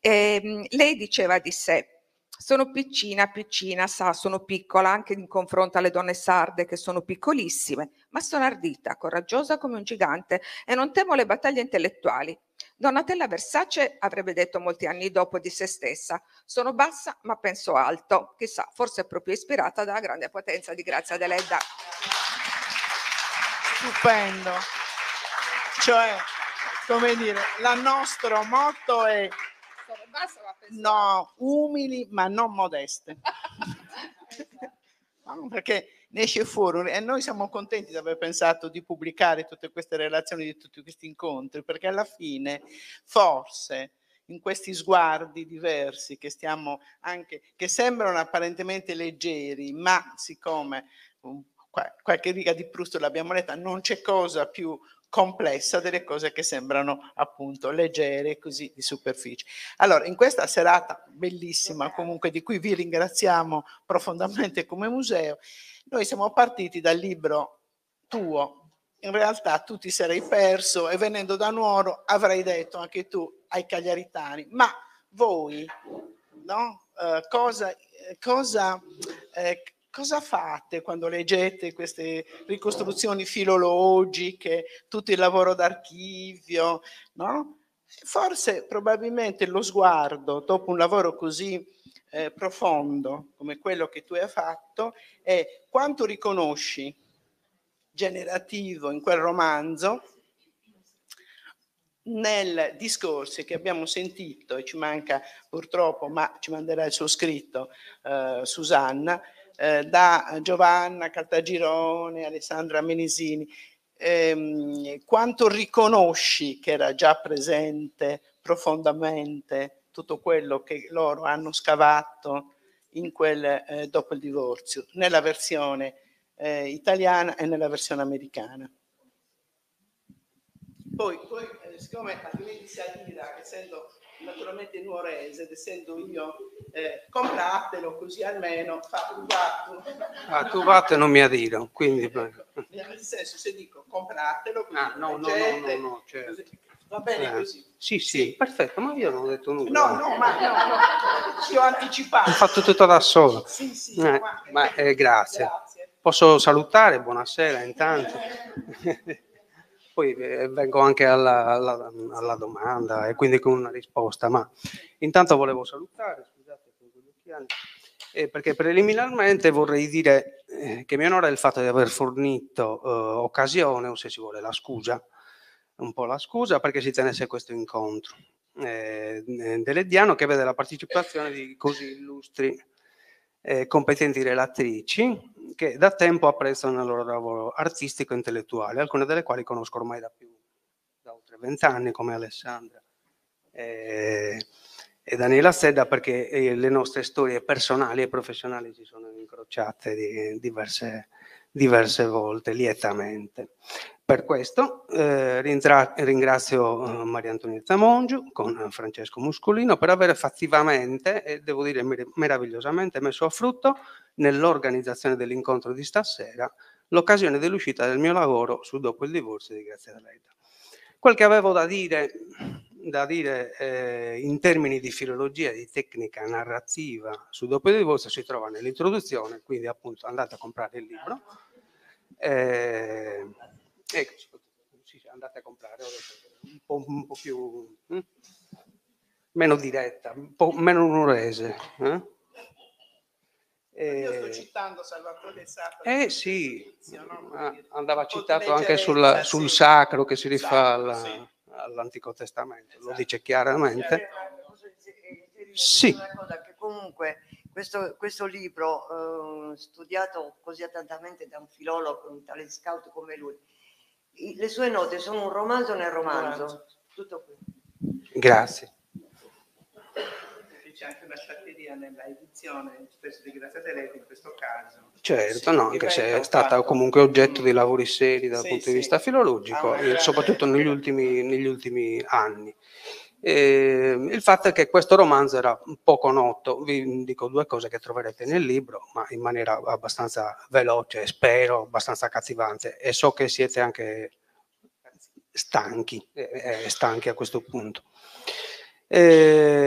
E, ehm, lei diceva di sé, sono piccina, piccina, sa, sono piccola anche in confronto alle donne sarde che sono piccolissime, ma sono ardita, coraggiosa come un gigante e non temo le battaglie intellettuali. Donatella Versace avrebbe detto molti anni dopo di se stessa, sono bassa ma penso alto, chissà, forse è proprio ispirata dalla grande potenza di Grazia Deledda. Stupendo. Cioè, come dire, la nostro motto è bassa, no, umili ma non modeste. esatto. [LAUGHS] Perché ne esce fuori e noi siamo contenti di aver pensato di pubblicare tutte queste relazioni di tutti questi incontri, perché alla fine forse in questi sguardi diversi che stiamo anche, che sembrano apparentemente leggeri, ma siccome um, qualche riga di Proust l'abbiamo letta, non c'è cosa più complessa delle cose che sembrano appunto leggere così di superficie. Allora, in questa serata bellissima esatto. comunque di cui vi ringraziamo profondamente come museo, noi siamo partiti dal libro tuo, in realtà tu ti sarei perso e venendo da Nuoro avrei detto anche tu ai cagliaritani, ma voi no? Eh, cosa, eh, cosa eh, cosa fate quando leggete queste ricostruzioni filologiche, tutto il lavoro d'archivio, no? Forse probabilmente lo sguardo dopo un lavoro così eh, profondo come quello che tu hai fatto è quanto riconosci generativo in quel romanzo nel discorso che abbiamo sentito e ci manca purtroppo, ma ci manderà il suo scritto eh, Susanna, eh, da Giovanna Caltagirone, Alessandra Menisini, ehm, quanto riconosci che era già presente profondamente tutto quello che loro hanno scavato quel, eh, dopo il divorzio, nella versione eh, italiana e nella versione americana. Poi, poi eh, siccome altrimenti si arriva, essendo naturalmente in nuorese, ed essendo io, eh, compratelo così almeno fa un vatto. Ah, tu vatte non mi adiro, quindi... Ecco, nel senso, se dico compratelo, così ah, no, no, gente, no, no, no, certo. Così. Va bene eh, così. Sì, sì, perfetto, ma io non ho detto nulla. No, no, ma no, no, ci ho anticipato. Ho fatto tutto da solo. Sì, sì, eh, ma, eh, grazie. grazie. Posso salutare? Buonasera intanto. [LAUGHS] Poi eh, vengo anche alla, alla, alla domanda e quindi con una risposta, ma intanto volevo salutare, scusate, eh, perché preliminarmente vorrei dire eh, che mi onora il fatto di aver fornito eh, occasione, o se si vuole la scusa, un po' la scusa perché si tenesse questo incontro eh, dell'Ediano che vede la partecipazione di così illustri eh, competenti relatrici che da tempo apprezzano il loro lavoro artistico e intellettuale, alcune delle quali conosco ormai da più da oltre vent'anni, come Alessandra e, eh, e Daniela Sedda, perché eh, le nostre storie personali e professionali si sono incrociate di, diverse, diverse volte, lietamente. Per questo eh, ringrazio eh, Maria Antonietta Mongiu con Francesco Muscolino per aver fattivamente e devo dire meravigliosamente messo a frutto nell'organizzazione dell'incontro di stasera l'occasione dell'uscita del mio lavoro su dopo il divorzio di Grazia D'Aleda. Quel che avevo da dire, da dire eh, in termini di filologia, di tecnica narrativa su dopo il divorzio si trova nell'introduzione, quindi appunto andate a comprare il libro. Eh, Ecco, andate a comprare cioè, un po', un po più... Hm? Meno diretta, un po' meno un'orese. Eh? E... Io eh, sto citando Salvatore Sacro. Eh sì, no? Ah, andava citato anche sulla, sul sì. sacro esatto. che si rifà alla, sì. all'Antico Testamento, esatto. lo dice chiaramente. Sì. comunque questo, questo libro, eh, studiato così attentamente da un filologo, un tale scout come lui, le sue note sono un romanzo nel romanzo. Tutto qui. Grazie. C'è anche una sciatteria nella edizione, spesso di Grazia a lei in questo caso. Certo, sì, no, anche se è stata fatto. comunque oggetto di lavori seri dal sì, punto di sì. vista filologico, ah, certo. soprattutto negli ultimi, negli ultimi anni. E ehm, il fatto è che questo romanzo era poco noto, vi dico due cose che troverete nel libro, ma in maniera abbastanza veloce, spero, abbastanza accattivante e so che siete anche stanchi, eh, eh stanchi a questo punto. E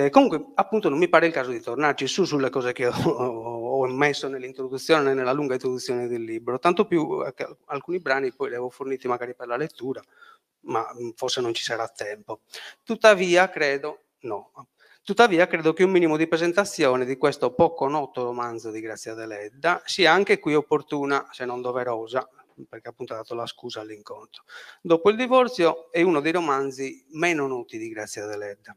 ehm, comunque, appunto, non mi pare il caso di tornarci su sulle cose che [LAUGHS] ho, ho messo nell'introduzione, nella lunga introduzione del libro, tanto più eh, che alcuni brani poi li avevo forniti magari per la lettura ma mm, forse non ci sarà tempo. Tuttavia credo, no, Tuttavia credo che un minimo di presentazione di questo poco noto romanzo di Grazia Deledda sia anche qui opportuna, se non doverosa, perché appunto ha dato la scusa all'incontro. Dopo il divorzio è uno dei romanzi meno noti di Grazia Deledda.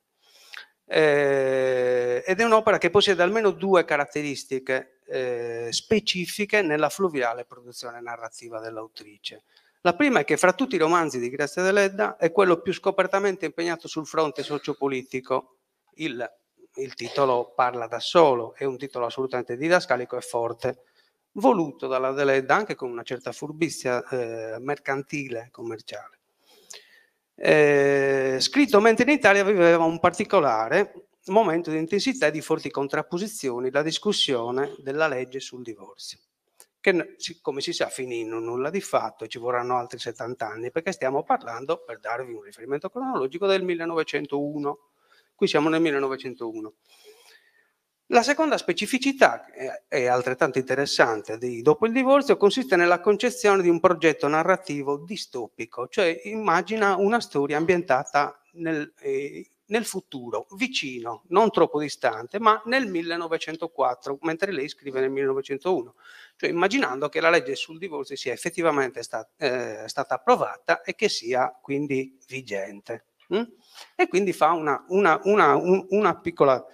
Eh, ed è un'opera che possiede almeno due caratteristiche eh, specifiche nella fluviale produzione narrativa dell'autrice. La prima è che fra tutti i romanzi di Grazia Deledda è quello più scopertamente impegnato sul fronte sociopolitico. Il, il titolo parla da solo, è un titolo assolutamente didascalico e forte, voluto dalla Deledda anche con una certa furbizia eh, mercantile, commerciale. Eh, scritto mentre in Italia viveva un particolare momento di intensità e di forti contrapposizioni, la discussione della legge sul divorzio che come si sa finì in un nulla di fatto e ci vorranno altri 70 anni perché stiamo parlando, per darvi un riferimento cronologico, del 1901. Qui siamo nel 1901. La seconda specificità, è altrettanto interessante, di dopo il divorzio, consiste nella concezione di un progetto narrativo distopico, cioè immagina una storia ambientata nel, eh, nel futuro, vicino, non troppo distante, ma nel 1904, mentre lei scrive nel 1901, cioè immaginando che la legge sul divorzio sia effettivamente sta, eh, stata approvata e che sia quindi vigente. Mm? E quindi fa una, una, una, un, una piccola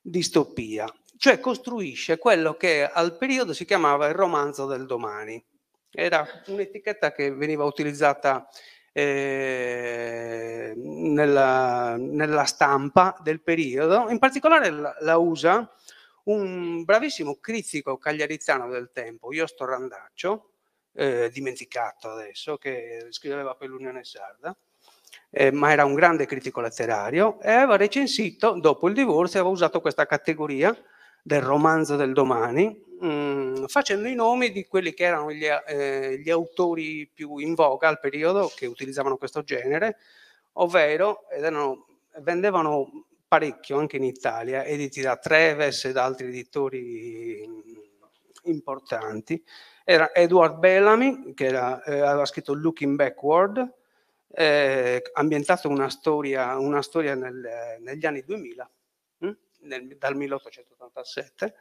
distopia, cioè costruisce quello che al periodo si chiamava il romanzo del domani. Era un'etichetta che veniva utilizzata eh, nella, nella, stampa del periodo, in particolare la, la usa un bravissimo critico cagliarizzano del tempo, io sto Randaccio, eh, dimenticato adesso, che scriveva per l'Unione Sarda, eh, ma era un grande critico letterario, e aveva recensito, dopo il divorzio, aveva usato questa categoria del romanzo del domani, mh, mm, facendo i nomi di quelli che erano gli, eh, gli, autori più in voga al periodo che utilizzavano questo genere, ovvero erano, vendevano parecchio anche in Italia, editi da Treves e da altri editori mm, importanti. Era Edward Bellamy, che era, eh, aveva scritto Looking Backward, eh, ambientato una storia, una storia nel, negli anni 2000, hm? Mm, nel, dal 1887.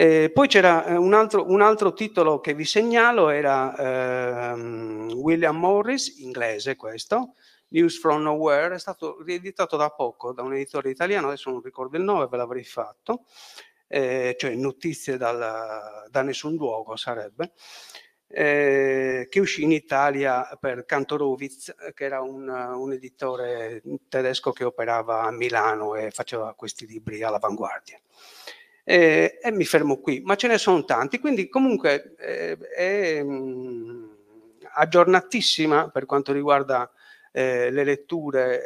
Eh, poi c'era eh, un altro, un altro, titolo che vi segnalo, era ehm, William Morris, inglese questo, News from Nowhere, è stato rieditato da poco da un editore italiano, adesso non ricordo il nome, ve l'avrei fatto, eh, cioè Notizie dal, da nessun luogo sarebbe, eh, che uscì in Italia per Cantorowitz, che era un, un editore tedesco che operava a Milano e faceva questi libri all'avanguardia eh, e mi fermo qui, ma ce ne sono tanti, quindi comunque eh, è mh, mm, aggiornatissima per quanto riguarda eh, le letture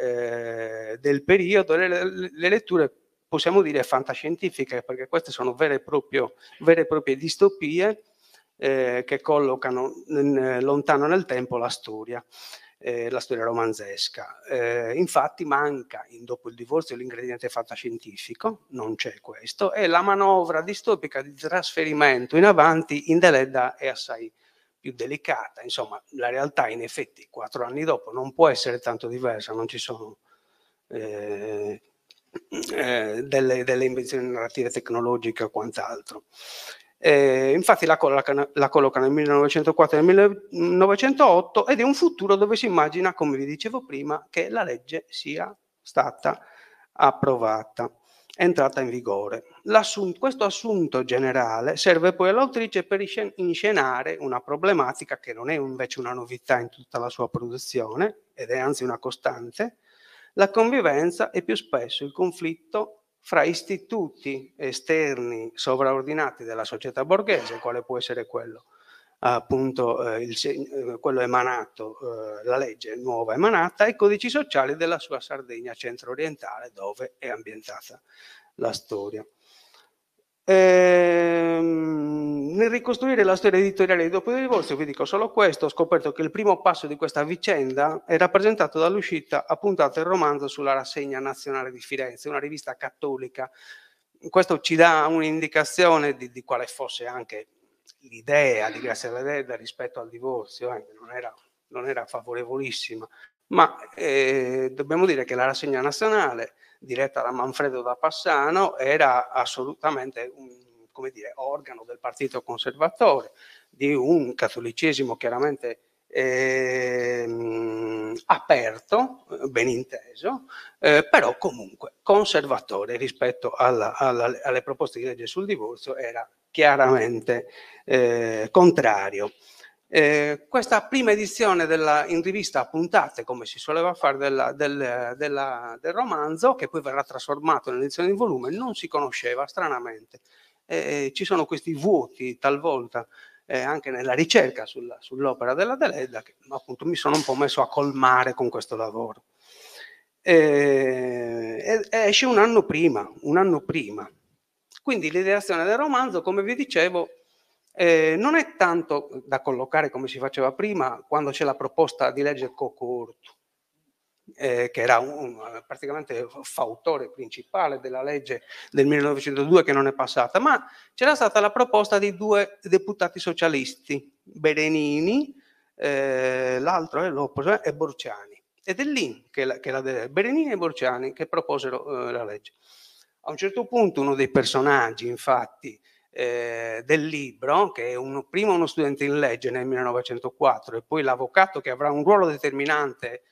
eh, del periodo, le, le, letture possiamo dire fantascientifiche, perché queste sono vere e, proprio, vere e proprie distopie eh, che collocano in, lontano nel tempo la storia eh, la storia romanzesca. Eh, infatti manca in dopo il divorzio l'ingrediente fantascientifico, non c'è questo, e la manovra distopica di trasferimento in avanti in Deledda è assai più delicata. Insomma, la realtà in effetti quattro anni dopo non può essere tanto diversa, non ci sono eh, eh delle, delle invenzioni narrative tecnologiche o quant'altro. Eh, infatti la, colloca, la collocano nel 1904 e nel 1908 ed è un futuro dove si immagina, come vi dicevo prima, che la legge sia stata approvata, entrata in vigore. L'assum- questo assunto generale serve poi all'autrice per inscenare una problematica che non è invece una novità in tutta la sua produzione ed è anzi una costante, la convivenza e più spesso il conflitto fra istituti esterni sovraordinati della società borghese, quale può essere quello appunto eh, il, eh, quello emanato, eh, la legge nuova emanata, e codici sociali della sua Sardegna centro-orientale dove è ambientata la storia. Ehm, nel ricostruire la storia editoriale dopo il divorzio vi dico solo questo, ho scoperto che il primo passo di questa vicenda è rappresentato dall'uscita a puntata del romanzo sulla rassegna nazionale di Firenze, una rivista cattolica. Questo ci dà un'indicazione di, di quale fosse anche l'idea di Grazia Lededa rispetto al divorzio, eh, non, era, non, era, favorevolissima, ma eh, dobbiamo dire che la rassegna nazionale diretta da Manfredo da Passano era assolutamente un come dire, organo del partito conservatore, di un cattolicesimo chiaramente ehm, eh, aperto, ben inteso, eh, però comunque conservatore rispetto alla, alla, alle proposte di legge sul divorzio era chiaramente eh, contrario. Eh, questa prima edizione della, in rivista a puntate, come si soleva fare, della, del, della, del romanzo, che poi verrà trasformato in edizione in volume, non si conosceva stranamente eh, eh, ci sono questi vuoti talvolta eh, anche nella ricerca sulla, sull'opera della Deledda che appunto mi sono un po' messo a colmare con questo lavoro. Eh, esce un anno prima, un anno prima. Quindi l'ideazione del romanzo, come vi dicevo, eh, non è tanto da collocare come si faceva prima quando c'è la proposta di legge Cocorto, eh, che era un, eh, praticamente fautore principale della legge del 1902 che non è passata, ma c'era stata la proposta di due deputati socialisti, Berenini, eh, l'altro è Lopos eh, e Borciani. Ed è lì che, la, che la, Berenini e Borciani che proposero eh, la legge. A un certo punto uno dei personaggi, infatti, eh, del libro, che è uno, prima uno studente in legge nel 1904 e poi l'avvocato che avrà un ruolo determinante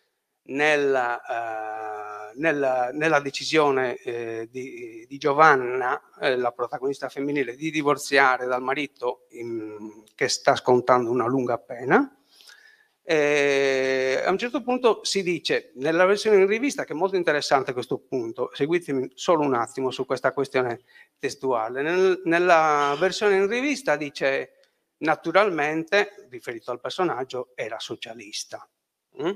nella, eh, nella, nella decisione eh, di, di, Giovanna, eh, la protagonista femminile, di divorziare dal marito in, che sta scontando una lunga pena. a un certo punto si dice, nella versione in rivista, che è molto interessante questo punto, seguitemi solo un attimo su questa questione testuale, Nel, nella versione in rivista dice naturalmente, riferito al personaggio, era socialista. Mm?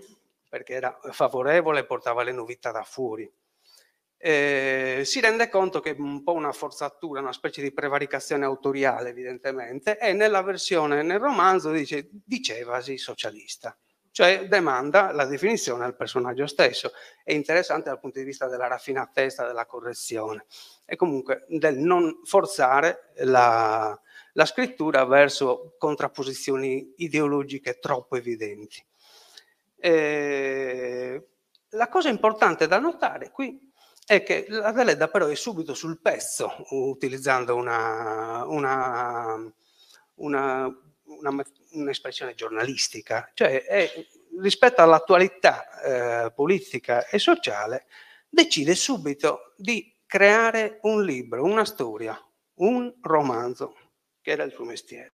perché era favorevole e portava le novità da fuori. Eh, si rende conto che è un po' una forzatura, una specie di prevaricazione autoriale evidentemente, e nella versione, nel romanzo dice dicevasi socialista, cioè demanda la definizione al personaggio stesso. È interessante dal punto di vista della raffinatezza, della correzione e comunque del non forzare la, la scrittura verso contrapposizioni ideologiche troppo evidenti. Eh, la cosa importante da notare qui è che la Deledda però è subito sul pezzo utilizzando una, una, una, un'espressione giornalistica, cioè è, rispetto all'attualità eh, politica e sociale decide subito di creare un libro, una storia, un romanzo, che era il suo mestiere.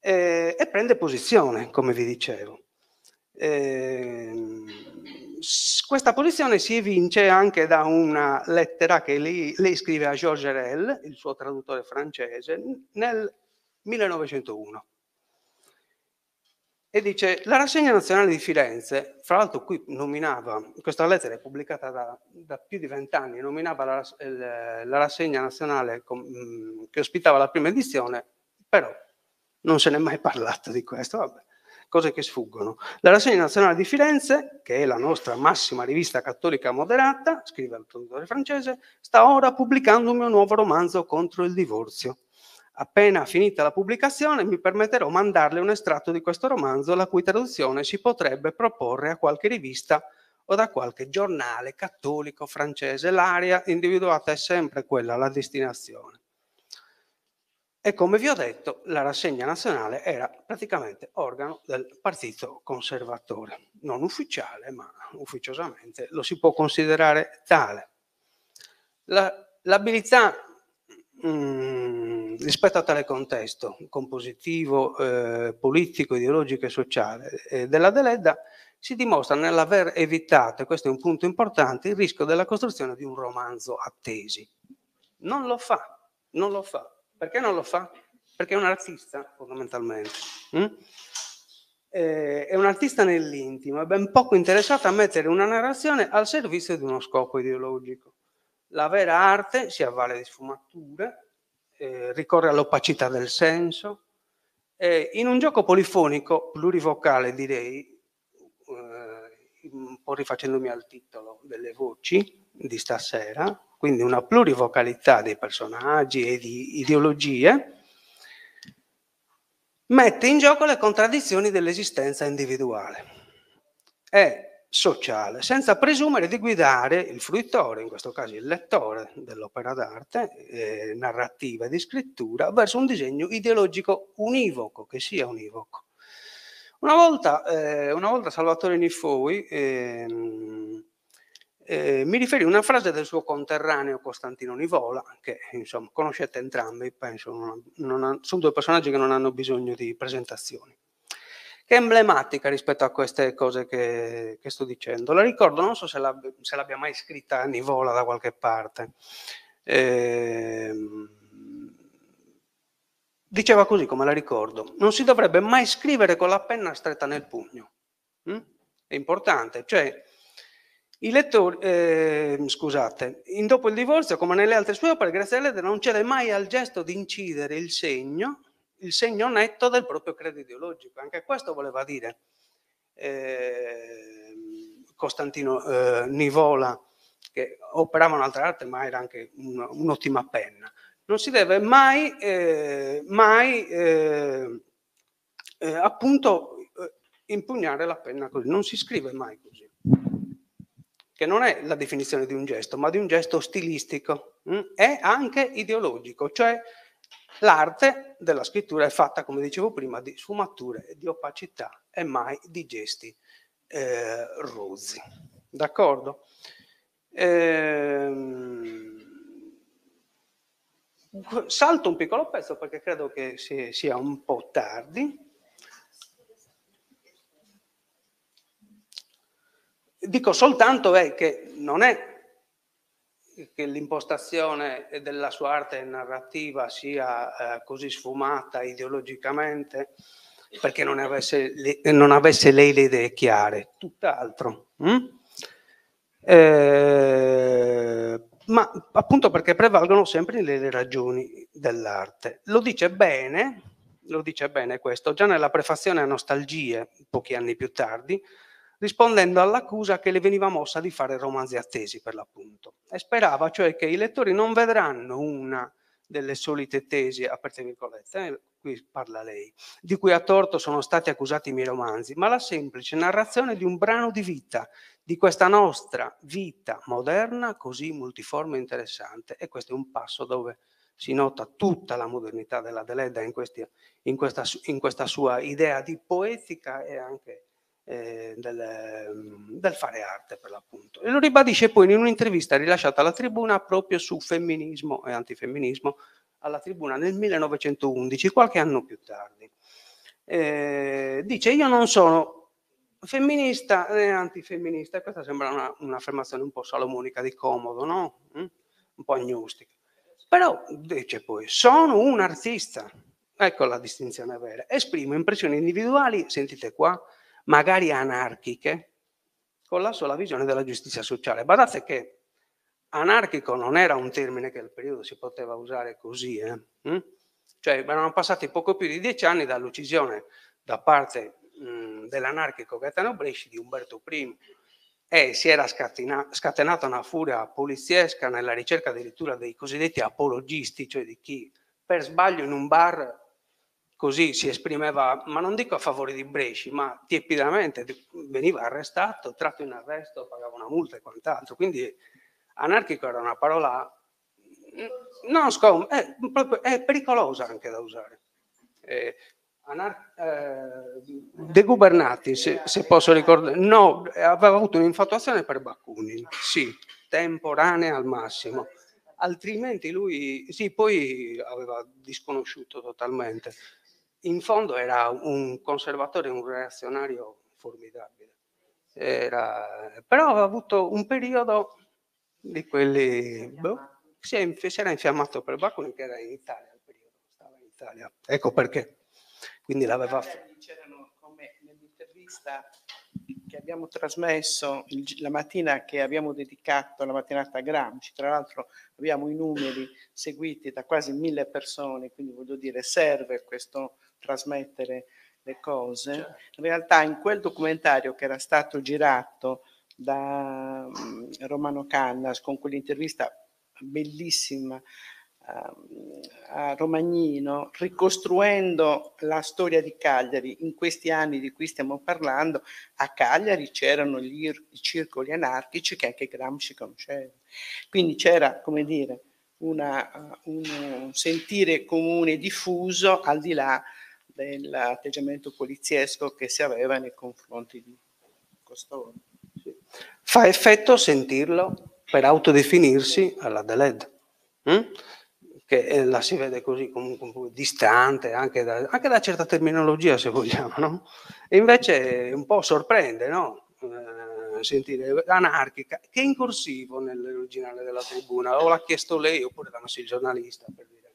E, eh, e prende posizione, come vi dicevo. Eh, questa posizione si evince anche da una lettera che lei, lei scrive a Georges Herel, il suo traduttore francese, nel 1901. E dice, la rassegna nazionale di Firenze, fra l'altro qui nominava, questa lettera è pubblicata da, da più di vent'anni, nominava la, la, rassegna nazionale mm, che ospitava la prima edizione, però non se n'è mai parlato di questo. Vabbè cose che sfuggono. La Rassegna Nazionale di Firenze, che è la nostra massima rivista cattolica moderata, scrive il traduttore francese, sta ora pubblicando un mio nuovo romanzo contro il divorzio. Appena finita la pubblicazione mi permetterò mandarle un estratto di questo romanzo, la cui traduzione si potrebbe proporre a qualche rivista o da qualche giornale cattolico francese. L'area individuata è sempre quella, la destinazione. E come vi ho detto, la rassegna nazionale era praticamente organo del Partito Conservatore, non ufficiale, ma ufficiosamente lo si può considerare tale. l'abilità mm, rispetto a tale contesto compositivo, eh, politico, ideologico e sociale eh, della Deledda si dimostra nell'aver evitato, e questo è un punto importante, il rischio della costruzione di un romanzo attesi. Non lo fa, non lo fa, perché non lo fa? Perché è un artista, fondamentalmente. Mm? Eh, è un artista nell'intimo, è ben poco interessato a mettere una narrazione al servizio di uno scopo ideologico. La vera arte si avvale di sfumature, eh, ricorre all'opacità del senso. Eh, in un gioco polifonico, plurivocale direi, eh, un po' rifacendomi al titolo delle voci di stasera, quindi una plurivocalità dei personaggi e di ideologie, mette in gioco le contraddizioni dell'esistenza individuale. È sociale, senza presumere di guidare il fruitore, in questo caso il lettore dell'opera d'arte, eh, narrativa e di scrittura, verso un disegno ideologico univoco, che sia univoco. Una volta, eh, una volta Salvatore Nifoi, eh, eh, mi riferì una frase del suo conterraneo Costantino Nivola, che insomma conoscete entrambi, penso, non, non ha, sono due personaggi che non hanno bisogno di presentazioni, che è emblematica rispetto a queste cose che, che sto dicendo. La ricordo, non so se, l'abb- se l'abbia mai scritta Nivola da qualche parte. Eh, diceva così, come la ricordo, non si dovrebbe mai scrivere con la penna stretta nel pugno. Mm? È importante, cioè i lettori, eh, scusate, dopo il divorzio, come nelle altre sue opere, Graziella non cede mai al gesto di incidere il segno, il segno netto del proprio credo ideologico. Anche questo voleva dire eh, Costantino eh, Nivola, che operava un'altra arte, ma era anche un'ottima penna. Non si deve mai, eh, mai ehm, eh, appunto, eh, impugnare la penna così, non si scrive mai così che non è la definizione di un gesto, ma di un gesto stilistico, mh? Mm, è anche ideologico, cioè l'arte della scrittura è fatta, come dicevo prima, di sfumature, di opacità e mai di gesti eh, rozzi. D'accordo? Ehm... Salto un piccolo pezzo perché credo che sia un po' tardi. Dico soltanto beh, che non è che l'impostazione della sua arte narrativa sia eh, così sfumata ideologicamente perché non avesse, non avesse, lei le idee chiare, tutt'altro. Mm? Eh, ma appunto perché prevalgono sempre le, le ragioni dell'arte. Lo dice bene, lo dice bene questo, già nella prefazione a Nostalgie, pochi anni più tardi, rispondendo all'accusa che le veniva mossa di fare romanzi attesi per l'appunto. E sperava cioè che i lettori non vedranno una delle solite tesi, aperte virgolette, eh, qui parla lei, di cui a torto sono stati accusati i miei romanzi, ma la semplice narrazione di un brano di vita, di questa nostra vita moderna così multiforme e interessante. E questo è un passo dove si nota tutta la modernità della Deledda in, questi, in, questa, in questa sua idea di poetica e anche eh, del, ehm, del, fare arte per l'appunto. E lo ribadisce poi in un'intervista rilasciata alla tribuna proprio su femminismo e antifemminismo alla tribuna nel 1911, qualche anno più tardi. Eh, dice io non sono femminista né antifemminista, questa sembra una, un'affermazione un po' salomonica di comodo, no? Mm? Un po' agnostica. Però dice poi sono un artista, ecco la distinzione vera, esprimo impressioni individuali, sentite qua, magari anarchiche, con la sola visione della giustizia sociale. Badate che anarchico non era un termine che al periodo si poteva usare così, eh? mm? cioè erano passati poco più di dieci anni dall'uccisione da parte mh, mm, dell'anarchico Gaetano Bresci di Umberto I e si era scatenata una furia poliziesca nella ricerca addirittura dei cosiddetti apologisti, cioè di chi per sbaglio in un bar così si esprimeva, ma non dico a favore di Bresci, ma tiepidamente veniva arrestato, tratto in arresto, pagava una multa e quant'altro. Quindi anarchico era una parola mm, non scom- è, eh, è, pericolosa anche da usare. Eh, anar- eh, De Gubernati, se, se posso ricordare, no, aveva avuto un'infatuazione per Bakunin, sì, temporanea al massimo altrimenti lui sì, poi aveva disconosciuto totalmente in fondo era un conservatore, un reazionario formidabile. Era, però aveva avuto un periodo di quelli... Boh, si, è, si, era infiammato per Bakunin che era in Italia, al periodo, stava in Italia. Ecco perché. Quindi l'aveva... C'erano, come nell'intervista che abbiamo trasmesso la mattina che abbiamo dedicato la mattinata a Gramsci, tra l'altro abbiamo i numeri seguiti da quasi mille persone, quindi voglio dire serve questo trasmettere le cose. Certo. In realtà in quel documentario che era stato girato da mm, Romano Cannas con quell'intervista bellissima ehm, a Romagnino, ricostruendo la storia di Cagliari in questi anni di cui stiamo parlando, a Cagliari c'erano gli, i circoli anarchici che anche Gramsci conosceva. Quindi c'era, come dire, una, un sentire comune diffuso al di là dell'atteggiamento poliziesco che si aveva nei confronti di costoro. Sì. Fa effetto sentirlo per autodefinirsi alla Deled, mm? Hm? che eh, la si vede così comunque un po' distante anche da, anche da certa terminologia se vogliamo, no? E invece un po' sorprende, no? Eh, sentire anarchica, che è in corsivo nell'originale della tribuna, o l'ha chiesto lei oppure l'ha messo il giornalista per dire.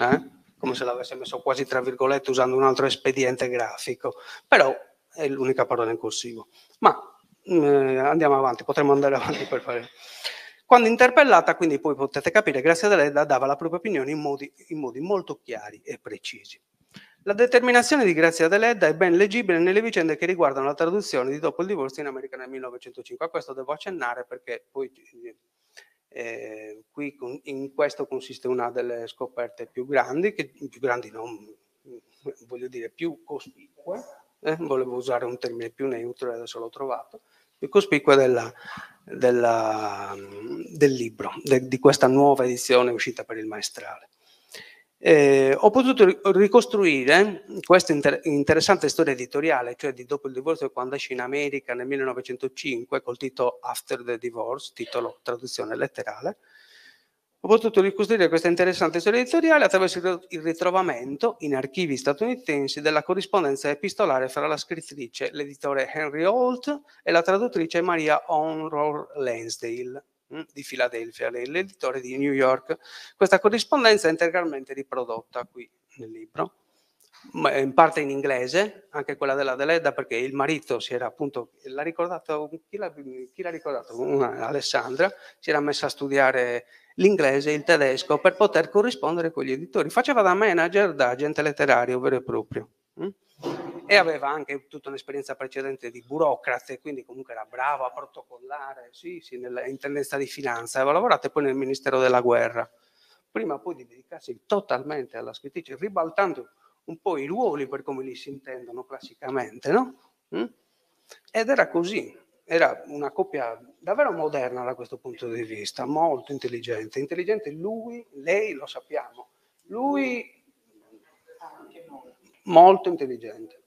Eh? come se l'avesse messo quasi tra virgolette usando un altro espediente grafico, però è l'unica parola in corsivo. Ma mm, eh, andiamo avanti, potremmo andare [LAUGHS] avanti per fare. Quando interpellata, quindi poi potete capire, Grazia Deledda dava la propria opinione in modi, in modi molto chiari e precisi. La determinazione di Grazia Deledda è ben leggibile nelle vicende che riguardano la traduzione di Dopo il divorzio in America nel 1905. A questo devo accennare perché poi eh, eh, qui con, in questo consiste una delle scoperte più grandi, che, più grandi non, [LAUGHS] voglio dire più cospicue, eh, volevo usare un termine più neutro e adesso l'ho trovato, più cospicue della, della, del libro, de, di questa nuova edizione uscita per il maestrale. Eh, ho potuto ricostruire questa inter interessante storia editoriale, cioè di dopo il divorzio quando esce in America nel 1905 col titolo After the Divorce, titolo traduzione letterale. Ho potuto ricostruire questa interessante storia editoriale attraverso il ritrovamento in archivi statunitensi della corrispondenza epistolare fra la scrittrice, l'editore Henry Holt e la traduttrice Maria Honor Lansdale. Mm, di Filadelfia, l'editore di New York. Questa corrispondenza è integralmente riprodotta qui nel libro, in parte in inglese, anche quella della Deledda, perché il marito si era appunto, l'ha ricordato, chi l'ha, chi l'ha ricordato? Una, Alessandra, si era messa a studiare l'inglese e il tedesco per poter corrispondere con gli editori. Faceva da manager, da agente letterario vero e proprio. Mm e aveva anche tutta un'esperienza precedente di burocrate, quindi comunque era brava a protocollare, sì, sì, nell'intendenza di finanza, aveva lavorato poi nel Ministero della Guerra, prima poi di dedicarsi totalmente alla scrittrice, ribaltando un po' i ruoli per come li si intendono classicamente, no? Mm? Ed era così, era una coppia davvero moderna da questo punto di vista, molto intelligente, intelligente lui, lei lo sappiamo, lui molto intelligente,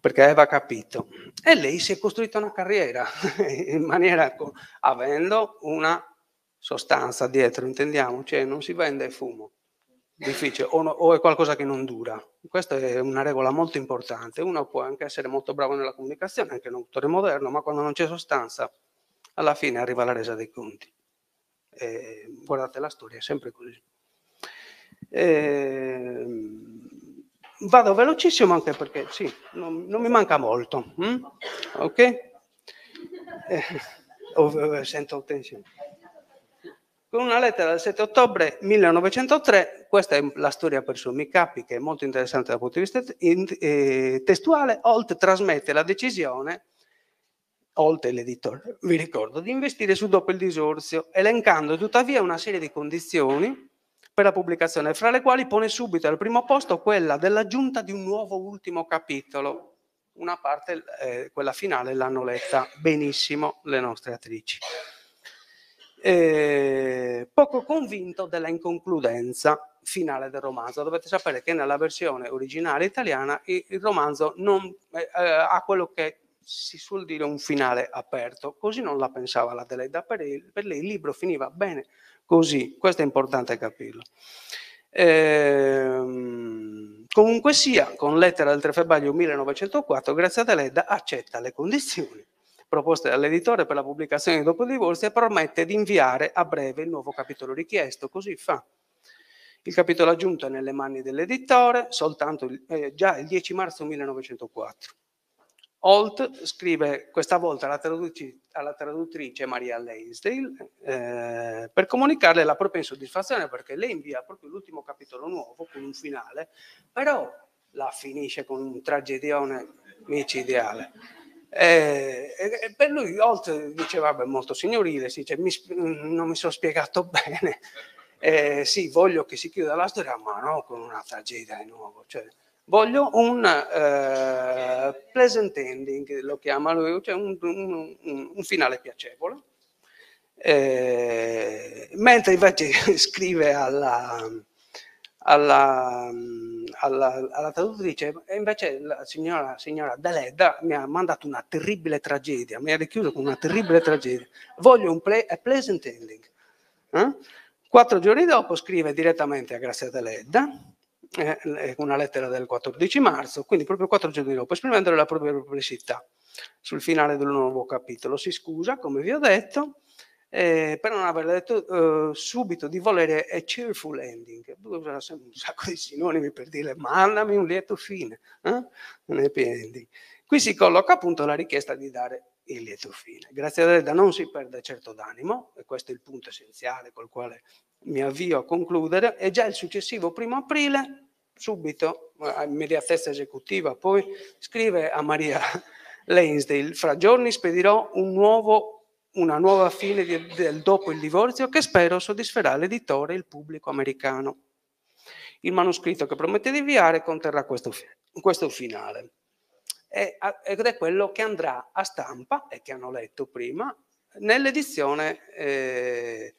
perché aveva capito. E lei si è costruita una carriera, [LAUGHS] in maniera avendo una sostanza dietro, intendiamoci, cioè non si vende fumo, difficile, o, no, o, è qualcosa che non dura. Questa è una regola molto importante. Uno può anche essere molto bravo nella comunicazione, anche in un autore moderno, ma quando non c'è sostanza, alla fine arriva la resa dei conti. E guardate la storia, è sempre così. E... Ehm, vado velocissimo anche perché sì, non, non mi manca molto. Hm? Ok? Eh, oh, sento tensione. Con una lettera del 7 ottobre 1903, questa è la storia per Sumi Capi, che è molto interessante dal punto di vista eh, testuale, Holt trasmette la decisione, Holt è l'editore, vi ricordo, di investire su dopo il disorzio, elencando tuttavia una serie di condizioni per la pubblicazione, fra le quali pone subito al primo posto quella dell'aggiunta di un nuovo ultimo capitolo. Una parte, eh, quella finale, l'hanno letta benissimo le nostre attrici. Eh, poco convinto della inconcludenza finale del romanzo. Dovete sapere che nella versione originale italiana il, il romanzo non, eh, eh ha quello che si suol dire un finale aperto, così non la pensava la Deledda, per, il, per lei il libro finiva bene così. Questo è importante capirlo. Ehm, comunque sia, con lettera del 3 febbraio 1904, Grazia Deledda accetta le condizioni proposte dall'editore per la pubblicazione dopo il divorzio e promette di inviare a breve il nuovo capitolo richiesto. Così fa. Il capitolo aggiunto è nelle mani dell'editore soltanto il, eh, già il 10 marzo 1904. Holt scrive questa volta alla, traduci- alla traduttrice Maria Lansdale eh, per comunicarle la propria insoddisfazione perché lei invia proprio l'ultimo capitolo nuovo con un finale, però la finisce con un tragedione micidiale. Eh, eh, per lui Holt dice vabbè molto signorile, si dice, mi sp- non mi sono spiegato [LAUGHS] bene, eh, sì voglio che si chiuda la storia ma no con una tragedia di nuovo. Cioè, voglio un eh, pleasant ending, lo chiama lui, cioè un, un, un, finale piacevole. Eh, mentre invece [LAUGHS] scrive alla, alla, alla, alla traduttrice, e invece la signora, signora Deledda mi ha mandato una terribile tragedia, mi ha richiuso con una terribile tragedia. Voglio un play, pleasant ending. Eh? Quattro giorni dopo scrive direttamente a Grazia Deledda eh, una lettera del 14 marzo, quindi proprio quattro giorni dopo, esprimendo la propria perplessità sul finale del nuovo capitolo. Si scusa, come vi ho detto, eh, per non aver detto eh, subito di volere a cheerful ending. Usano sempre un sacco di sinonimi per dire mandami un lieto fine, eh? happy ending. Qui si colloca appunto la richiesta di dare il lieto fine. Grazie a Dredda non si perde certo d'animo, e questo è il punto essenziale col quale mi avvio a concludere, e già il successivo primo aprile, subito, eh, immediatezza esecutiva, poi scrive a Maria [LAUGHS] Lansdale, fra giorni spedirò un nuovo, una nuova fine di, del dopo il divorzio che spero soddisferà l'editore e il pubblico americano. Il manoscritto che promette di inviare conterrà questo, questo finale. ed è quello che andrà a stampa, e che hanno letto prima, nell'edizione eh,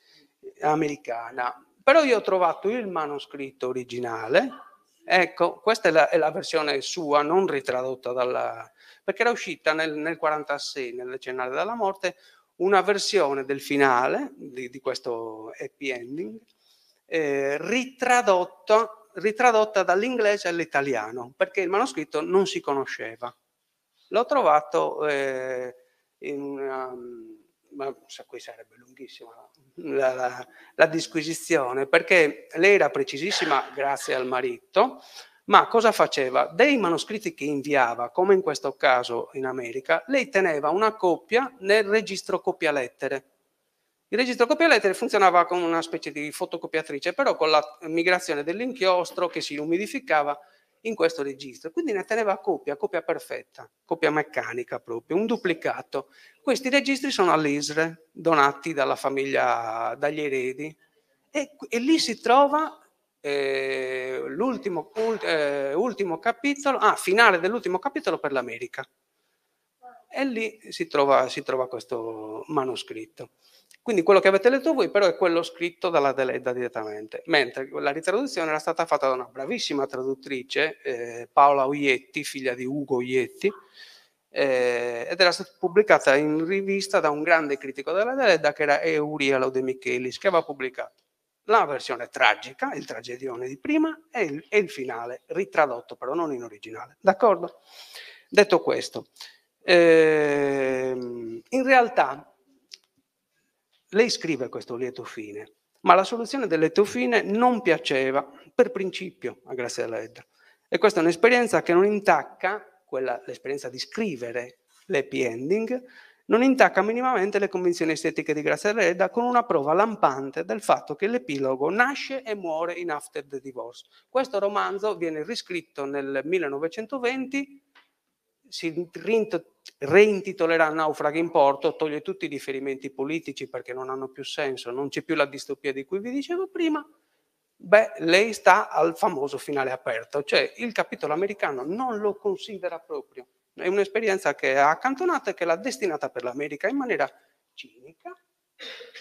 americana. Però io ho trovato il manoscritto originale, ecco, questa è la, è la versione sua, non ritradotta dalla... perché era uscita nel, 1946, nel decennale della Morte, una versione del finale di, di questo happy ending, eh, ritradotta, ritradotta dall'inglese all'italiano, perché il manoscritto non si conosceva. L'ho trovato eh, in una... Um, ma qui sarebbe lunghissima la, la, la disquisizione, perché lei era precisissima grazie al marito, ma cosa faceva? Dei manoscritti che inviava, come in questo caso in America, lei teneva una coppia nel registro copia lettere. Il registro copia lettere funzionava come una specie di fotocopiatrice, però con la migrazione dell'inchiostro che si umidificava in questo registro. Quindi ne teneva copia, copia perfetta, copia meccanica proprio, un duplicato. Questi registri sono all'ISRE, donati dalla famiglia, dagli eredi, e, e lì si trova eh, l'ultimo eh, ultimo capitolo, ah, finale dell'ultimo capitolo per l'America. E lì si trova, si trova questo manoscritto. Quindi quello che avete letto voi però è quello scritto dalla Deledda direttamente, mentre la ritraduzione era stata fatta da una bravissima traduttrice, eh, Paola Oietti, figlia di Ugo Oietti, eh, ed era stata pubblicata in rivista da un grande critico della Deledda che era Eurialo De Michelis, che aveva pubblicato la versione tragica, il tragedione di prima, e il, e il finale, ritradotto però non in originale. D'accordo? Detto questo, eh, in realtà lei scrive questo lieto fine, ma la soluzione del lieto fine non piaceva per principio a Grazia Ledda. E questa è un'esperienza che non intacca quella, l'esperienl'esperienza di scrivere l'happy ending, non intacca minimamente le convinzioni estetiche di Grazia Redda con una prova lampante del fatto che l'epilogo nasce e muore in After the Divorce. Questo romanzo viene riscritto nel 1920 si reintitolerà Naufraghi in porto, toglie tutti i riferimenti politici perché non hanno più senso, non c'è più la distopia di cui vi dicevo prima, beh, lei sta al famoso finale aperto, cioè il capitolo americano non lo considera proprio. È un'esperienza che ha accantonato e che l'ha destinata per l'America in maniera cinica,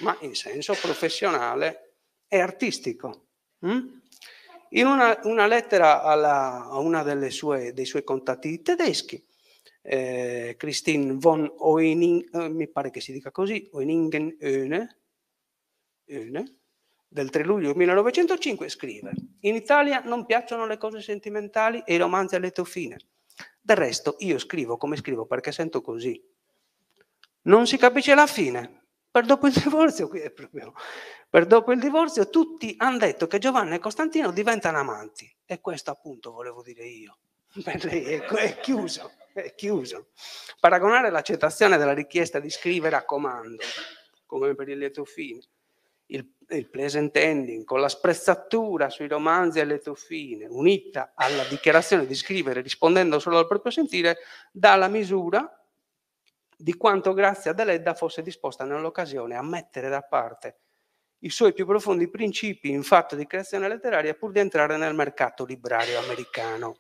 ma in senso professionale e artistico. Hm? In una, una lettera alla, a una dei suoi contatti tedeschi, eh, Christine von Oening, eh, mi pare che si dica così, Oeningen Oene, Oene, del 3 luglio 1905 scrive «In Italia non piacciono le cose sentimentali e i romanzi a letto fine. Del resto io scrivo come scrivo perché sento così. Non si capisce la fine. Per dopo il [LAUGHS] divorzio, qui è proprio, per dopo il divorzio tutti hanno detto che Giovanni e Costantino diventano amanti. E questo appunto volevo dire io. [LAUGHS] Per lei è, è chiuso. Eh, chiuso. Paragonare l'accettazione della richiesta di scrivere a comando, come per il lieto fine, il, il present ending, con la sprezzatura sui romanzi e lieto fine, unita alla dichiarazione di scrivere rispondendo solo al proprio sentire, dà la misura di quanto Grazia Deledda fosse disposta nell'occasione a mettere da parte i suoi più profondi principi in fatto di creazione letteraria pur di entrare nel mercato librario americano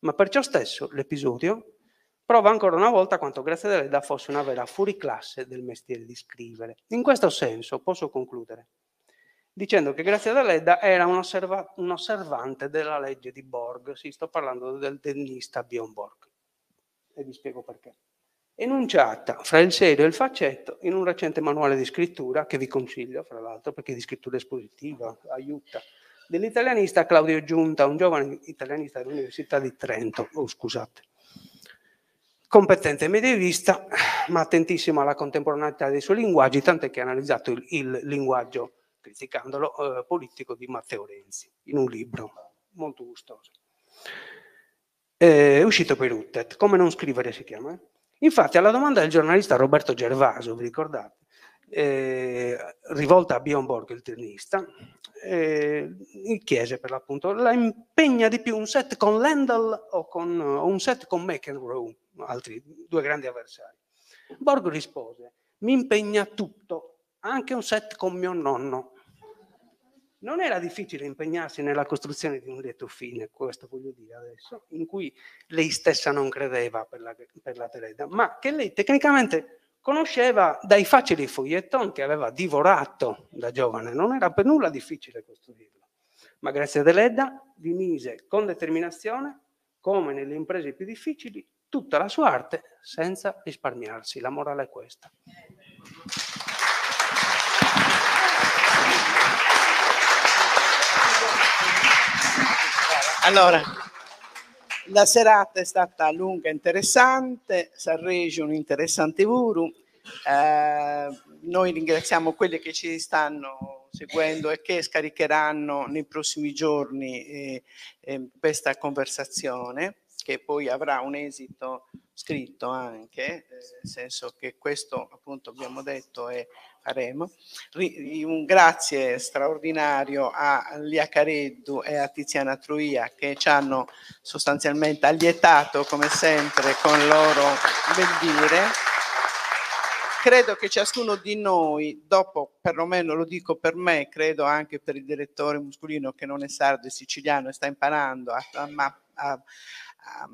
ma per ciò stesso l'episodio prova ancora una volta quanto Grazia Deledda fosse una vera fuoriclasse del mestiere di scrivere. In questo senso posso concludere dicendo che Grazia Deledda era un, osserva- un, osservante della legge di Borg, sì, sto parlando del tennista Bjorn Borg, e vi spiego perché. Enunciata fra il serio e il faccetto in un recente manuale di scrittura che vi consiglio, fra l'altro, perché di scrittura espositiva aiuta dell'italianista Claudio Giunta, un giovane italianista dell'Università di Trento, oh, scusate. Competente medievista, ma attentissimo alla contemporaneità dei suoi linguaggi, tant'è che ha analizzato il, il linguaggio, criticandolo, eh, politico di Matteo Renzi, in un libro molto gustoso. Eh, è uscito per Uttet, Come non scrivere si chiama. Eh? Infatti alla domanda del giornalista Roberto Gervaso, vi ricordate? eh, rivolta a Bjorn Borg, il tennista, eh, chiese per l'appunto, la impegna di più un set con Lendl o, con, o un set con McEnroe, altri due grandi avversari. Borg rispose, mi impegna tutto, anche un set con mio nonno. Non era difficile impegnarsi nella costruzione di un lieto fine, questo voglio dire adesso, in cui lei stessa non credeva per la, per la Tereda, ma che lei tecnicamente conosceva dai facili feuilleton che aveva divorato da giovane. Non era per nulla difficile questo libro. Ma Grazia a Deledda rimise con determinazione, come nelle imprese più difficili, tutta la sua arte senza risparmiarsi. La morale è questa. Allora, la serata è stata lunga e interessante, Sanremo un interessante Vuru. Eh, noi ringraziamo quelli che ci stanno seguendo e che scaricheranno nei prossimi giorni eh, eh, questa conversazione che poi avrà un esito scritto anche, eh, nel senso che questo appunto abbiamo detto è Remo. Un grazie straordinario a Lia Careddu e a Tiziana Truia che ci hanno sostanzialmente allietato come sempre con loro bel credo che ciascuno di noi, dopo perlomeno lo dico per me, credo anche per il direttore Muscolino che non è sardo, e siciliano e sta imparando a, a, a, a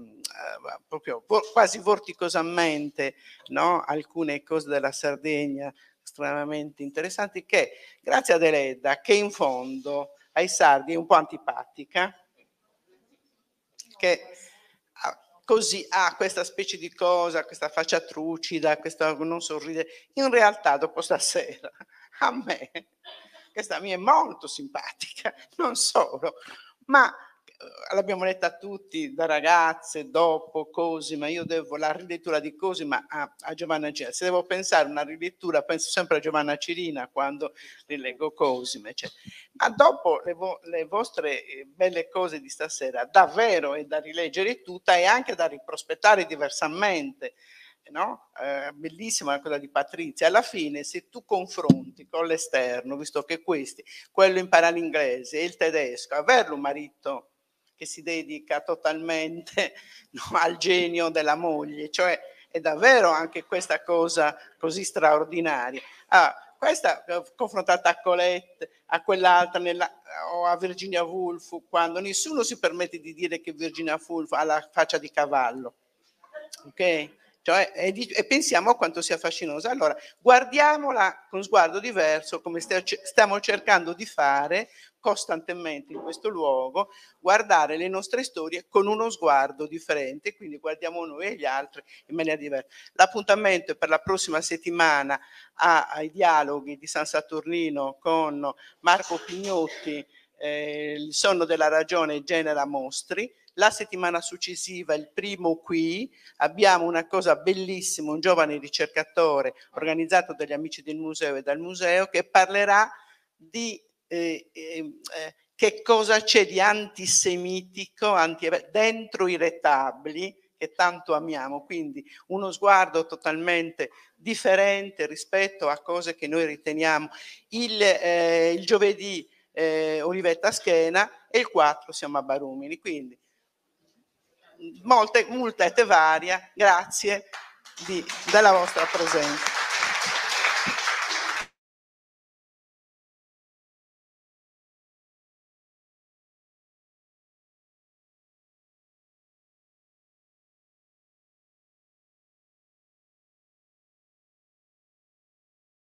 proprio, quasi vorticosamente no? alcune cose della Sardegna estremamente interessanti che, grazie a Deledda che in fondo ai sardi è un po' antipatica, che così ha questa specie di cosa, questa faccia trucida, questo non sorride, in realtà dopo stasera a me, questa mia è molto simpatica, non solo, ma eh, l'abbiamo letta tutti, da ragazze, dopo Cosima, io devo la rilettura di Cosima a, a Giovanna Cirina, se devo pensare a una rilettura penso sempre a Giovanna Cirina quando rileggo Cosima, Ma dopo le, vo- le vostre eh, belle cose di stasera, davvero è da rileggere tutta e anche da riprospettare diversamente. No? Eh, bellissima quella di Patrizia, alla fine se tu confronti con l'esterno, visto che questi, quello impara l'inglese e il tedesco, averlo un marito che si dedica totalmente [LAUGHS] no, al genio della moglie, cioè è davvero anche questa cosa così straordinaria. Ah, questa eh, confrontata a Colette, a quell'altra nella, o a Virginia Woolf, quando nessuno si permette di dire che Virginia Woolf ha la faccia di cavallo. Ok? Cioè, e, e, pensiamo a quanto sia fascinosa. Allora, guardiamola con sguardo diverso, come stiamo cercando di fare, costantemente in questo luogo, guardare le nostre storie con uno sguardo differente, quindi guardiamo noi e gli altri in maniera diversa. L'appuntamento è per la prossima settimana a, ai dialoghi di San Saturnino con Marco Pignotti, eh, il sonno della ragione genera mostri, la settimana successiva, il primo qui, abbiamo una cosa bellissima, un giovane ricercatore organizzato dagli amici del museo e dal museo che parlerà di eh, eh, che cosa c'è di antisemitico anti dentro i retabli che tanto amiamo, quindi uno sguardo totalmente differente rispetto a cose che noi riteniamo. Il, eh, il giovedì eh, Olivetta Schena e il 4 siamo a Barumini, quindi molte, multete varia, grazie di, della vostra presenza.